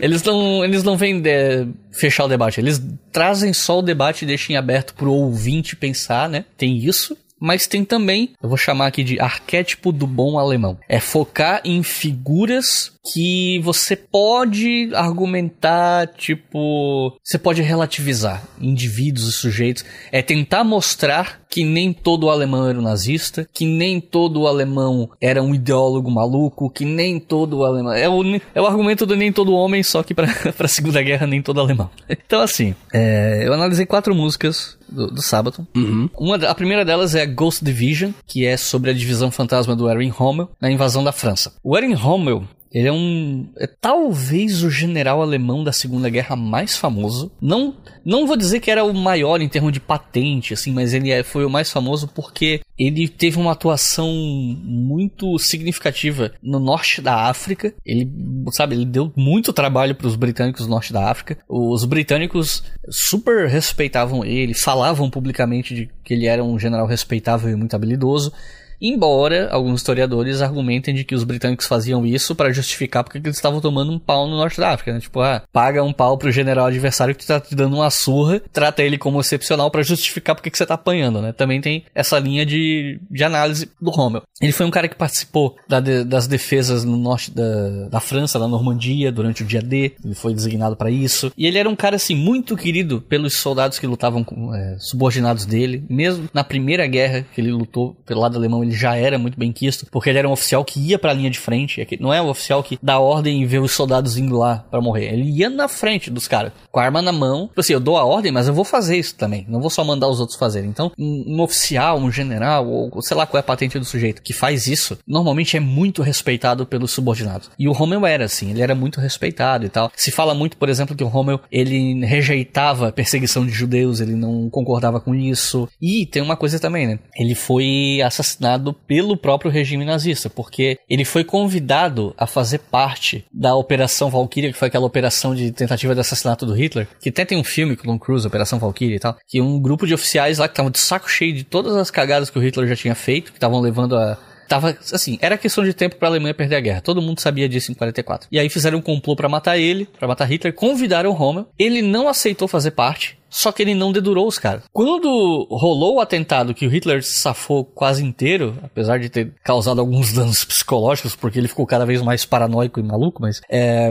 eles não, eles não vêm de eh, fechar o debate. Eles trazem só o debate e deixam aberto pro ouvinte pensar, né? Tem isso mas tem também, eu vou chamar aqui de arquétipo do bom alemão. É focar em figuras que você pode argumentar, tipo, você pode relativizar indivíduos e sujeitos, é tentar mostrar que nem todo alemão era um nazista, que nem todo alemão era um ideólogo maluco, que nem todo alemão. É o, é o argumento do nem todo homem, só que pra, a Segunda Guerra nem todo alemão. Então, assim, é, eu analisei quatro músicas do, do sábado. Uhum. Uma, a primeira delas é Ghost Division, que é sobre a divisão fantasma do Erin Rommel na invasão da França. O Erin Rommel ele é um. É talvez o general alemão da Segunda Guerra mais famoso. Não, não vou dizer que era o maior em termos de patente, assim, mas ele é, foi o mais famoso porque ele teve uma atuação muito significativa no norte da África. Ele, sabe, ele deu muito trabalho para os britânicos no norte da África. Os britânicos super respeitavam ele, falavam publicamente de que ele era um general respeitável e muito habilidoso. Embora alguns historiadores argumentem de que os britânicos faziam isso para justificar porque eles estavam tomando um pau no norte da África, né? Tipo, ah, paga um pau pro general adversário que tá te dando uma surra, trata ele como excepcional para justificar porque que você tá apanhando, né? Também tem essa linha de, de análise do Rommel. Ele foi um cara que participou da, das defesas no norte da, da França, na Normandia, durante o dia D, ele foi designado para isso. E ele era um cara, assim, muito querido pelos soldados que lutavam com, é, subordinados dele, mesmo na primeira guerra que ele lutou pelo lado alemão, ele já era muito bem quisto, porque ele era um oficial que ia para a linha de frente, é não é um oficial que dá ordem e vê os soldados indo lá para morrer. Ele ia na frente dos caras, com a arma na mão. Tipo assim, eu dou a ordem, mas eu vou fazer isso também. Não vou só mandar os outros fazerem. Então, um, um oficial, um general, ou sei lá qual é a patente do sujeito, que faz isso, normalmente é muito respeitado pelos subordinados. E o Rommel era assim, ele era muito respeitado e tal. Se fala muito, por exemplo, que o Rommel, ele rejeitava perseguição de judeus, ele não concordava com isso. E tem uma coisa também, né? Ele foi assassinado assassinado pelo próprio regime nazista, porque ele foi convidado a fazer parte da Operação Valkyria, que foi aquela operação de tentativa de assassinato do Hitler, que até tem um filme com Tom Cruise, Operação Valkyria e tal, que um grupo de oficiais lá que estavam de saco cheio de todas as cagadas que o Hitler já tinha feito, que estavam levando a tava assim, era questão de tempo para a Alemanha perder a guerra. Todo mundo sabia disso em 44. E aí fizeram um complô para matar ele, para matar Hitler, convidaram Rommel. Ele não aceitou fazer parte. Só que ele não dedurou os caras. Quando rolou o atentado que o Hitler se safou quase inteiro, apesar de ter causado alguns danos psicológicos, porque ele ficou cada vez mais paranoico e maluco, mas é,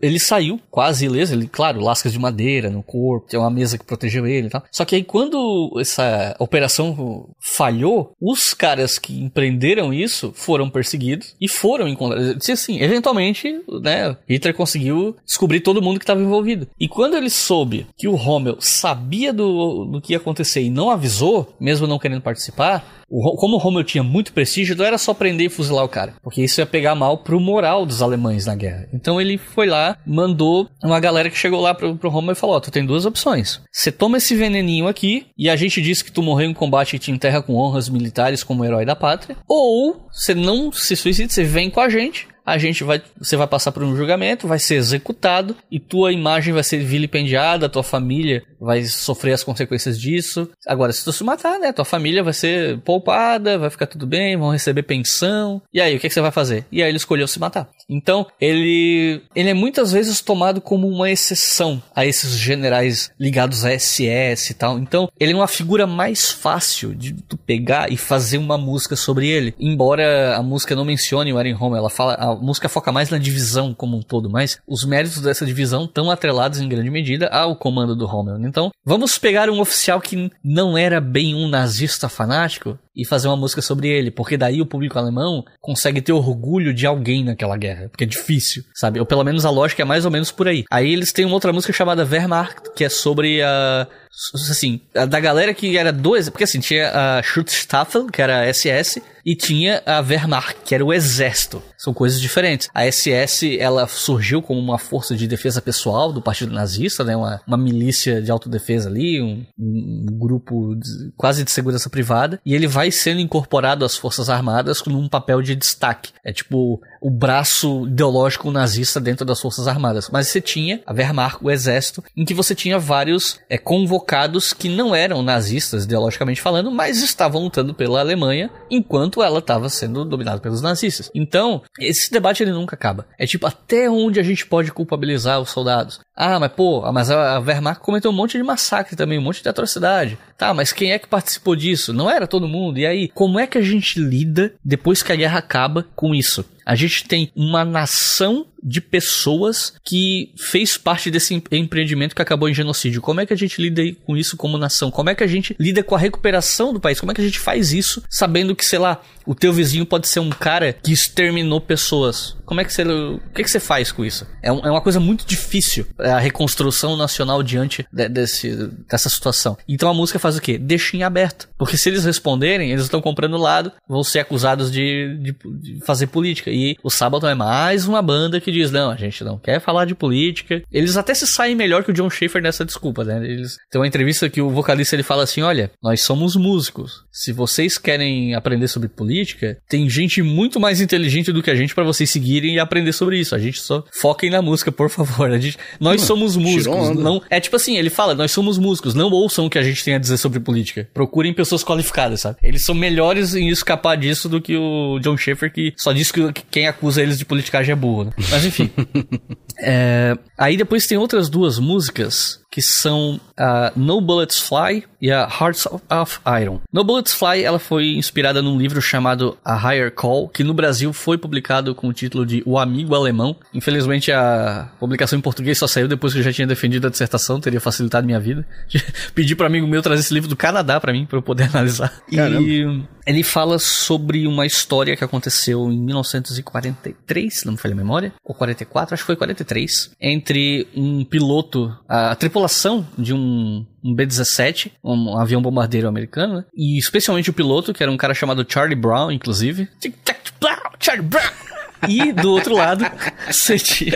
ele saiu quase ileso. Ele, claro, lascas de madeira no corpo, tem uma mesa que protegeu ele e tal. Só que aí quando essa operação falhou, os caras que empreenderam isso foram perseguidos e foram encontrados. Disse assim, eventualmente, né, Hitler conseguiu descobrir todo mundo que estava envolvido. E quando ele soube que o Rommel sabia do, do que ia acontecer e não avisou, mesmo não querendo participar, o, como o Rommel tinha muito prestígio, não era só prender e fuzilar o cara, porque isso ia pegar mal pro moral dos alemães na guerra. Então ele foi lá, mandou uma galera que chegou lá pro, pro Rommel e falou: Ó, tu tem duas opções. Você toma esse veneninho aqui e a gente diz que tu morreu em combate e te enterra com honras militares como herói da pátria, ou você não se suicida, você vem com a gente a gente vai, você vai passar por um julgamento, vai ser executado e tua imagem vai ser vilipendiada, tua família vai sofrer as consequências disso. Agora, se tu se matar, né, tua família vai ser poupada, vai ficar tudo bem, vão receber pensão. E aí, o que, é que você vai fazer? E aí ele escolheu se matar. Então, ele, ele é muitas vezes tomado como uma exceção a esses generais ligados a SS e tal. Então, ele é uma figura mais fácil de tu pegar e fazer uma música sobre ele. Embora a música não mencione o Aaron Home, ela fala a música foca mais na divisão como um todo, mas os méritos dessa divisão estão atrelados em grande medida ao comando do Rommel. Então, vamos pegar um oficial que não era bem um nazista fanático, e fazer uma música sobre ele, porque daí o público alemão consegue ter orgulho de alguém naquela guerra, porque é difícil, sabe? Ou pelo menos a lógica é mais ou menos por aí. Aí eles têm uma outra música chamada Wehrmacht, que é sobre a assim, da galera que era dois, porque assim, tinha a Schutzstaffel, que era a SS, e tinha a Wehrmacht, que era o exército. São coisas diferentes. A SS, ela surgiu como uma força de defesa pessoal do Partido Nazista, né, uma, uma milícia de autodefesa ali, um, um grupo de, quase de segurança privada, e ele vai vai sendo incorporado às Forças Armadas com um papel de destaque. É tipo o braço ideológico nazista dentro das Forças Armadas. Mas você tinha a Wehrmacht, o exército, em que você tinha vários é, convocados que não eram nazistas, ideologicamente falando, mas estavam lutando pela Alemanha enquanto ela estava sendo dominada pelos nazistas. Então, esse debate ele nunca acaba. É tipo, até onde a gente pode culpabilizar os soldados? Ah, mas pô, mas a Wehrmacht cometeu um monte de massacre também, um monte de atrocidade. Tá, mas quem é que participou disso? Não era todo mundo. E aí, como é que a gente lida depois que a guerra acaba com isso? A gente tem uma nação de pessoas que fez parte desse empreendimento que acabou em genocídio. Como é que a gente lida com isso como nação? Como é que a gente lida com a recuperação do país? Como é que a gente faz isso sabendo que, sei lá, o teu vizinho pode ser um cara que exterminou pessoas? Como é que você. O que, é que você faz com isso? É, um, é, uma coisa muito difícil é, a reconstrução nacional diante de, desse, dessa situação. Então a música faz o quê? Deixa em aberto. Porque se eles responderem, eles estão comprando lado, vão ser acusados de, de, de fazer política. E o Sábado é mais uma banda que diz: não, a gente não quer falar de política. Eles até se saem melhor que o John Schaefer nessa desculpa, né? Eles tem uma entrevista que o vocalista ele fala assim: olha, nós somos músicos. Se vocês querem aprender sobre política, tem gente muito mais inteligente do que a gente para vocês seguirem e aprender sobre isso. A gente só foquem na música, por favor. A gente, nós hum, somos músicos. Não, é tipo assim, ele fala: nós somos músicos, não ouçam o que a gente tem a dizer sobre política. Procurem pessoas qualificadas, sabe? Eles são melhores em escapar disso do que o John Schaefer, que só diz que, quem acusa eles de politicagem é burro, né? Mas enfim. é... Aí depois tem outras duas músicas que são a ah, No Bullets Fly e a Hearts of, Iron. No Bullets Fly ela foi inspirada num livro chamado A Higher Call, que no Brasil foi publicado com o título de O Amigo Alemão. Infelizmente a publicação em português só saiu depois que eu já tinha defendido a dissertação, teria facilitado minha vida. Pedi para amigo meu trazer esse livro do Canadá para mim para eu poder analisar. Caramba. E ele fala sobre uma história que aconteceu em 1943, se não me falha a memória, ou 44, acho que foi 43, entre um piloto, a tripulação tripulação de um, um B-17, um avião bombardeiro americano, né? E especialmente o piloto, que era um cara chamado Charlie Brown, inclusive. Charlie Brown! E do outro lado, você tinha,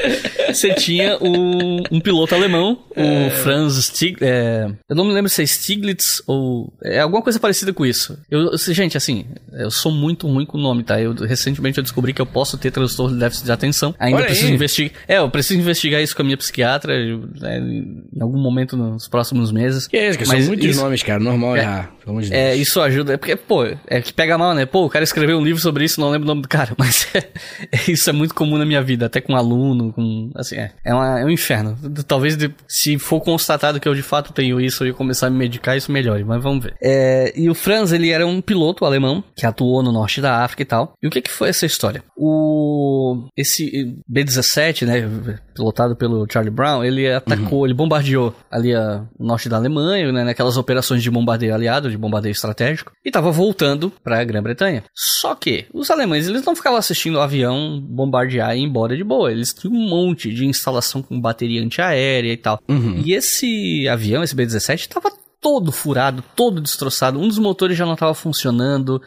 você tinha um, um piloto alemão, o é... Franz Stiglitz. É, eu não me lembro se é Stiglitz ou. É alguma coisa parecida com isso. Eu, gente, assim, eu sou muito ruim com o nome, tá? Eu, recentemente eu descobri que eu posso ter transtorno de déficit de atenção. Ainda Olha preciso investigar. É, eu preciso investigar isso com a minha psiquiatra né, em algum momento nos próximos meses. Que é, que são muitos isso... nomes, cara. Normal é, errar. Pelo de É, isso ajuda. É porque, pô, é que pega mal, né? Pô, o cara escreveu um livro sobre isso, não lembro o nome do cara, mas é, Isso é muito comum na minha vida, até com aluno, com. Assim, é. É, uma, é um inferno. Talvez de, se for constatado que eu de fato tenho isso e eu começar a me medicar, isso melhore, mas vamos ver. É, e o Franz, ele era um piloto alemão que atuou no norte da África e tal. E o que, que foi essa história? O. Esse B-17, né? Pilotado pelo Charlie Brown, ele atacou, uhum. ele bombardeou ali a norte da Alemanha, né? Naquelas operações de bombardeio aliado, de bombardeio estratégico. E tava voltando pra Grã-Bretanha. Só que os alemães, eles não ficavam assistindo o avião bombardear e ir embora de boa. Eles tinham um monte de instalação com bateria antiaérea e tal. Uhum. E esse avião, esse B-17, estava todo furado, todo destroçado. Um dos motores já não estava funcionando,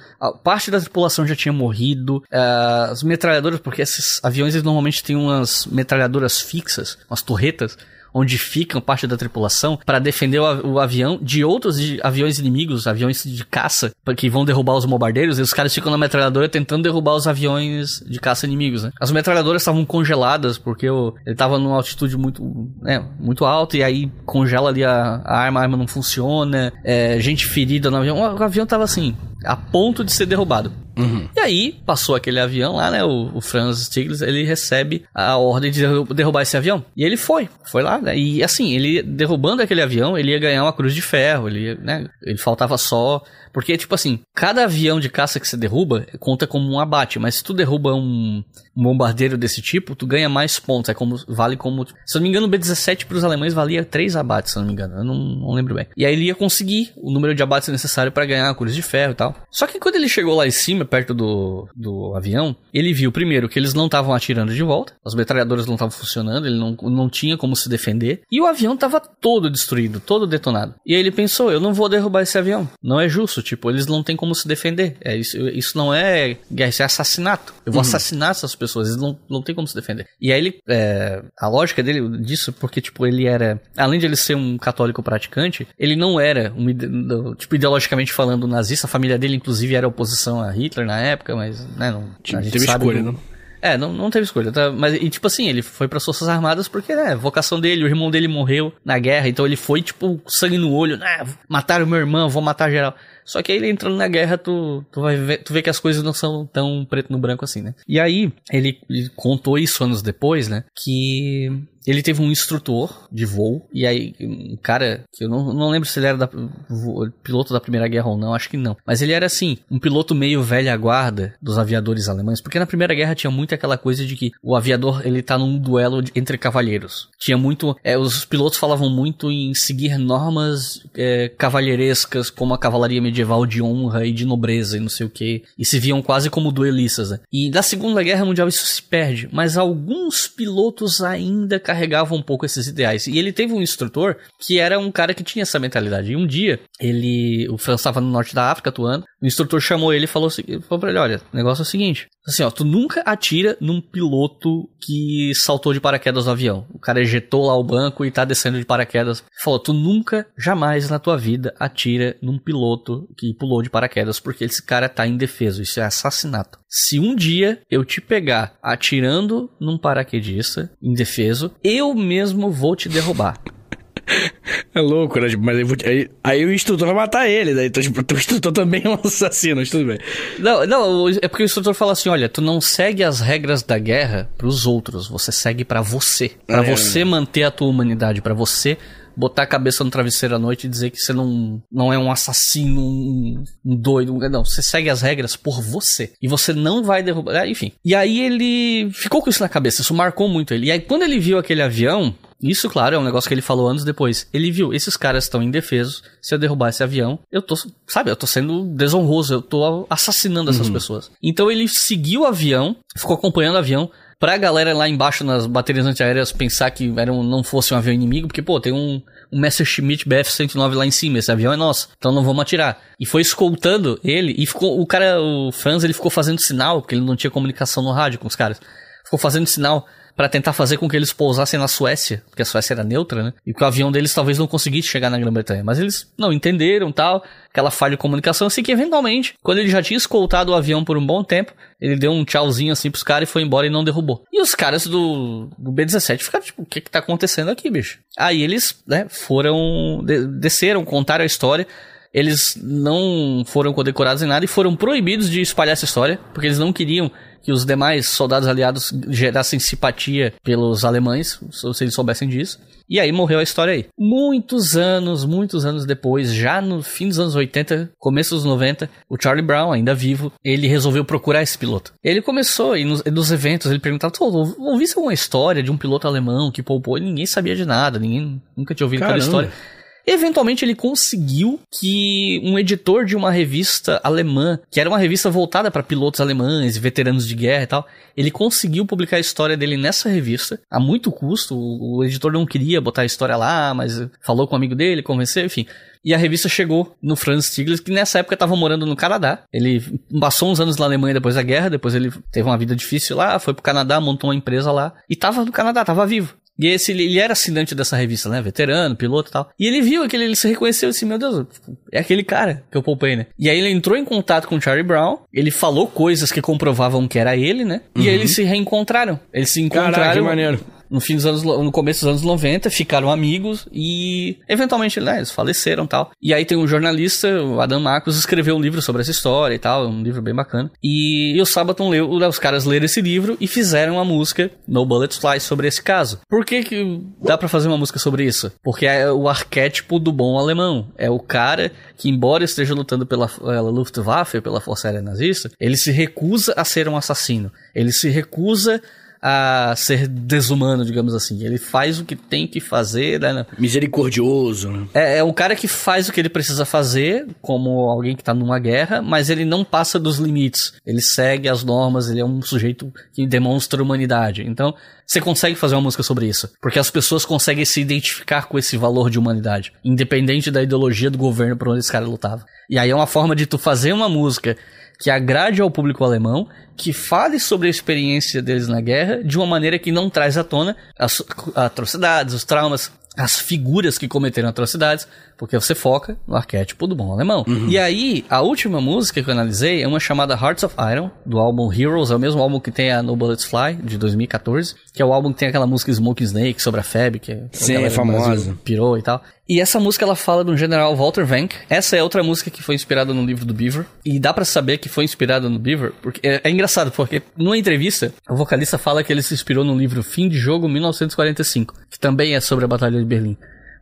parte da tripulação já tinha morrido. Ah, as metralhadoras, porque esses aviões eles normalmente têm umas metralhadoras fixas, umas torretas onde ficam parte da tripulação para defender o, avião de outros aviões inimigos, aviões de caça, que vão derrubar os bombardeiros, e os caras ficam na metralhadora tentando derrubar os aviões de caça inimigos, né? As metralhadoras estavam congeladas porque o, ele tava numa altitude muito, né, muito alta e aí congela ali a, a arma, a arma não funciona, é, gente ferida no avião. O, o avião tava assim, a ponto de ser derrubado. Uhum. E aí, passou aquele avião lá, né? O, o Franz Stiglitz, ele recebe a ordem de derrubar esse avião. E ele foi, foi lá, né? E assim, ele derrubando aquele avião, ele ia ganhar uma cruz de ferro, ele, ia, né? Ele faltava só. Porque, tipo assim, cada avião de caça que você derruba conta como um abate, mas se tu derruba um, um bombardeiro desse tipo, tu ganha mais pontos. É como, vale como. Se eu não me engano, o B-17 para os alemães valia 3 abates, se eu não me engano. Eu não, não lembro bem. E aí ele ia conseguir o número de abates necessário para ganhar a cruz de ferro e tal. Só que quando ele chegou lá em cima, perto do, do avião, ele viu primeiro que eles não estavam atirando de volta, as metralhadoras não estavam funcionando, ele não, não tinha como se defender, e o avião estava todo destruído, todo detonado. E aí ele pensou: eu não vou derrubar esse avião, não é justo, tipo, eles não têm como se defender, é, isso, isso não é guerra, isso é assassinato, eu vou uhum. assassinar essas pessoas, eles não, não têm como se defender. E aí ele, é, a lógica dele disso, porque, tipo, ele era, além de ele ser um católico praticante, ele não era, um, tipo, ideologicamente falando, nazista, a família dele, inclusive, era oposição a Hitler Hitler na época, mas, né, não. não tipo, teve escolha, não. Né? É, não, não teve escolha, tá? Mas, e tipo assim, ele foi para as Forças Armadas porque, né, vocação dele, o irmão dele morreu na guerra, então ele foi, tipo, sangue no olho, né, mataram meu irmão, vou matar geral. Só que aí ele entrando na guerra, tu, tu vai ver, tu vê que as coisas não são tão preto no branco assim, né? E aí, ele, ele contou isso anos depois, né, que ele teve um instrutor de voo, e aí um cara, que eu não, não lembro se ele era da, piloto da Primeira Guerra ou não, acho que não. Mas ele era assim, um piloto meio velha guarda dos aviadores alemães, porque na Primeira Guerra tinha muito aquela coisa de que o aviador, ele tá num duelo de, entre cavalheiros. Tinha muito, é, os pilotos falavam muito em seguir normas é, cavalheirescas, como a cavalaria medieval de honra e de nobreza e não sei o que, e se viam quase como duelistas, né? E na Segunda Guerra Mundial isso se perde, mas alguns pilotos ainda carregava um pouco esses ideais. E ele teve um instrutor que era um cara que tinha essa mentalidade. E um dia, ele. O França estava no norte da África atuando, o instrutor chamou ele e falou, falou pra ele: olha, o negócio é o seguinte. Assim, ó, tu nunca atira num piloto que saltou de paraquedas no avião. O cara ejetou lá o banco e tá descendo de paraquedas. falou: tu nunca, jamais na tua vida atira num piloto que pulou de paraquedas, porque esse cara tá indefeso. Isso é assassinato. Se um dia eu te pegar atirando num paraquedista indefeso, eu mesmo vou te derrubar. É louco, né? Tipo, mas aí, aí, aí, o instrutor vai matar ele, daí né? então, tipo, o instrutor também é um assassino, mas tudo bem. Não, não, é porque o instrutor fala assim: olha, tu não segue as regras da guerra pros outros, você segue para você. para é, você é. manter a tua humanidade, para você botar a cabeça no travesseiro à noite e dizer que você não, não é um assassino, um, um doido. Um, não, você segue as regras por você. E você não vai derrubar. Ah, enfim. E aí ele ficou com isso na cabeça, isso marcou muito ele. E aí quando ele viu aquele avião isso, claro, é um negócio que ele falou anos depois. Ele viu, esses caras estão indefesos, se eu derrubar esse avião, eu tô, sabe, eu tô sendo desonroso, eu tô assassinando essas uhum. pessoas. Então ele seguiu o avião, ficou acompanhando o avião, pra galera lá embaixo nas baterias antiaéreas pensar que era um, não fosse um avião inimigo, porque, pô, tem um, um Messerschmitt BF-109 lá em cima, esse avião é nosso, então não vamos atirar. E foi escoltando ele, e ficou, o cara, o Franz, ele ficou fazendo sinal, porque ele não tinha comunicação no rádio com os caras ficou fazendo sinal para tentar fazer com que eles pousassem na Suécia, porque a Suécia era neutra, né? E que o avião deles talvez não conseguisse chegar na Grã-Bretanha. Mas eles não entenderam tal, aquela falha de comunicação, assim que eventualmente, quando ele já tinha escoltado o avião por um bom tempo, ele deu um tchauzinho assim pros caras e foi embora e não derrubou. E os caras do, do B-17 ficaram tipo, o que que tá acontecendo aqui, bicho? Aí eles, né, foram, desceram, contaram a história eles não foram condecorados em nada e foram proibidos de espalhar essa história, porque eles não queriam que os demais soldados aliados gerassem simpatia pelos alemães, se eles soubessem disso. E aí morreu a história aí. Muitos anos, muitos anos depois, já no fim dos anos 80, começo dos 90, o Charlie Brown, ainda vivo, ele resolveu procurar esse piloto. Ele começou e nos, nos eventos ele perguntava: ouvisse alguma história de um piloto alemão que poupou? E ninguém sabia de nada, ninguém nunca tinha ouvido Caramba. aquela história. Eventualmente ele conseguiu que um editor de uma revista alemã, que era uma revista voltada para pilotos alemães veteranos de guerra e tal, ele conseguiu publicar a história dele nessa revista, a muito custo. O, o editor não queria botar a história lá, mas falou com um amigo dele, convenceu, enfim. E a revista chegou no Franz Stiglitz, que nessa época estava morando no Canadá. Ele passou uns anos na Alemanha depois da guerra, depois ele teve uma vida difícil lá, foi pro Canadá, montou uma empresa lá e tava no Canadá, tava vivo. E esse, ele era assinante dessa revista, né? Veterano, piloto e tal. E ele viu aquele, ele se reconheceu disse: meu Deus, é aquele cara que eu poupei, né? E aí ele entrou em contato com o Charlie Brown, ele falou coisas que comprovavam que era ele, né? E uhum. aí eles se reencontraram. Eles se encontraram. Caraca, que maneiro no fim dos anos, no começo dos anos 90, ficaram amigos e eventualmente né, eles faleceram tal. E aí tem um jornalista, o Adam Marcos, escreveu um livro sobre essa história e tal, um livro bem bacana. E, e o Sabaton leu, né, os caras leram esse livro e fizeram a música No Bullet Fly sobre esse caso. Por que, que dá para fazer uma música sobre isso? Porque é o arquétipo do bom alemão. É o cara que, embora esteja lutando pela, pela Luftwaffe, pela Força Aérea Nazista, ele se recusa a ser um assassino. Ele se recusa a ser desumano, digamos assim. Ele faz o que tem que fazer, né, né? Misericordioso, né? É, é o cara que faz o que ele precisa fazer, como alguém que tá numa guerra, mas ele não passa dos limites. Ele segue as normas, ele é um sujeito que demonstra humanidade. Então, você consegue fazer uma música sobre isso. Porque as pessoas conseguem se identificar com esse valor de humanidade, independente da ideologia do governo por onde esse cara lutava. E aí é uma forma de tu fazer uma música que agrade ao público alemão, que fale sobre a experiência deles na guerra de uma maneira que não traz à tona as atrocidades, os traumas, as figuras que cometeram atrocidades, porque você foca no arquétipo do bom alemão. Uhum. E aí, a última música que eu analisei é uma chamada Hearts of Iron, do álbum Heroes, é o mesmo álbum que tem a No Bullets Fly, de 2014, que é o álbum que tem aquela música Smoke Snake sobre a FEB, que é, Sim, é famosa. Pirou e tal. E essa música ela fala do general Walter Vank. Essa é outra música que foi inspirada no livro do Beaver. E dá para saber que foi inspirada no Beaver, porque é, é, engraçado, porque numa entrevista, o vocalista fala que ele se inspirou no livro Fim de Jogo 1945, que também é sobre a Batalha de Berlim.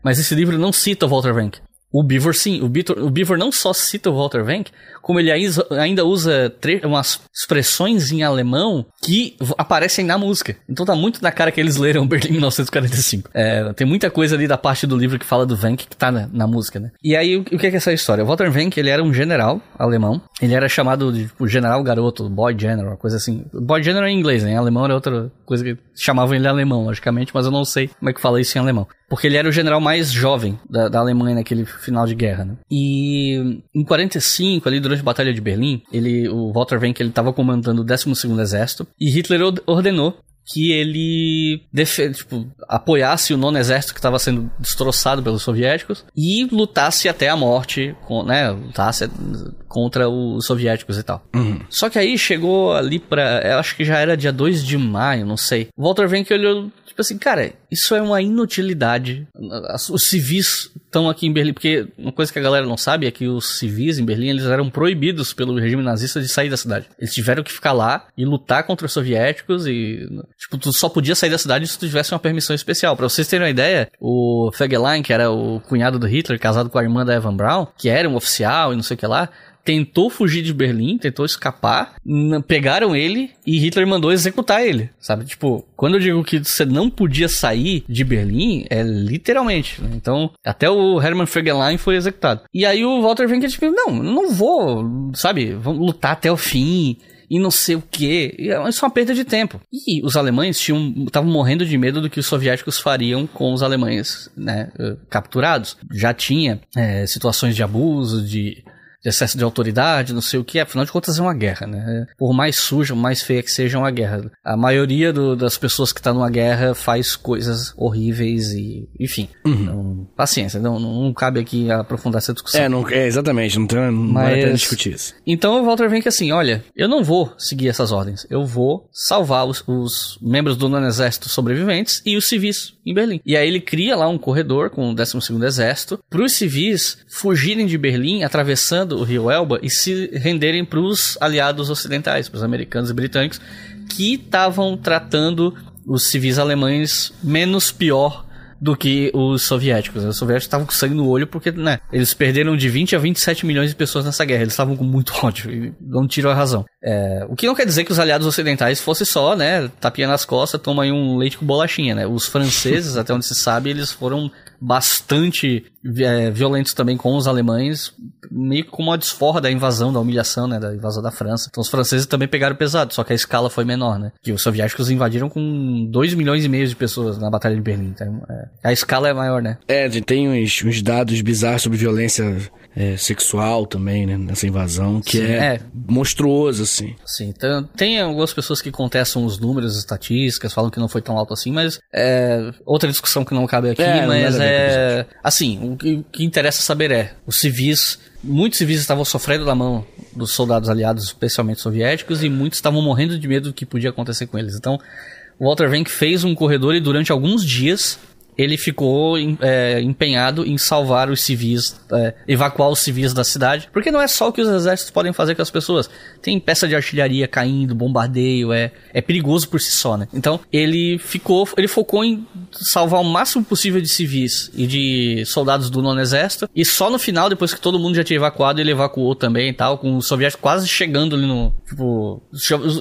Mas esse livro não cita o Walter Rank. O Beaver, sim, o, o Beaver não só cita o Walter Wenck, como ele ainda usa umas expressões em alemão que aparecem na música. Então tá muito na cara que eles leram Berlim 1945. É, tem muita coisa ali da parte do livro que fala do Wenck que tá na, na música, né? E aí, o, o, que é, é essa história? O Walter Wenck, ele era um general alemão. Ele era chamado de tipo, general garoto, boy general, coisa assim. Boy general é em inglês, né? Em alemão era outra coisa que chamavam ele alemão, logicamente, mas eu não sei como é que fala isso em alemão. Porque ele era o general mais jovem da, da Alemanha naquele final de guerra, né? E em 45, ali durante a Batalha de Berlim, ele, o Walter Wenck, ele estava comandando o 12º Exército e Hitler ordenou que ele tipo, apoiasse o nono exército que estava sendo destroçado pelos soviéticos e lutasse até a morte, com, né, lutasse contra os soviéticos e tal. Uhum. Só que aí chegou ali pra, eu acho que já era dia 2 de maio, não sei. Walter Venck olhou Tipo assim, cara, isso é uma inutilidade. Os civis estão aqui em Berlim, porque uma coisa que a galera não sabe é que os civis em Berlim eles eram proibidos pelo regime nazista de sair da cidade. Eles tiveram que ficar lá e lutar contra os soviéticos e tipo tu só podia sair da cidade se tu tivesse uma permissão especial. Para vocês terem uma ideia, o Fegelein, que era o cunhado do Hitler, casado com a irmã da Evan Braun, que era um oficial e não sei o que lá, tentou fugir de Berlim, tentou escapar, pegaram ele e Hitler mandou executar ele, sabe? Tipo, quando eu digo que você não podia sair de Berlim, é literalmente. Né? Então, até o Hermann Fegelein foi executado. E aí o Walter Wenck, tipo, não, não vou, sabe? Vamos lutar até o fim e não sei o que. É, isso é uma perda de tempo. E os alemães tinham estavam morrendo de medo do que os soviéticos fariam com os alemães, né, eh, capturados. Já tinha é, situações de abuso, de de excesso de autoridade, não sei o que. Afinal de contas, é uma guerra, né? Por mais suja, mais feia que seja, é uma guerra. A maioria do, das pessoas que tá numa guerra faz coisas horríveis e. Enfim. Uhum. Então, paciência, não, não cabe aqui aprofundar essa discussão. É, não, é exatamente, não, tem, não Mas, vale a pena discutir isso. Então o Walter vem que assim: olha, eu não vou seguir essas ordens. Eu vou salvar os, os membros do nono exército sobreviventes e os civis em Berlim. E aí ele cria lá um corredor com o 12 Exército para os civis fugirem de Berlim atravessando cruzando o rio Elba e se renderem para os aliados ocidentais, para os americanos e britânicos, que estavam tratando os civis alemães menos pior do que os soviéticos. Os soviéticos estavam com sangue no olho porque, né, eles perderam de 20 a 27 milhões de pessoas nessa guerra. Eles estavam com muito ódio e não tiram a razão. É, o que não quer dizer que os aliados ocidentais fossem só, né, tapinha nas costas, toma aí um leite com bolachinha, né. Os franceses, até onde se sabe, eles foram bastante é, violentos também com os alemães, meio que como uma desforra da invasão, da humilhação, né, da invasão da França. Então os franceses também pegaram pesado, só que a escala foi menor, né? Que os soviéticos invadiram com 2 milhões e meio de pessoas na Batalha de Berlim, então é, a escala é maior, né? É, tem uns, uns dados bizarros sobre violência é, sexual também, né? Nessa invasão, que Sim, é, é, monstruoso, assim. Sim, então, tem algumas pessoas que contestam os números, as estatísticas, falam que não foi tão alto assim, mas é outra discussão que não cabe aqui, é, mas é... Assim, o que, o que interessa saber é, os civis muitos civis estavam sofrendo da mão dos soldados aliados, especialmente soviéticos, e muitos estavam morrendo de medo do que podia acontecer com eles. Então, Walter Venk fez um corredor e durante alguns dias ele ficou é, empenhado em salvar os civis, é, evacuar os civis da cidade, porque não é só o que os exércitos podem fazer com as pessoas. Tem peça de artilharia caindo, bombardeio, é, é perigoso por si só, né? Então ele ficou, ele focou em salvar o máximo possível de civis e de soldados do nono exército, e só no final, depois que todo mundo já tinha evacuado, ele evacuou também e tal, com os soviéticos quase chegando ali no, tipo,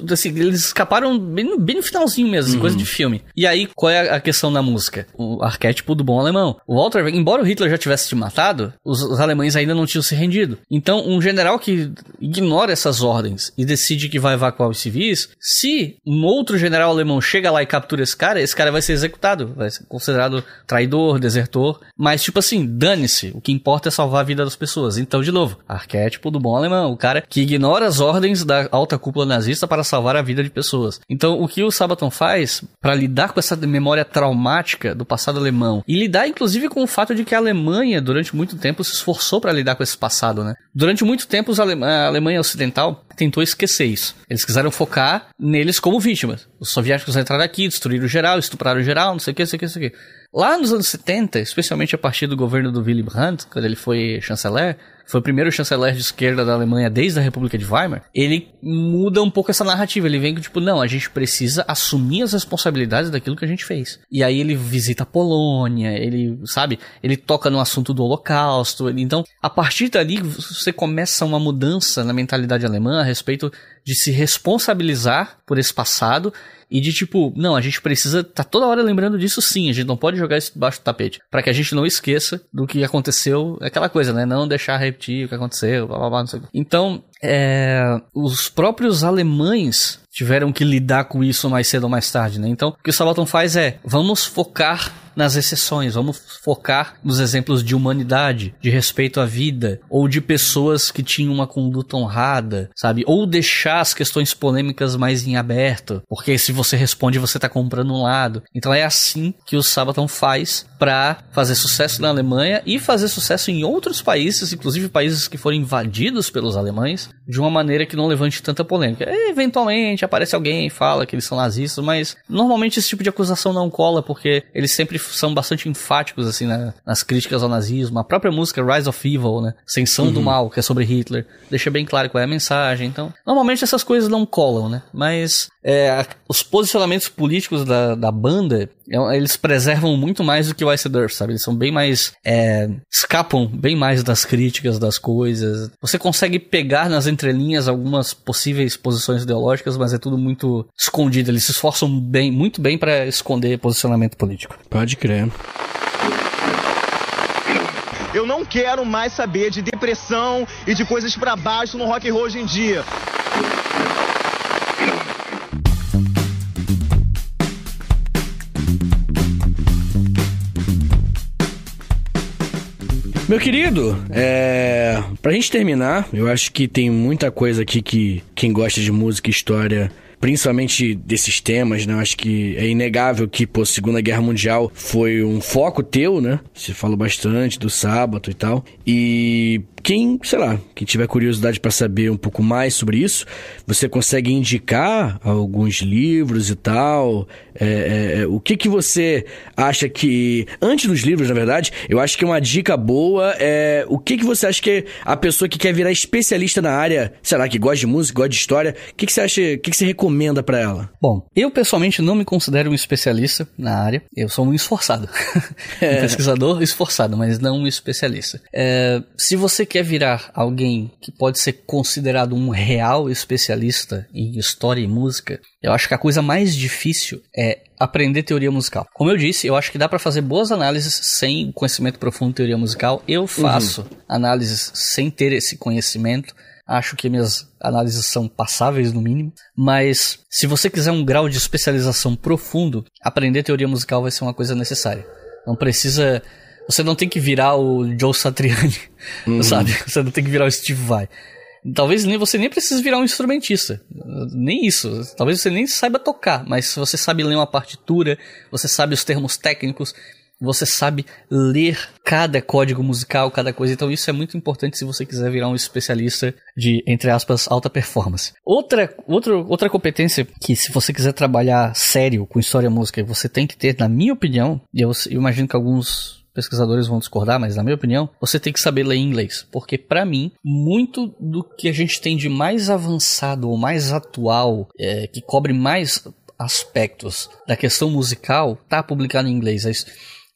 assim, eles escaparam bem, bem no finalzinho mesmo, assim, uhum. coisa de filme. E aí, qual é a questão da música? O, arquétipo do bom alemão. O Walter, embora o Hitler já tivesse te matado, os, os alemães ainda não tinham se rendido. Então, um general que ignora essas ordens e decide que vai evacuar os civis, se um outro general alemão chega lá e captura esse cara, esse cara vai ser executado, vai ser considerado traidor, desertor. Mas, tipo assim, dane-se. O que importa é salvar a vida das pessoas. Então, de novo, arquétipo do bom alemão, o cara que ignora as ordens da alta cúpula nazista para salvar a vida de pessoas. Então, o que o Sabaton faz para lidar com essa memória traumática do passado passado alemão. E lidar, inclusive, com o fato de que a Alemanha, durante muito tempo, se esforçou para lidar com esse passado, né? Durante muito tempo, a Alemanha Ocidental tentou esquecer isso. Eles quiseram focar neles como vítimas. Os soviéticos entraram aqui, destruíram o geral, estupraram geral, não sei o que, não sei o que, não sei o que. Lá nos anos 70, especialmente a partir do governo do Willy Brandt, quando ele foi chanceler, foi o primeiro chanceler de esquerda da Alemanha desde a República de Weimar, ele muda um pouco essa narrativa. Ele vem com tipo, não, a gente precisa assumir as responsabilidades daquilo que a gente fez. E aí ele visita a Polônia, ele, sabe, ele toca no assunto do Holocausto. então, a partir dali, você começa uma mudança na mentalidade alemã a respeito de se responsabilizar por esse passado e de tipo, não, a gente precisa tá toda hora lembrando disso sim, a gente não pode jogar isso debaixo do tapete, para que a gente não esqueça do que aconteceu, é aquela coisa, né? Não deixar repetir o que aconteceu, blá blá blá, não sei o que. Então, é, os próprios alemães tiveram que lidar com isso mais cedo ou mais tarde, né? Então, o que o Sabaton faz é, vamos focar nas exceções, vamos focar nos exemplos de humanidade, de respeito à vida, ou de pessoas que tinham uma conduta honrada, sabe? Ou deixar as questões polêmicas mais em aberto, porque se você responde, você tá comprando um lado. Então é assim que o Sabaton faz para fazer sucesso na Alemanha e fazer sucesso em outros países, inclusive países que foram invadidos pelos alemães, de uma maneira que não levante tanta polêmica. E, eventualmente aparece alguém e fala que eles são nazistas, mas normalmente esse tipo de acusação não cola porque eles sempre são bastante enfáticos, assim, né? nas críticas ao nazismo. A própria música Rise of Evil, né? Ascensão uhum. do Mal, que é sobre Hitler, deixa bem claro qual é a mensagem. Então, normalmente essas coisas não colam, né? Mas é, os posicionamentos políticos da, da banda, é eles preservam muito mais do que o Ice Earth, sabe? Eles são bem mais... É, escapam bem mais das críticas, das coisas. Você consegue pegar nas entrelinhas algumas possíveis posições ideológicas, mas é tudo muito escondido. Eles se esforçam bem, muito bem para esconder posicionamento político. Pode crer. Eu não quero mais saber de depressão e de coisas para baixo no rock and roll hoje em dia. Meu querido, é... pra gente terminar, eu acho que tem muita coisa aqui que quem gosta de música e história principalmente desses temas, né? Acho que é inegável que, pô, Segunda Guerra Mundial foi um foco teu, né? Você falou bastante do sábado e tal. E quem, sei lá, quem tiver curiosidade para saber um pouco mais sobre isso, você consegue indicar alguns livros e tal? É, é, é, o que, que você acha que. Antes dos livros, na verdade, eu acho que uma dica boa é o que, que você acha que a pessoa que quer virar especialista na área, sei lá, que gosta de música, gosta de história, o que, que você acha, o que, que você recomenda para ela? Bom, eu pessoalmente não me considero um especialista na área, eu sou um esforçado. É. um pesquisador esforçado, mas não um especialista. É, se você quer quer virar alguém que pode ser considerado um real especialista em história e música, eu acho que a coisa mais difícil é aprender teoria musical. Como eu disse, eu acho que dá para fazer boas análises sem conhecimento profundo de teoria musical. Eu uhum. faço uhum. análises sem ter esse conhecimento. Acho que minhas análises são passáveis no mínimo, mas se você quiser um grau de especialização profundo, aprender teoria musical vai ser uma coisa necessária. Não precisa, você não tem que virar o Joe Satriani Uhum. Sabe? Você não tem que virar o Steve Vai. Talvez nem você nem precise virar um instrumentista. Nem isso. Talvez você nem saiba tocar, mas se você sabe ler uma partitura, você sabe os termos técnicos, você sabe ler cada código musical, cada coisa. Então isso é muito importante se você quiser virar um especialista de, entre aspas, alta performance. Outra, outra, outra competência que se você quiser trabalhar sério com história e música, você tem que ter, na minha opinião, e eu, eu imagino que alguns pesquisadores vão discordar, mas na minha opinião, você tem que saber ler inglês, porque para mim, muito do que a gente tem de mais avançado ou mais atual, é, que cobre mais aspectos da questão musical, tá publicado em inglês. É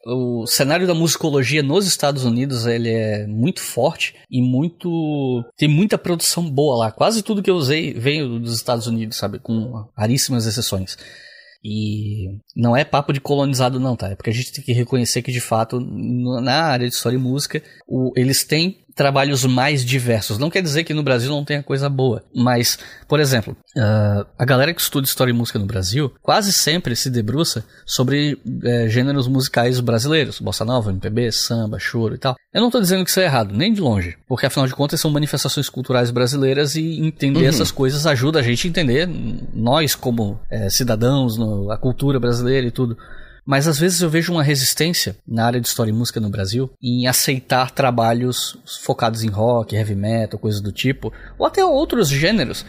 o cenário da musicologia nos Estados Unidos ele é muito forte e muito tem muita produção boa lá. Quase tudo que eu usei veio dos Estados Unidos, sabe, com raríssimas exceções. E não é papo de colonizado, não, tá? É porque a gente tem que reconhecer que, de fato, na área de história e música, o, eles têm trabalhos mais diversos. Não quer dizer que no Brasil não tenha coisa boa, mas, por exemplo, uh, a galera que estuda história e música no Brasil quase sempre se debruça sobre uh, gêneros musicais brasileiros, bossa nova, MPB, samba, choro e tal. Eu não estou dizendo que isso é errado, nem de longe, porque afinal de contas são manifestações culturais brasileiras e entender uhum. essas coisas ajuda a gente a entender, nós como eh, cidadãos, no, a cultura brasileira e tudo. Mas às vezes eu vejo uma resistência na área de história e música no Brasil em aceitar trabalhos focados em rock, heavy metal, coisas do tipo, ou até outros gêneros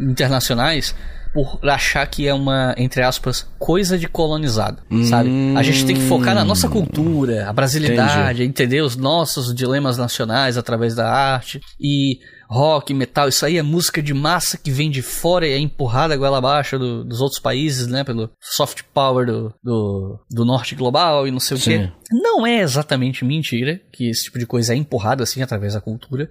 internacionais por achar que é uma, entre aspas, coisa de colonizado, hum, sabe? A gente tem que focar na nossa hum. cultura, a brasilidade, entendi. entender os nossos dilemas nacionais através da arte. E rock, metal, isso aí é música de massa que vem de fora e é empurrada goela abaixo do, dos outros países, né? Pelo soft power do, do, do norte global e não sei Sim. o quê. Não é exatamente mentira que esse tipo de coisa é empurrada assim através da cultura.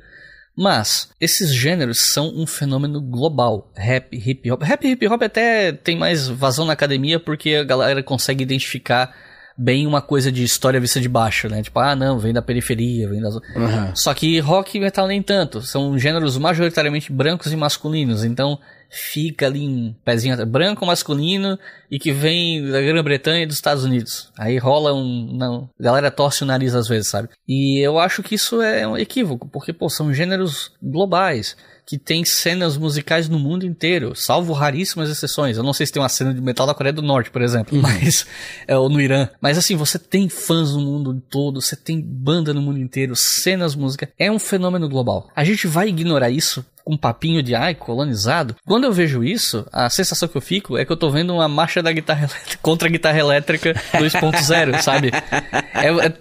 Mas esses gêneros são um fenômeno global. Rap, hip hop. Rap hip hop até tem mais vazão na academia porque a galera consegue identificar bem uma coisa de história vista de baixo, né? Tipo, ah, não, vem da periferia, vem das. Uhum. Só que rock e metal nem tanto. São gêneros majoritariamente brancos e masculinos. Então fica ali um pezinho branco masculino e que vem da Grã-Bretanha e dos Estados Unidos. Aí rola um. Não, a galera torce o nariz às vezes, sabe? E eu acho que isso é um equívoco, porque, pô, são gêneros globais que tem cenas musicais no mundo inteiro, salvo raríssimas exceções. Eu não sei se tem uma cena de metal da Coreia do Norte, por exemplo, uhum. mas é, ou no Irã. Mas assim, você tem fãs no mundo todo, você tem banda no mundo inteiro, cenas musicais. É um fenômeno global. A gente vai ignorar isso com papinho de ai, colonizado. Quando eu vejo isso, a sensação que eu fico é que eu tô vendo uma marcha da guitarra elétrica contra a guitarra elétrica 2.0, sabe? É, é,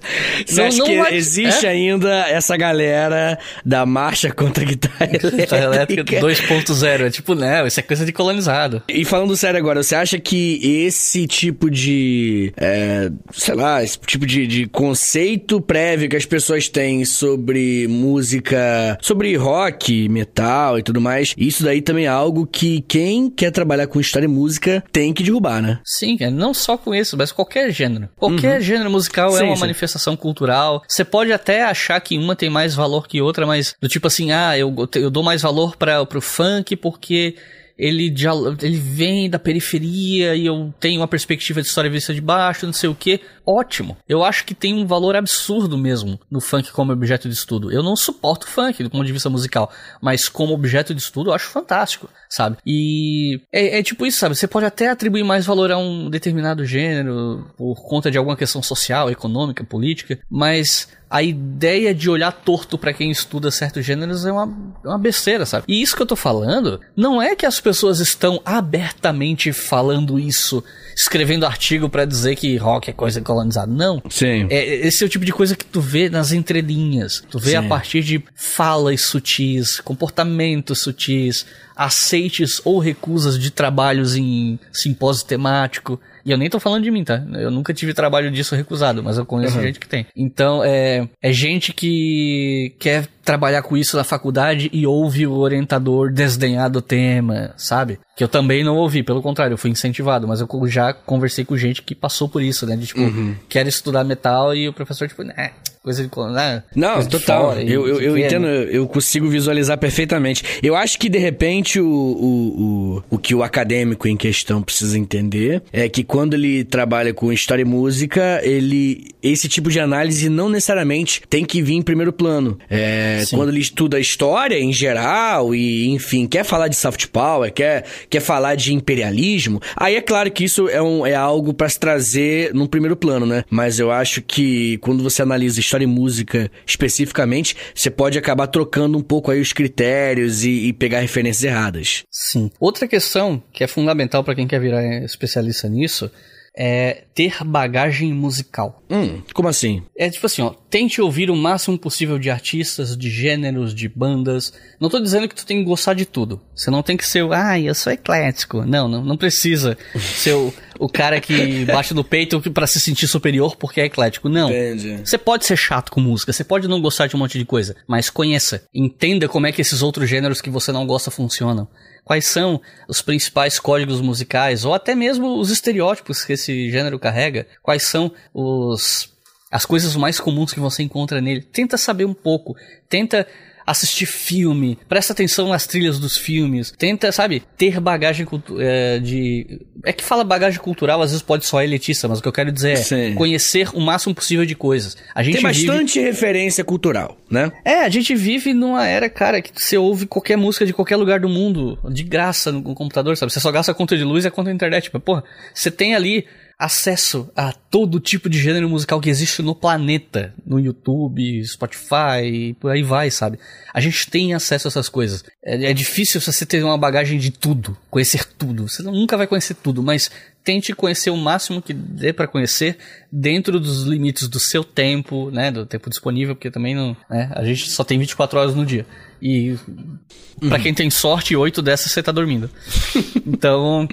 Você não, acha não que vai... existe é? ainda essa galera da marcha contra a guitarra elétrica? elétrica 2.0. É tipo, não, né, isso é coisa de colonizado. E falando sério agora, você acha que esse tipo de. É, sei lá, esse tipo de, de conceito prévio que as pessoas têm sobre música. sobre rock, metal e tudo mais. Isso daí também é algo que quem quer trabalhar com história e música tem que derrubar, né? Sim, não só com isso, mas qualquer gênero. Qualquer uhum. gênero musical é sim, é uma sim. manifestação cultural. Você pode até achar que uma tem mais valor que outra, mas do tipo assim, ah, eu, eu dou mais valor para pro funk porque ele, ele vem da periferia e eu tenho uma perspectiva de história vista de baixo, não sei o que. Ótimo. Eu acho que tem um valor absurdo mesmo no funk como objeto de estudo. Eu não suporto funk do ponto de vista musical, mas como objeto de estudo eu acho fantástico, sabe? E é, é tipo isso, sabe? Você pode até atribuir mais valor a um determinado gênero por conta de alguma questão social, econômica, política, mas a ideia de olhar torto para quem estuda certos gêneros é uma, é uma besteira, sabe? E isso que eu tô falando não é que as pessoas estão abertamente falando isso, escrevendo artigo para dizer que rock é coisa colonizada. Não. Sim. É, esse é o tipo de coisa que tu vê nas entrelinhas. Tu vê Sim. a partir de falas sutis, comportamentos sutis, aceites ou recusas de trabalhos em simpósio temático. E eu nem tô falando de mim, tá? Eu nunca tive trabalho disso recusado, mas eu conheço uhum. gente que tem. Então, é, é gente que quer trabalhar com isso na faculdade e ouve o orientador desdenhar do tema, sabe? Que eu também não ouvi, pelo contrário, eu fui incentivado, mas eu já conversei com gente que passou por isso, né? De tipo, uhum. quero estudar metal e o professor, tipo, né. Nah coisa de né? Não, total. Fora, eu, eu, eu entendo, né? eu consigo visualizar perfeitamente. Eu acho que, de repente, o, o, o, o que o acadêmico em questão precisa entender é que quando ele trabalha com história e música, ele. Esse tipo de análise não necessariamente tem que vir em primeiro plano. É, quando ele estuda história em geral e, enfim, quer falar de soft power, quer, quer falar de imperialismo, aí é claro que isso é, um, é algo para se trazer num primeiro plano, né? Mas eu acho que quando você analisa história, história e música especificamente, você pode acabar trocando um pouco aí os critérios e, e pegar referências erradas. Sim. Outra questão que é fundamental para quem quer virar especialista nisso é ter bagagem musical. Hum, como assim? É tipo assim, ó, tente ouvir o máximo possível de artistas, de gêneros, de bandas. Não tô dizendo que tu tem que gostar de tudo. Você não tem que ser, ah, eu sou eclético. Não, não, não precisa ser o, o cara que bate no peito para se sentir superior porque é eclético. Não. Entendi. Você pode ser chato com música, você pode não gostar de um monte de coisa, mas conheça, entenda como é que esses outros gêneros que você não gosta funcionam quais são os principais códigos musicais, ou até mesmo os estereótipos que esse gênero carrega, quais são os as coisas mais comuns que você encontra nele. Tenta saber um pouco, tenta assistir filme, presta atenção nas trilhas dos filmes, tenta, sabe, ter bagagem é, de. É que fala bagagem cultural, às vezes pode soar elitista, mas o que eu quero dizer é Sim. conhecer o máximo possível de coisas. A gente Tem bastante vive... referência cultural, né? É, a gente vive numa era, cara, que você ouve qualquer música de qualquer lugar do mundo, de graça, no computador, sabe? Você só gasta a conta de luz e a conta da internet. Mas, porra, você tem ali acesso a todo tipo de gênero musical que existe no planeta, no YouTube, Spotify, por aí vai, sabe? A gente tem acesso a essas coisas. É, é difícil você ter uma bagagem de tudo, conhecer tudo. Você nunca vai conhecer tudo, mas tente conhecer o máximo que dê para conhecer dentro dos limites do seu tempo, né, do tempo disponível, porque também não, né, a gente só tem 24 horas no dia. E uhum. para quem tem sorte, oito dessas você tá dormindo. então,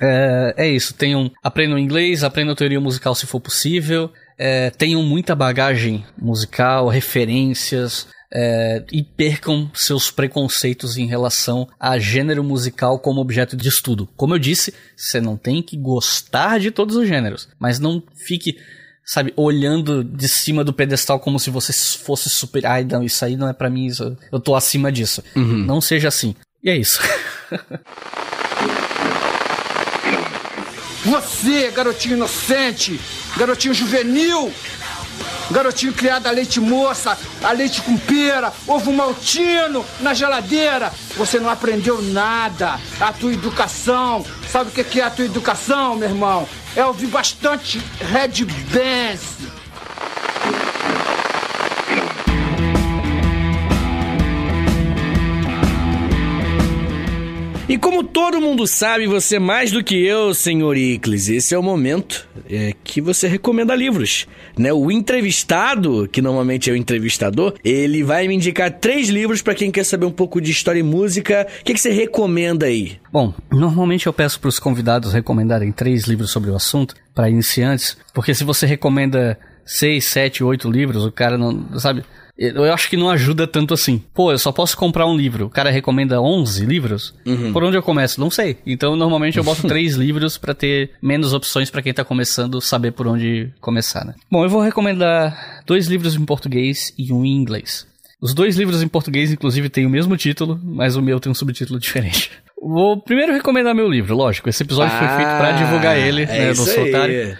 é, é isso, tenham, aprendam inglês, aprendam teoria musical se for possível, é, tenham muita bagagem musical, referências, é, e percam seus preconceitos em relação a gênero musical como objeto de estudo. Como eu disse, você não tem que gostar de todos os gêneros, mas não fique, sabe, olhando de cima do pedestal como se você fosse super. Ai, não, isso aí não é para mim, isso, eu tô acima disso. Uhum. Não seja assim. E é isso. Você, garotinho inocente, garotinho juvenil, garotinho criado a leite moça, a leite com pera, ovo maltino na geladeira. Você não aprendeu nada. A tua educação, sabe o que é a tua educação, meu irmão? É ouvir bastante Red Benz. E como todo mundo sabe, você é mais do que eu, senhor Icles, esse é o momento é, que você recomenda livros. Né? O entrevistado, que normalmente é o entrevistador, ele vai me indicar três livros para quem quer saber um pouco de história e música. O que, que você recomenda aí? Bom, normalmente eu peço para os convidados recomendarem três livros sobre o assunto para iniciantes, porque se você recomenda seis, sete, oito livros, o cara não, sabe, eu acho que não ajuda tanto assim. Pô, eu só posso comprar um livro. O cara recomenda 11 livros? Uhum. Por onde eu começo? Não sei. Então, normalmente eu boto três livros para ter menos opções para quem tá começando saber por onde começar, né? Bom, eu vou recomendar dois livros em português e um em inglês. Os dois livros em português, inclusive, têm o mesmo título, mas o meu tem um subtítulo diferente. Vou primeiro recomendar meu livro, lógico. Esse episódio ah, foi feito para ah, divulgar ele, é né? Não sou otário.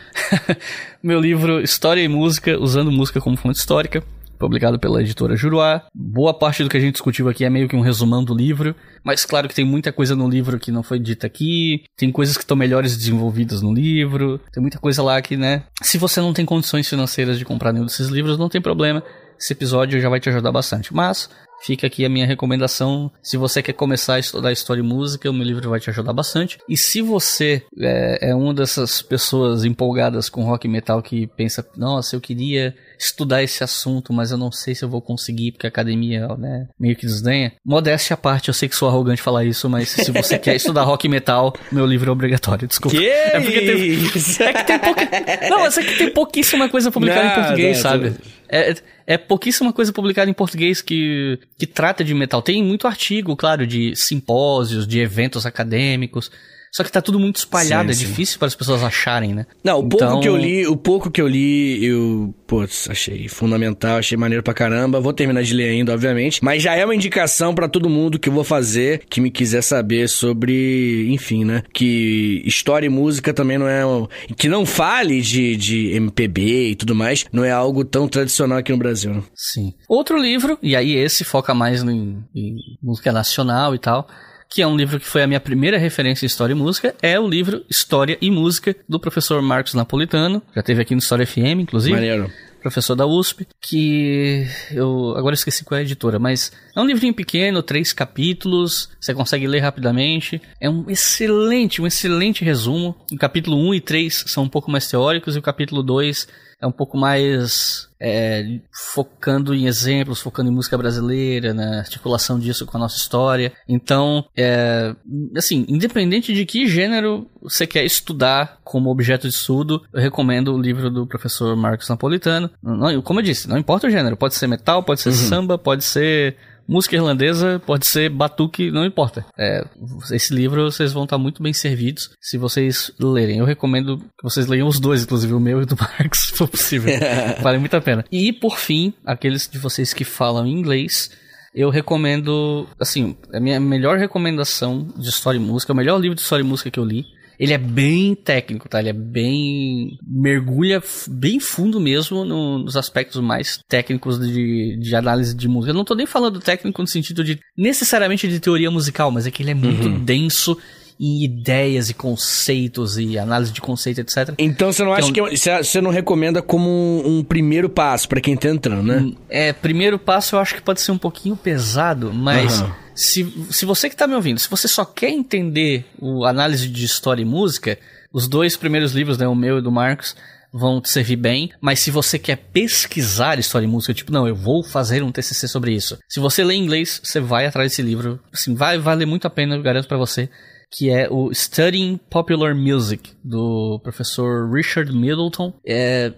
meu livro História e Música, usando música como fonte histórica publicado pela editora Juruá. Boa parte do que a gente discutiu aqui é meio que um resumão do livro, mas claro que tem muita coisa no livro que não foi dita aqui, tem coisas que estão melhores desenvolvidas no livro, tem muita coisa lá que, né? Se você não tem condições financeiras de comprar nenhum desses livros, não tem problema. Esse episódio já vai te ajudar bastante. Mas Fica aqui a minha recomendação. Se você quer começar a estudar história e música, o meu livro vai te ajudar bastante. E se você é, é uma dessas pessoas empolgadas com rock e metal que pensa, nossa, eu queria estudar esse assunto, mas eu não sei se eu vou conseguir, porque a academia, né, meio que desdenha. Modéstia à parte, eu sei que sou arrogante falar isso, mas se você quer estudar rock e metal, meu livro é obrigatório, desculpa. Que é porque tem, é que tem pouca... Não, mas é que tem pouquíssima coisa publicada não, em português, não, sabe? É, é, é pouquíssima coisa publicada em português que, que trata de metal. Tem muito artigo, claro, de simpósios, de eventos acadêmicos, só que tá tudo muito espalhado, sim, é sim. difícil para as pessoas acharem, né? Não, o então... pouco que eu então- li, o pouco que eu li, eu, putz, achei fundamental, achei maneiro pra caramba. Vou terminar de ler ainda, obviamente, mas já é uma indicação para todo mundo que eu vou fazer, que me quiser saber sobre, enfim, né, que história e música também não é um... que não fale de, de MPB e tudo mais, não é algo tão tradicional aqui no Brasil, né? Sim. Outro livro, e aí esse foca mais em, em música nacional e tal, que é um livro que foi a minha primeira referência em história e música, é o livro História e Música, do professor Marcos Napolitano, já teve aqui no História FM, inclusive. Maneiro professor da USP, que eu agora esqueci qual é a editora, mas é um livrinho pequeno, três capítulos, você consegue ler rapidamente. É um excelente, um excelente resumo. O capítulo 1 e 3 são um pouco mais teóricos e o capítulo 2 é um pouco mais é, focando em exemplos, focando em música brasileira, na né, articulação disso com a nossa história. Então, é, assim, independente de que gênero você quer estudar como objeto de estudo, eu recomendo o livro do professor Marcos Napolitano. Não, como eu disse, não importa o gênero, pode ser metal, pode ser uhum. samba, pode ser música irlandesa, pode ser batuque, não importa. É, esse livro vocês vão estar muito bem servidos se vocês lerem. Eu recomendo que vocês leiam os dois, inclusive o meu e o do Marcos, se for possível. vale muito a pena. E, por fim, aqueles de vocês que falam inglês, eu recomendo, assim, a minha melhor recomendação de história e música, o melhor livro de história e música que eu li ele é bem técnico, tá? Ele é bem. mergulha bem fundo mesmo no, nos aspectos mais técnicos de, de análise de música. Eu não tô nem falando técnico no sentido de necessariamente de teoria musical, mas é que ele é muito uhum. denso em ideias e conceitos e análise de conceito, etc. Então você não é acha então, que é você não recomenda como um, um primeiro passo para quem tá entrando, né? Hum, é, primeiro passo eu acho que pode ser um pouquinho pesado, mas uhum se, se você que está me ouvindo, se você só quer entender o análise de história e música, os dois primeiros livros, né, o meu e do Marcos, vão te servir bem, mas se você quer pesquisar história e música, tipo, não, eu vou fazer um TCC sobre isso. Se você lê em inglês, você vai atrás desse livro, assim, vai valer muito a pena, eu garanto para você que é o Studying Popular Music, do professor Richard Middleton. É,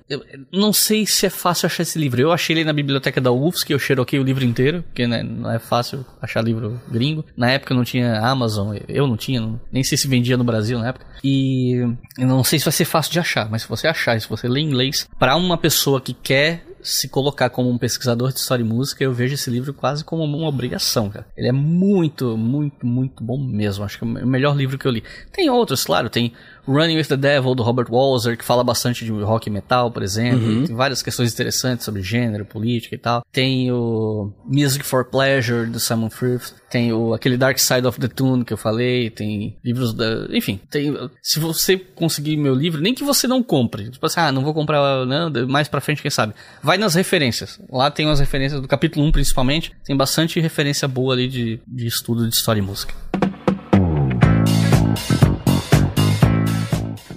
não sei se é fácil achar esse livro. Eu achei ele na biblioteca da UFSC, eu xeroquei o livro inteiro, porque né, não é fácil achar livro gringo. Na época não tinha Amazon, eu não tinha, nem sei se vendia no Brasil na época. E não sei se vai ser fácil de achar, mas se você achar, se você ler inglês, para uma pessoa que quer se colocar como um pesquisador de história e música, eu vejo esse livro quase como uma obrigação, cara. Ele é muito, muito, muito bom mesmo. Acho que é o melhor livro que eu li. Tem outros, claro, tem Running with the Devil, do Robert Walzer, que fala bastante de rock e metal, por exemplo. Uhum. Tem várias questões interessantes sobre gênero, política e tal. Tem o Music for Pleasure, do Simon Firth. Tem o, aquele Dark Side of the Toon que eu falei. Tem livros da... Enfim, tem... Se você conseguir meu livro, nem que você não compre. Tipo assim, ah, não vou comprar não, mais pra frente, quem sabe. Vai nas referências. Lá tem umas referências do capítulo 1, principalmente. Tem bastante referência boa ali de, de estudo de história e música.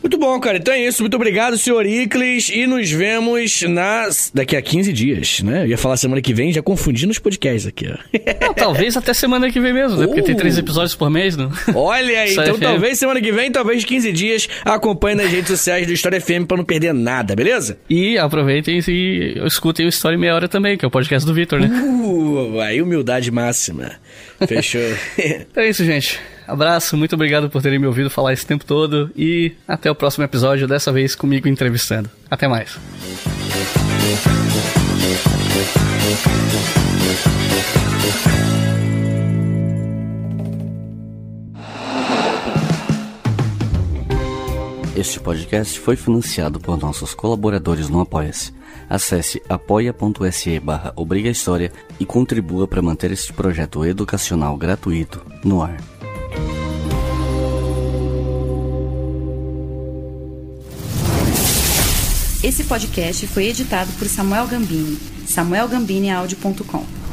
Muito bom, cara. Então é isso. Muito obrigado, senhor Icles. E nos vemos nas... daqui a 15 dias, né? Eu ia falar semana que vem, já confundi nos podcasts aqui, ó. Não, talvez até semana que vem mesmo, né? Porque uh. tem três uh! episódios por mês, não? Né? Olha aí, então FM. É talvez semana que vem, talvez 15 dias. Acompanhe nas redes sociais do História FM pra não perder nada, beleza? E aproveitem e escutem o História Meia Hora também, que é o podcast do Vitor, né? Uh, aí humildade máxima. Fechou. então é isso, gente abraço, muito obrigado por terem me ouvido falar esse tempo todo e até o próximo episódio, dessa vez comigo entrevistando. Até mais. Este podcast foi financiado por nossos colaboradores no Apoia-se. Acesse apoia.se barra Obriga História e contribua para manter este projeto educacional gratuito no ar. Esse podcast foi editado por Samuel Gambini, samuelgambiniaudio.com.